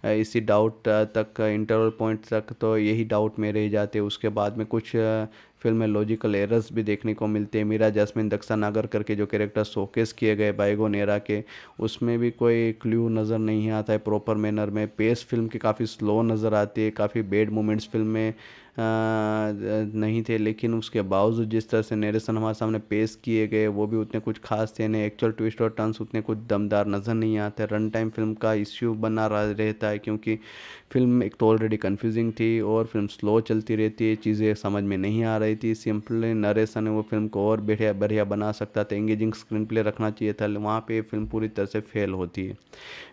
इसी डाउट तक इंटरवल पॉइंट तक तो यही डाउट में रह जाते उसके बाद में कुछ फिल्म में लॉजिकल एरर्स भी देखने को मिलते हैं मीरा जैस्मिन दक्षा नागर करके जो कैरेक्टर शोकेस किए गए बाइगो नेरा के उसमें भी कोई क्ल्यू नज़र नहीं आता है प्रॉपर मैनर में पेस फिल्म की काफ़ी स्लो नज़र आती है काफ़ी बेड मोमेंट्स फिल्म में नहीं थे लेकिन उसके बावजूद जिस तरह से नरेशन हमारे सामने पेश किए गए वो भी उतने कुछ खास थे नहीं एक्चुअल ट्विस्ट और टर्न्स उतने कुछ दमदार नज़र नहीं आते रन टाइम फिल्म का इश्यू बना रहता है क्योंकि फिल्म एक तो ऑलरेडी कन्फ्यूजिंग थी और फिल्म स्लो चलती रहती है चीज़ें समझ में नहीं आ रही थी सिंपली नरेशन है वो फिल्म को और बढ़िया बढ़िया बना सकता था एंगेजिंग स्क्रीन प्ले रखना चाहिए था वहाँ पर फिल्म पूरी तरह से फेल होती है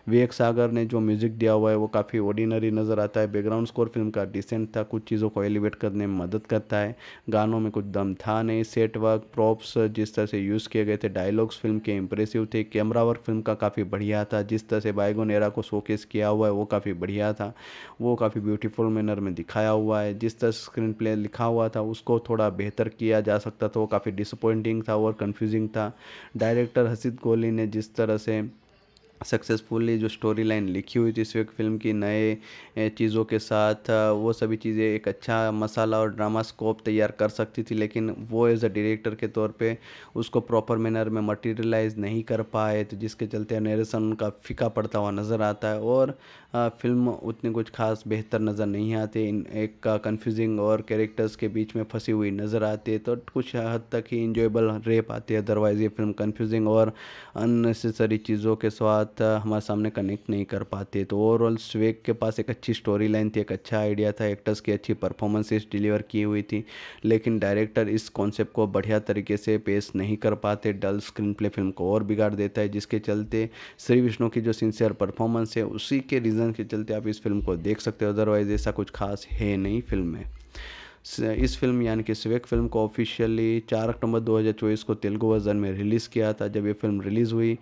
विवेक सागर ने जो म्यूज़िक दिया हुआ है वो काफ़ी ऑर्डिनरी नज़र आता है बैकग्राउंड स्कोर फिल्म का डिसेंट था कुछ चीज़ों को एलिवेट करने में मदद करता है गानों में कुछ दम था नहीं सेट वर्क प्रॉप्स जिस तरह से यूज़ किए गए थे डायलॉग्स फिल्म के इंप्रेसिव थे कैमरा वर्क फिल्म का काफ़ी बढ़िया था जिस तरह से बायगोन एरा को शोकेस किया हुआ है वो काफ़ी बढ़िया था वो काफ़ी ब्यूटीफुल मैनर में दिखाया हुआ है जिस तरह स्क्रीन प्ले लिखा हुआ था उसको थोड़ा बेहतर किया जा सकता था वो काफ़ी डिसअपॉइंटिंग था और कन्फ्यूजिंग था डायरेक्टर हसीद कोहली ने जिस तरह से सक्सेसफुली जो स्टोरी लाइन लिखी हुई थी इस फिल्म की नए चीज़ों के साथ वो सभी चीज़ें एक अच्छा मसाला और ड्रामा स्कोप तैयार कर सकती थी लेकिन वो एज अ डायरेक्टर के तौर पे उसको प्रॉपर मैनर में मटेरियलाइज नहीं कर पाए तो जिसके चलते नरेशन उनका फीका पड़ता हुआ नज़र आता है और फिल्म उतनी कुछ खास बेहतर नज़र नहीं आती इन एक कन्फ्यूजिंग और कैरेक्टर्स के बीच में फंसी हुई नज़र आती है तो कुछ हद तक ही इंजॉयबल रह पाती है अदरवाइज़ ये फिल्म कन्फ्यूजिंग और अननेसेसरी चीज़ों के साथ हमारे सामने कनेक्ट नहीं कर पाती तो ओवरऑल स्वेक के पास एक अच्छी स्टोरी लाइन थी एक अच्छा आइडिया था एक्टर्स की अच्छी परफॉर्मेंसेस डिलीवर की हुई थी लेकिन डायरेक्टर इस कॉन्सेप्ट को बढ़िया तरीके से पेश नहीं कर पाते डल स्क्रीन प्ले फिल्म को और बिगाड़ देता है जिसके चलते श्री विष्णु की जो सिंसियर परफॉर्मेंस है उसी के रीज़न रीज़न के चलते आप इस फिल्म को देख सकते हो अदरवाइज़ ऐसा कुछ खास है नहीं फिल्म में इस फिल्म यानी कि स्वेक फिल्म को ऑफिशियली 4 अक्टूबर 2024 को तेलुगु वर्जन में रिलीज़ किया था जब ये फिल्म रिलीज़ हुई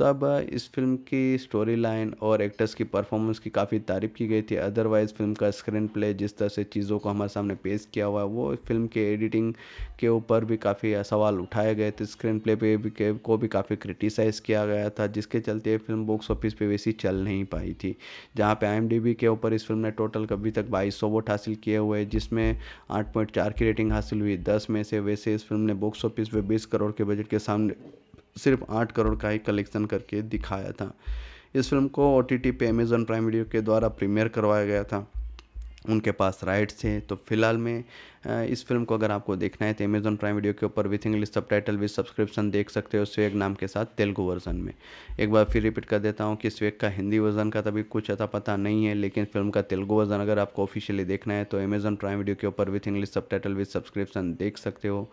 तब तो इस फिल्म की स्टोरी लाइन और एक्टर्स की परफॉर्मेंस की काफ़ी तारीफ़ की गई थी अदरवाइज़ फिल्म का स्क्रीन प्ले जिस तरह से चीज़ों को हमारे सामने पेश किया हुआ है वो फिल्म के एडिटिंग के ऊपर भी काफ़ी सवाल उठाए गए थे स्क्रीन प्ले पे भी के, को भी काफ़ी क्रिटिसाइज़ किया गया था जिसके चलते फिल्म बॉक्स ऑफिस पर वैसी चल नहीं पाई थी जहाँ पर आई के ऊपर इस फिल्म ने टोटल अभी तक बाईस वोट हासिल किए हुए जिसमें आठ की रेटिंग हासिल हुई दस में से वैसे इस फिल्म ने बॉक्स ऑफिस पर बीस करोड़ के बजट के सामने सिर्फ आठ करोड़ का ही कलेक्शन करके दिखाया था इस फिल्म को ओ टी टी पे अमेज़ॉन प्राइम वीडियो के द्वारा प्रीमियर करवाया गया था उनके पास राइट्स थे तो फिलहाल में इस फिल्म को अगर आपको देखना है तो अमेज़ॉन प्राइम वीडियो के ऊपर with English subtitle with subscription देख सकते हो स्वेग नाम के साथ तेलुगु वर्जन में एक बार फिर रिपीट कर देता हूँ कि स्वेग का हिंदी वर्जन का तभी तो कुछ अता पता नहीं है लेकिन फिल्म का तेलुगु वर्जन अगर आपको ऑफिशियली देखना है तो अमेज़ॉन प्राइम वीडियो के ऊपर with English subtitle with subscription देख सकते हो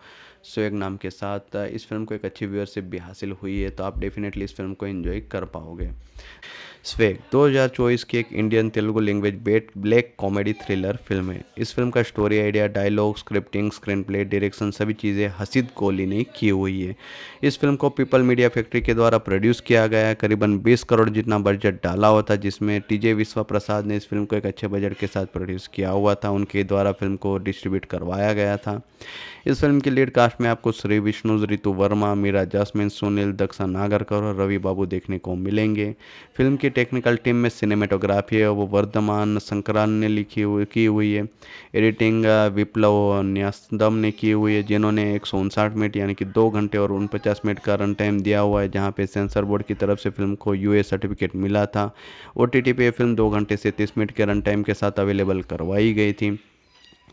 स्वेग नाम के साथ इस फिल्म को एक अच्छी व्यूअरशिप भी हासिल हुई है तो आप डेफिनेटली इस फिल्म को इन्जॉय कर पाओगे स्वेग 2024 की एक इंडियन तेलुगु लैंग्वेज बेट ब्लैक कॉमेडी थ्रिलर फिल्म है इस फिल्म का story idea dialogue scripting screen play direction सभी चीज़ें हसीद कोहली ने की हुई है इस फिल्म को पीपल मीडिया फैक्ट्री के द्वारा प्रोड्यूस किया गया है करीबन बीस करोड़ जितना बजट डाला हुआ था जिसमें टीजे विश्वा प्रसाद ने इस फिल्म को एक अच्छे बजट के साथ प्रोड्यूस किया हुआ था उनके द्वारा फिल्म को डिस्ट्रीब्यूट करवाया गया था इस फिल्म की लीड कास्ट में आपको श्री विष्णु ऋतु वर्मा मीरा जासमिन सुनील दक्षा नागरकर और रवि बाबू देखने को मिलेंगे फिल्म की टेक्निकल टीम में सिनेमेटोग्राफी है वो वर्धमान संक्रांत ने लिखी हुई की हुई है एडिटिंग विप्लव न्यासदम ने की हुई है जिन्होंने एक मिनट यानी कि दो घंटे और उनपचास मिनट का रन टाइम दिया हुआ है जहाँ पे सेंसर बोर्ड की तरफ से फिल्म को यू सर्टिफिकेट मिला था ओ टी पे फिल्म दो घंटे से तीस मिनट के रन टाइम के साथ अवेलेबल करवाई गई थी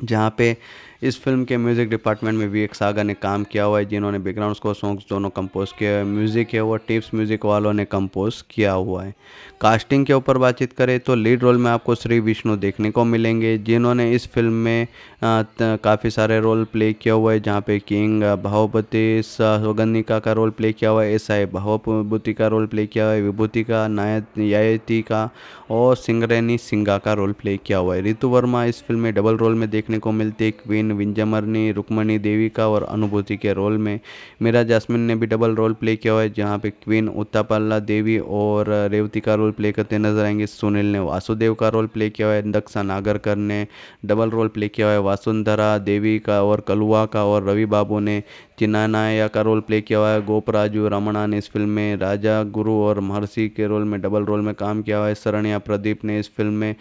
जहाँ पे इस फिल्म के म्यूज़िक डिपार्टमेंट में विवेक सागर ने काम किया हुआ है जिन्होंने बैकग्राउंड को सॉन्ग्स दोनों कंपोज किए हुए म्यूज़िक है वो टिप्स म्यूज़िक वालों ने कंपोज किया हुआ है कास्टिंग के ऊपर बातचीत करें तो लीड रोल में आपको श्री विष्णु देखने को मिलेंगे जिन्होंने इस फिल्म में काफ़ी सारे रोल प्ले किया हुआ है जहाँ पे किंग भावपति सौगंधिका का रोल प्ले किया हुआ है एस आई भावभूति का रोल प्ले किया हुआ है विभूति का नायती का और सिंगरेनी सिंगा का रोल प्ले किया हुआ है ऋतु वर्मा इस फिल्म में डबल रोल में देख देखने को मिलती है क्वीन विंजमरनी रुक्मणी देवी का और अनुभूति के रोल में मेरा जासमिन ने भी डबल रोल प्ले किया है जहाँ पे क्वीन उत्तापल्ला देवी और रेवती का रोल प्ले करते नजर आएंगे सुनील ने वासुदेव का रोल प्ले किया हुआ है दक्षा नागरकर ने डबल रोल प्ले किया है वासुंधरा देवी का और कलुआ का और रवि बाबू ने चिन्ना नायर का रोल प्ले किया हुआ है गोपराजू रमणा ने इस फिल्म में राजा गुरु और महर्षि के रोल में डबल रोल में काम किया हुआ है या प्रदीप ने इस फिल्म में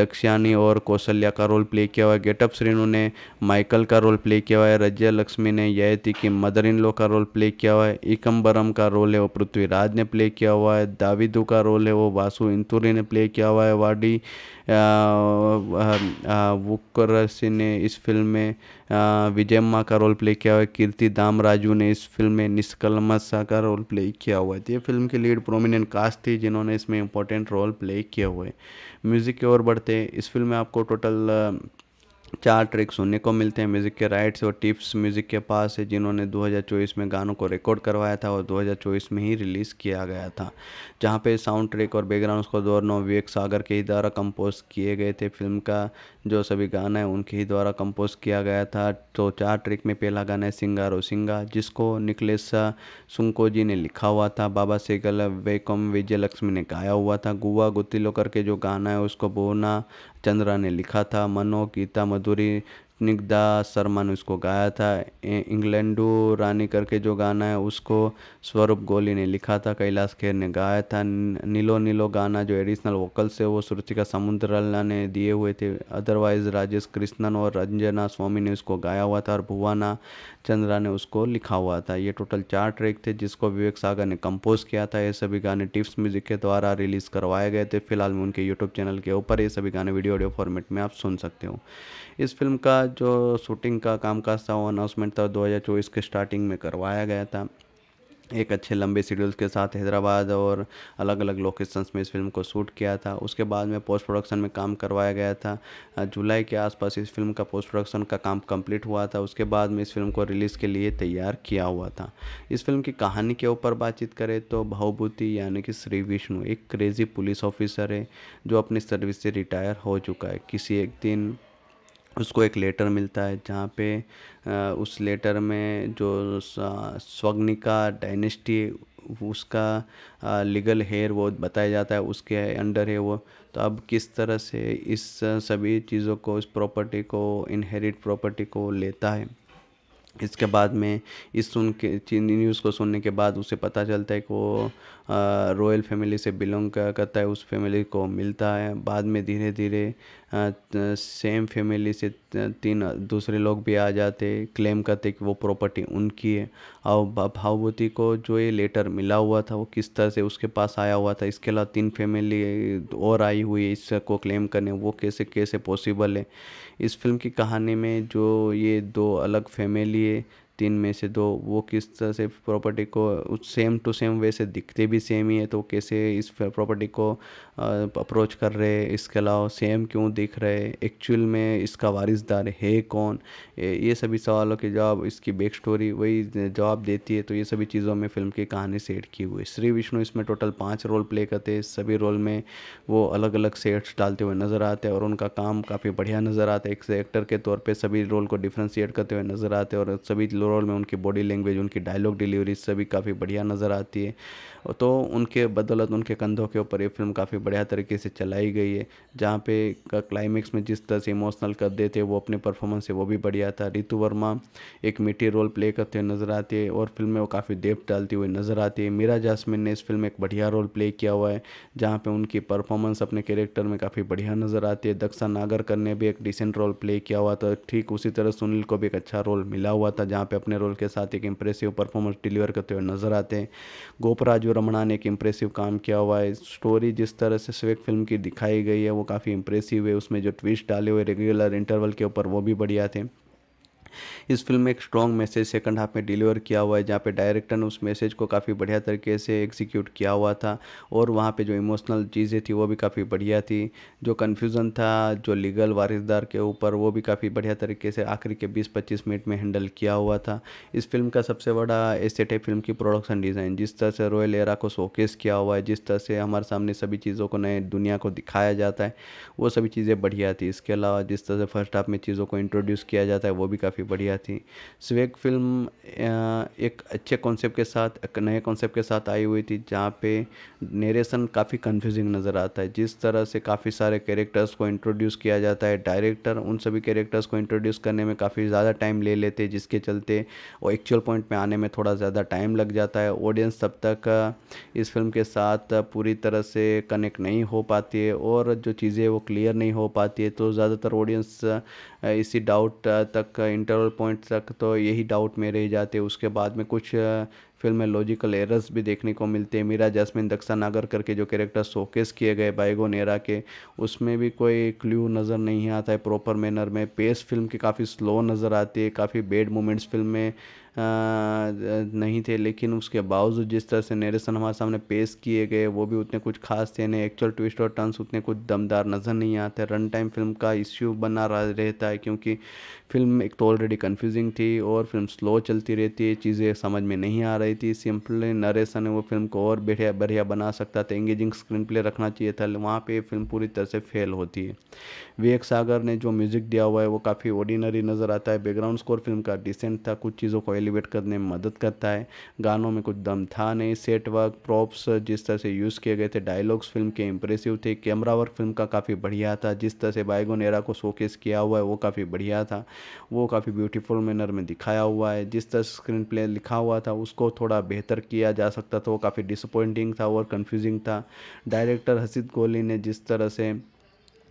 दक्षिणी और कौशल्या का रोल प्ले किया हुआ है गेटअप श्रीनू ने माइकल का रोल प्ले किया हुआ है रज्या लक्ष्मी ने ययती की मदर इन लॉ का रोल प्ले किया हुआ है इकम्बरम का रोल है वो पृथ्वीराज ने प्ले किया हुआ है दाविदू का रोल है वो वासु इंतुरी ने प्ले किया हुआ है वाडी वुकर सिंह ने इस फिल्म में विजय माँ का रोल प्ले किया हुआ है कीर्ति दाम राजू ने इस फिल्म में निष्कलमसा का रोल प्ले किया हुआ है तो ये फिल्म की लीड प्रोमिनेंट कास्ट थी जिन्होंने इसमें इंपॉर्टेंट रोल प्ले किए हुए म्यूज़िक की ओर बढ़ते इस फिल्म में आपको टोटल चार ट्रैक सुनने को मिलते हैं म्यूज़िक के राइट्स और टिप्स म्यूज़िक के पास है जिन्होंने 2024 में गानों को रिकॉर्ड करवाया था और 2024 में ही रिलीज़ किया गया था जहां पे साउंड ट्रैक और बैकग्राउंड स्कोर दोनों विवेक सागर के ही द्वारा कंपोज किए गए थे फिल्म का जो सभी गाना है उनके ही द्वारा कंपोज किया गया था तो चार ट्रैक में पहला गाना है सिंगारो सिंगा जिसको निकलेस सुंको जी ने लिखा हुआ था बाबा सेगल वेकम विजय लक्ष्मी ने गाया हुआ था गुआ लोकर करके जो गाना है उसको बोना चंद्रा ने लिखा था मनो गीता मधुरी निक शर्मा ने उसको गाया था इंग्लैंडो रानी करके जो गाना है उसको स्वरूप गोली ने लिखा था कैलाश खेर ने गाया था नीलो नीलो गाना जो एडिशनल वोकल्स है वो सुरुचिका समुद्रल्ला ने दिए हुए थे अदरवाइज राजेश कृष्णन और रंजना स्वामी ने उसको गाया हुआ था और भुवाना चंद्रा ने उसको लिखा हुआ था ये टोटल चार ट्रैक थे जिसको विवेक सागर ने कंपोज किया था ये सभी गाने टिप्स म्यूजिक के द्वारा रिलीज़ करवाए गए थे फिलहाल में उनके यूट्यूब चैनल के ऊपर ये सभी गाने वीडियो ऑडियो फॉर्मेट में आप सुन सकते हो इस फिल्म का जो शूटिंग का कामकाज था वो अनाउंसमेंट था चौबीस के स्टार्टिंग में करवाया गया था एक अच्छे लंबे शेड्यूल के साथ हैदराबाद और अलग अलग लोकेशंस में इस फिल्म को शूट किया था उसके बाद में पोस्ट प्रोडक्शन में काम करवाया गया था जुलाई के आसपास इस फिल्म का पोस्ट प्रोडक्शन का काम कंप्लीट हुआ था उसके बाद में इस फिल्म को रिलीज़ के लिए तैयार किया हुआ था इस फिल्म की कहानी के ऊपर बातचीत करें तो भावभूति यानी कि श्री विष्णु एक क्रेज़ी पुलिस ऑफिसर है जो अपनी सर्विस से रिटायर हो चुका है किसी एक दिन उसको एक लेटर मिलता है जहाँ पे उस लेटर में जो स्वग्निका डायनेस्टी उसका लीगल हेयर वो बताया जाता है उसके अंडर है वो तो अब किस तरह से इस सभी चीज़ों को इस प्रॉपर्टी को इनहेरिट प्रॉपर्टी को लेता है इसके बाद में इस सुन के न्यूज़ को सुनने के बाद उसे पता चलता है कि वो रॉयल फैमिली से बिलोंग करता है उस फैमिली को मिलता है बाद में धीरे धीरे सेम फैमिली से तीन दूसरे लोग भी आ जाते क्लेम करते कि वो प्रॉपर्टी उनकी है और भावभूती को जो ये लेटर मिला हुआ था वो किस तरह से उसके पास आया हुआ था इसके अलावा तीन फैमिली और आई हुई है इसको क्लेम करने वो कैसे कैसे पॉसिबल है इस फिल्म की कहानी में जो ये दो अलग फैमिली है तीन में से दो वो किस तरह से प्रॉपर्टी को सेम टू सेम वैसे दिखते भी सेम ही है तो कैसे इस प्रॉपर्टी को अप्रोच कर रहे इसके अलावा सेम क्यों दिख रहे एक्चुअल में इसका वारिसदार है कौन ये सभी सवालों के जवाब इसकी बैक स्टोरी वही जवाब देती है तो ये सभी चीज़ों में फिल्म की कहानी सेट की हुई श्री विष्णु इसमें टोटल पाँच रोल प्ले करते हैं सभी रोल में वो अलग अलग सेट्स डालते हुए नज़र आते हैं और उनका काम काफ़ी बढ़िया नज़र आता है एक से एक्टर के तौर पर सभी रोल को डिफ्रेंशिएट करते हुए नज़र आते हैं और सभी रोल में उनकी बॉडी लैंग्वेज उनकी डायलॉग डिलीवरी सभी काफ़ी बढ़िया नज़र आती है तो उनके बदौलत उनके कंधों के ऊपर ये फिल्म काफ़ी बढ़िया तरीके से चलाई गई है जहाँ पे क्लाइमेक्स में जिस तरह से इमोशनल कर देते वो अपने परफॉर्मेंस से वो भी बढ़िया था रितु वर्मा एक मीठी रोल प्ले करते हुए नज़र आती है और फिल्म में वो काफ़ी देव डालती हुई नज़र आती है मीरा जासमिन ने इस फिल्म में एक बढ़िया रोल प्ले किया हुआ है जहाँ पर उनकी परफॉर्मेंस अपने कैरेक्टर में काफ़ी बढ़िया नज़र आती है दक्षा नागरकर ने भी एक डिसेंट रोल प्ले किया हुआ था ठीक उसी तरह सुनील को भी एक अच्छा रोल मिला हुआ था जहाँ पर अपने रोल के साथ एक इम्प्रेसिव परफॉर्मेंस डिलीवर करते हुए नज़र आते हैं गोपराज जो रमणा ने एक इम्प्रेसिव काम किया हुआ है स्टोरी जिस तरह से स्वेक फिल्म की दिखाई गई है वो काफ़ी इम्प्रेसिव है उसमें जो ट्विस्ट डाले हुए रेगुलर इंटरवल के ऊपर वो भी बढ़िया थे इस फिल्म में एक स्ट्रॉन्ग मैसेज सेकंड हाफ में डिलीवर किया हुआ है जहाँ पे डायरेक्टर ने उस मैसेज को काफ़ी बढ़िया तरीके से एग्जीक्यूट किया हुआ था और वहाँ पे जो इमोशनल चीज़ें थी वो भी काफ़ी बढ़िया थी जो कन्फ्यूज़न था जो लीगल वारिसदार के ऊपर वो भी काफ़ी बढ़िया तरीके से आखिरी के बीस पच्चीस मिनट में हैंडल किया हुआ था इस फिल्म का सबसे बड़ा एसेट है फिल्म की प्रोडक्शन डिज़ाइन जिस तरह से रोयल एरा को शोकेस किया हुआ है जिस तरह से हमारे सामने सभी चीज़ों को नए दुनिया को दिखाया जाता है वो सभी चीज़ें बढ़िया थी इसके अलावा जिस तरह से फर्स्ट हाफ में चीज़ों को इंट्रोड्यूस किया जाता है वो भी काफ़ी काफ़ी बढ़िया थी स्वेग फिल्म एक अच्छे कॉन्सेप्ट के साथ एक नए कॉन्सेप्ट के साथ आई हुई थी जहाँ पे नेरेशन काफ़ी कंफ्यूजिंग नज़र आता है जिस तरह से काफ़ी सारे कैरेक्टर्स को इंट्रोड्यूस किया जाता है डायरेक्टर उन सभी कैरेक्टर्स को इंट्रोड्यूस करने में काफ़ी ज़्यादा टाइम ले लेते हैं जिसके चलते वो एक्चुअल पॉइंट में आने में थोड़ा ज़्यादा टाइम लग जाता है ऑडियंस तब तक इस फिल्म के साथ पूरी तरह से कनेक्ट नहीं हो पाती है और जो चीज़ें वो क्लियर नहीं हो पाती है तो ज़्यादातर ऑडियंस इसी डाउट तक इंटर इंटरवल पॉइंट तक तो यही डाउट में रह जाते उसके बाद में कुछ फिल्म में लॉजिकल एरर्स भी देखने को मिलते हैं मीरा जैस्मिन दक्षा नागर करके जो कैरेक्टर शोकेस किए गए बाइगो नेरा के उसमें भी कोई क्ल्यू नज़र नहीं आता है प्रॉपर मैनर में पेस फिल्म की काफ़ी स्लो नज़र आती है काफ़ी बेड मोमेंट्स फिल्म में नहीं थे लेकिन उसके बावजूद जिस तरह से नरेशन हमारे सामने पेश किए गए वो भी उतने कुछ खास थे नहीं एक्चुअल ट्विस्ट और टर्न्स उतने कुछ दमदार नज़र नहीं आते रन टाइम फिल्म का इश्यू बना रहता है क्योंकि फिल्म एक तो ऑलरेडी कन्फ्यूजिंग थी और फिल्म स्लो चलती रहती है चीज़ें समझ में नहीं आ रही थी सिंपली नरेशन है वो फिल्म को और बढ़िया बढ़िया बना सकता था एंगेजिंग स्क्रीन प्ले रखना चाहिए था वहाँ पर फिल्म पूरी तरह से फेल होती है विवेक सागर ने जो म्यूज़िक दिया हुआ है वो काफ़ी ऑर्डिनरी नज़र आता है बैकग्राउंड स्कोर फिल्म का डिसेंट था कुछ चीज़ों को एलिवेट करने में मदद करता है गानों में कुछ दम था नहीं सेट वर्क प्रॉप्स जिस तरह से यूज़ किए गए थे डायलॉग्स फिल्म के इंप्रेसिव थे कैमरा वर्क फिल्म का काफ़ी बढ़िया था जिस तरह से बायगोन एरा को शोकेस किया हुआ है वो काफ़ी बढ़िया था वो काफ़ी ब्यूटीफुल मैनर में दिखाया हुआ है जिस तरह स्क्रीन प्ले लिखा हुआ था उसको थोड़ा बेहतर किया जा सकता था वो काफ़ी डिसअपॉइंटिंग था और कन्फ्यूजिंग था डायरेक्टर हसीद कोहली ने जिस तरह से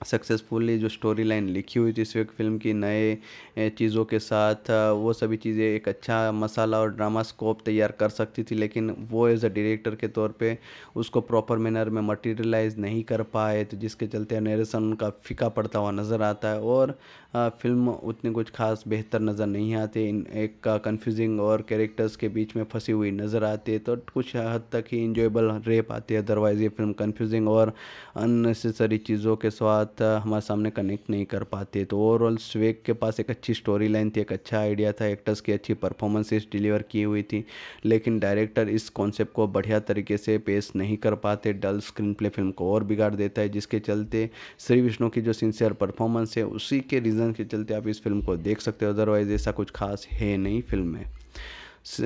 सक्सेसफुली जो स्टोरी लाइन लिखी हुई थी इस फिल्म की नए चीज़ों के साथ वो सभी चीज़ें एक अच्छा मसाला और ड्रामा स्कोप तैयार कर सकती थी लेकिन वो एज अ डायरेक्टर के तौर पे उसको प्रॉपर मैनर में मटेरियलाइज नहीं कर पाए तो जिसके चलते नरेशन उनका फीका पड़ता हुआ नज़र आता है और फिल्म उतनी कुछ खास बेहतर नज़र नहीं आती इन एक का कन्फ्यूजिंग और कैरेक्टर्स के बीच में फंसी हुई नज़र आती है तो कुछ हद तक ही इंजॉयबल रह पाती है अदरवाइज़ ये फिल्म कन्फ्यूजिंग और अननेसेसरी चीज़ों के साथ साथ हमारे सामने कनेक्ट नहीं कर पाते तो ओवरऑल स्वेग के पास एक अच्छी स्टोरी लाइन थी एक अच्छा आइडिया था एक्टर्स की अच्छी परफॉर्मेंसेस डिलीवर की हुई थी लेकिन डायरेक्टर इस कॉन्सेप्ट को बढ़िया तरीके से पेश नहीं कर पाते डल स्क्रीन प्ले फिल्म को और बिगाड़ देता है जिसके चलते श्री विष्णु की जो सिंसियर परफॉर्मेंस है उसी के रीज़न के चलते आप इस फिल्म को देख सकते हो अदरवाइज़ ऐसा कुछ खास है नहीं फिल्म में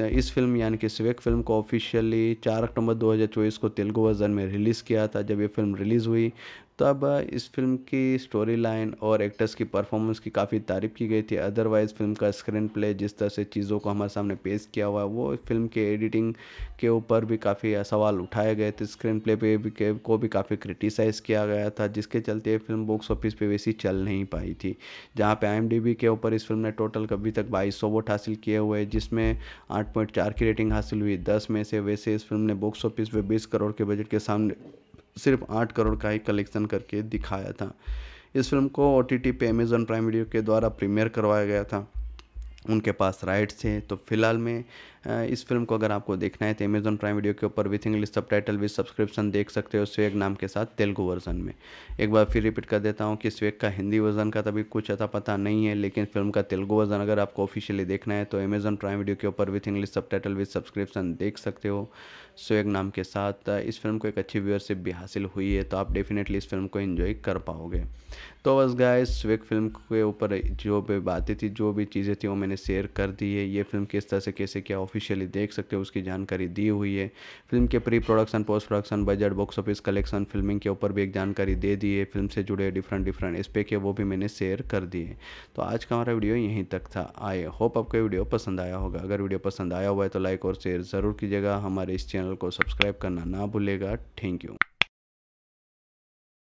इस फिल्म यानी कि स्वेक फिल्म को ऑफिशियली 4 अक्टूबर 2024 को तेलुगु वर्जन में रिलीज़ किया था जब ये फिल्म रिलीज़ हुई तब तो इस फिल्म की स्टोरी लाइन और एक्टर्स की परफॉर्मेंस की काफ़ी तारीफ की गई थी अदरवाइज़ फिल्म का स्क्रीन प्ले जिस तरह से चीज़ों को हमारे सामने पेश किया हुआ है वो फिल्म के एडिटिंग के ऊपर भी काफ़ी सवाल उठाए गए थे स्क्रीन प्ले पे भी के, को भी काफ़ी क्रिटिसाइज़ किया गया था जिसके चलते ये फिल्म बॉक्स ऑफिस पर वैसी चल नहीं पाई थी जहाँ पर आई के ऊपर इस फिल्म ने टोटल अभी तक बाईस सौ वोट हासिल किए हुए जिसमें आठ पॉइंट चार की रेटिंग हासिल हुई दस में से वैसे इस फिल्म ने बॉक्स ऑफिस पर बीस करोड़ के बजट के सामने सिर्फ आठ करोड़ का ही कलेक्शन करके दिखाया था इस फिल्म को ओ टी टी पे अमेज़न प्राइम वीडियो के द्वारा प्रीमियर करवाया गया था उनके पास राइट्स थे तो फिलहाल में इस फिल्म को अगर आपको देखना है तो अमेजन प्राइम वीडियो के ऊपर with English subtitle with subscription देख सकते हो स्वेग नाम के साथ तेलुगू वर्जन में एक बार फिर रिपीट कर देता हूँ कि स्वेग का हिंदी वर्जन का तभी कुछ अता पता नहीं है लेकिन फिल्म का तेलुगू वर्जन अगर आपको ऑफिशियली देखना है तो अमेजन प्राइम वीडियो के ऊपर with English subtitle with subscription देख सकते हो स्वेग नाम के साथ इस फिल्म को एक अच्छी व्यूअरशिप भी हासिल हुई है तो आप डेफिनेटली इस फिल्म को इन्जॉय कर पाओगे तो बस गाय स्वेग फिल्म के ऊपर जो भी बातें थी जो भी चीज़ें थी वो मैंने शेयर कर दी है ये फिल्म किस तरह से कैसे क्या ऑफ ऑफिशियली देख सकते हो उसकी जानकारी दी हुई है फिल्म के pre production post production budget box office collection filming के ऊपर भी एक जानकारी दे दी है फिल्म से जुड़े डिफरेंट डिफरेंट एस्पेक्ट है वो भी मैंने शेयर कर दिए तो आज का हमारा वीडियो यहीं तक था आई होप आपको वीडियो पसंद आया होगा अगर वीडियो पसंद आया हुआ है तो लाइक और शेयर ज़रूर कीजिएगा हमारे इस चैनल को सब्सक्राइब करना ना भूलेगा थैंक यू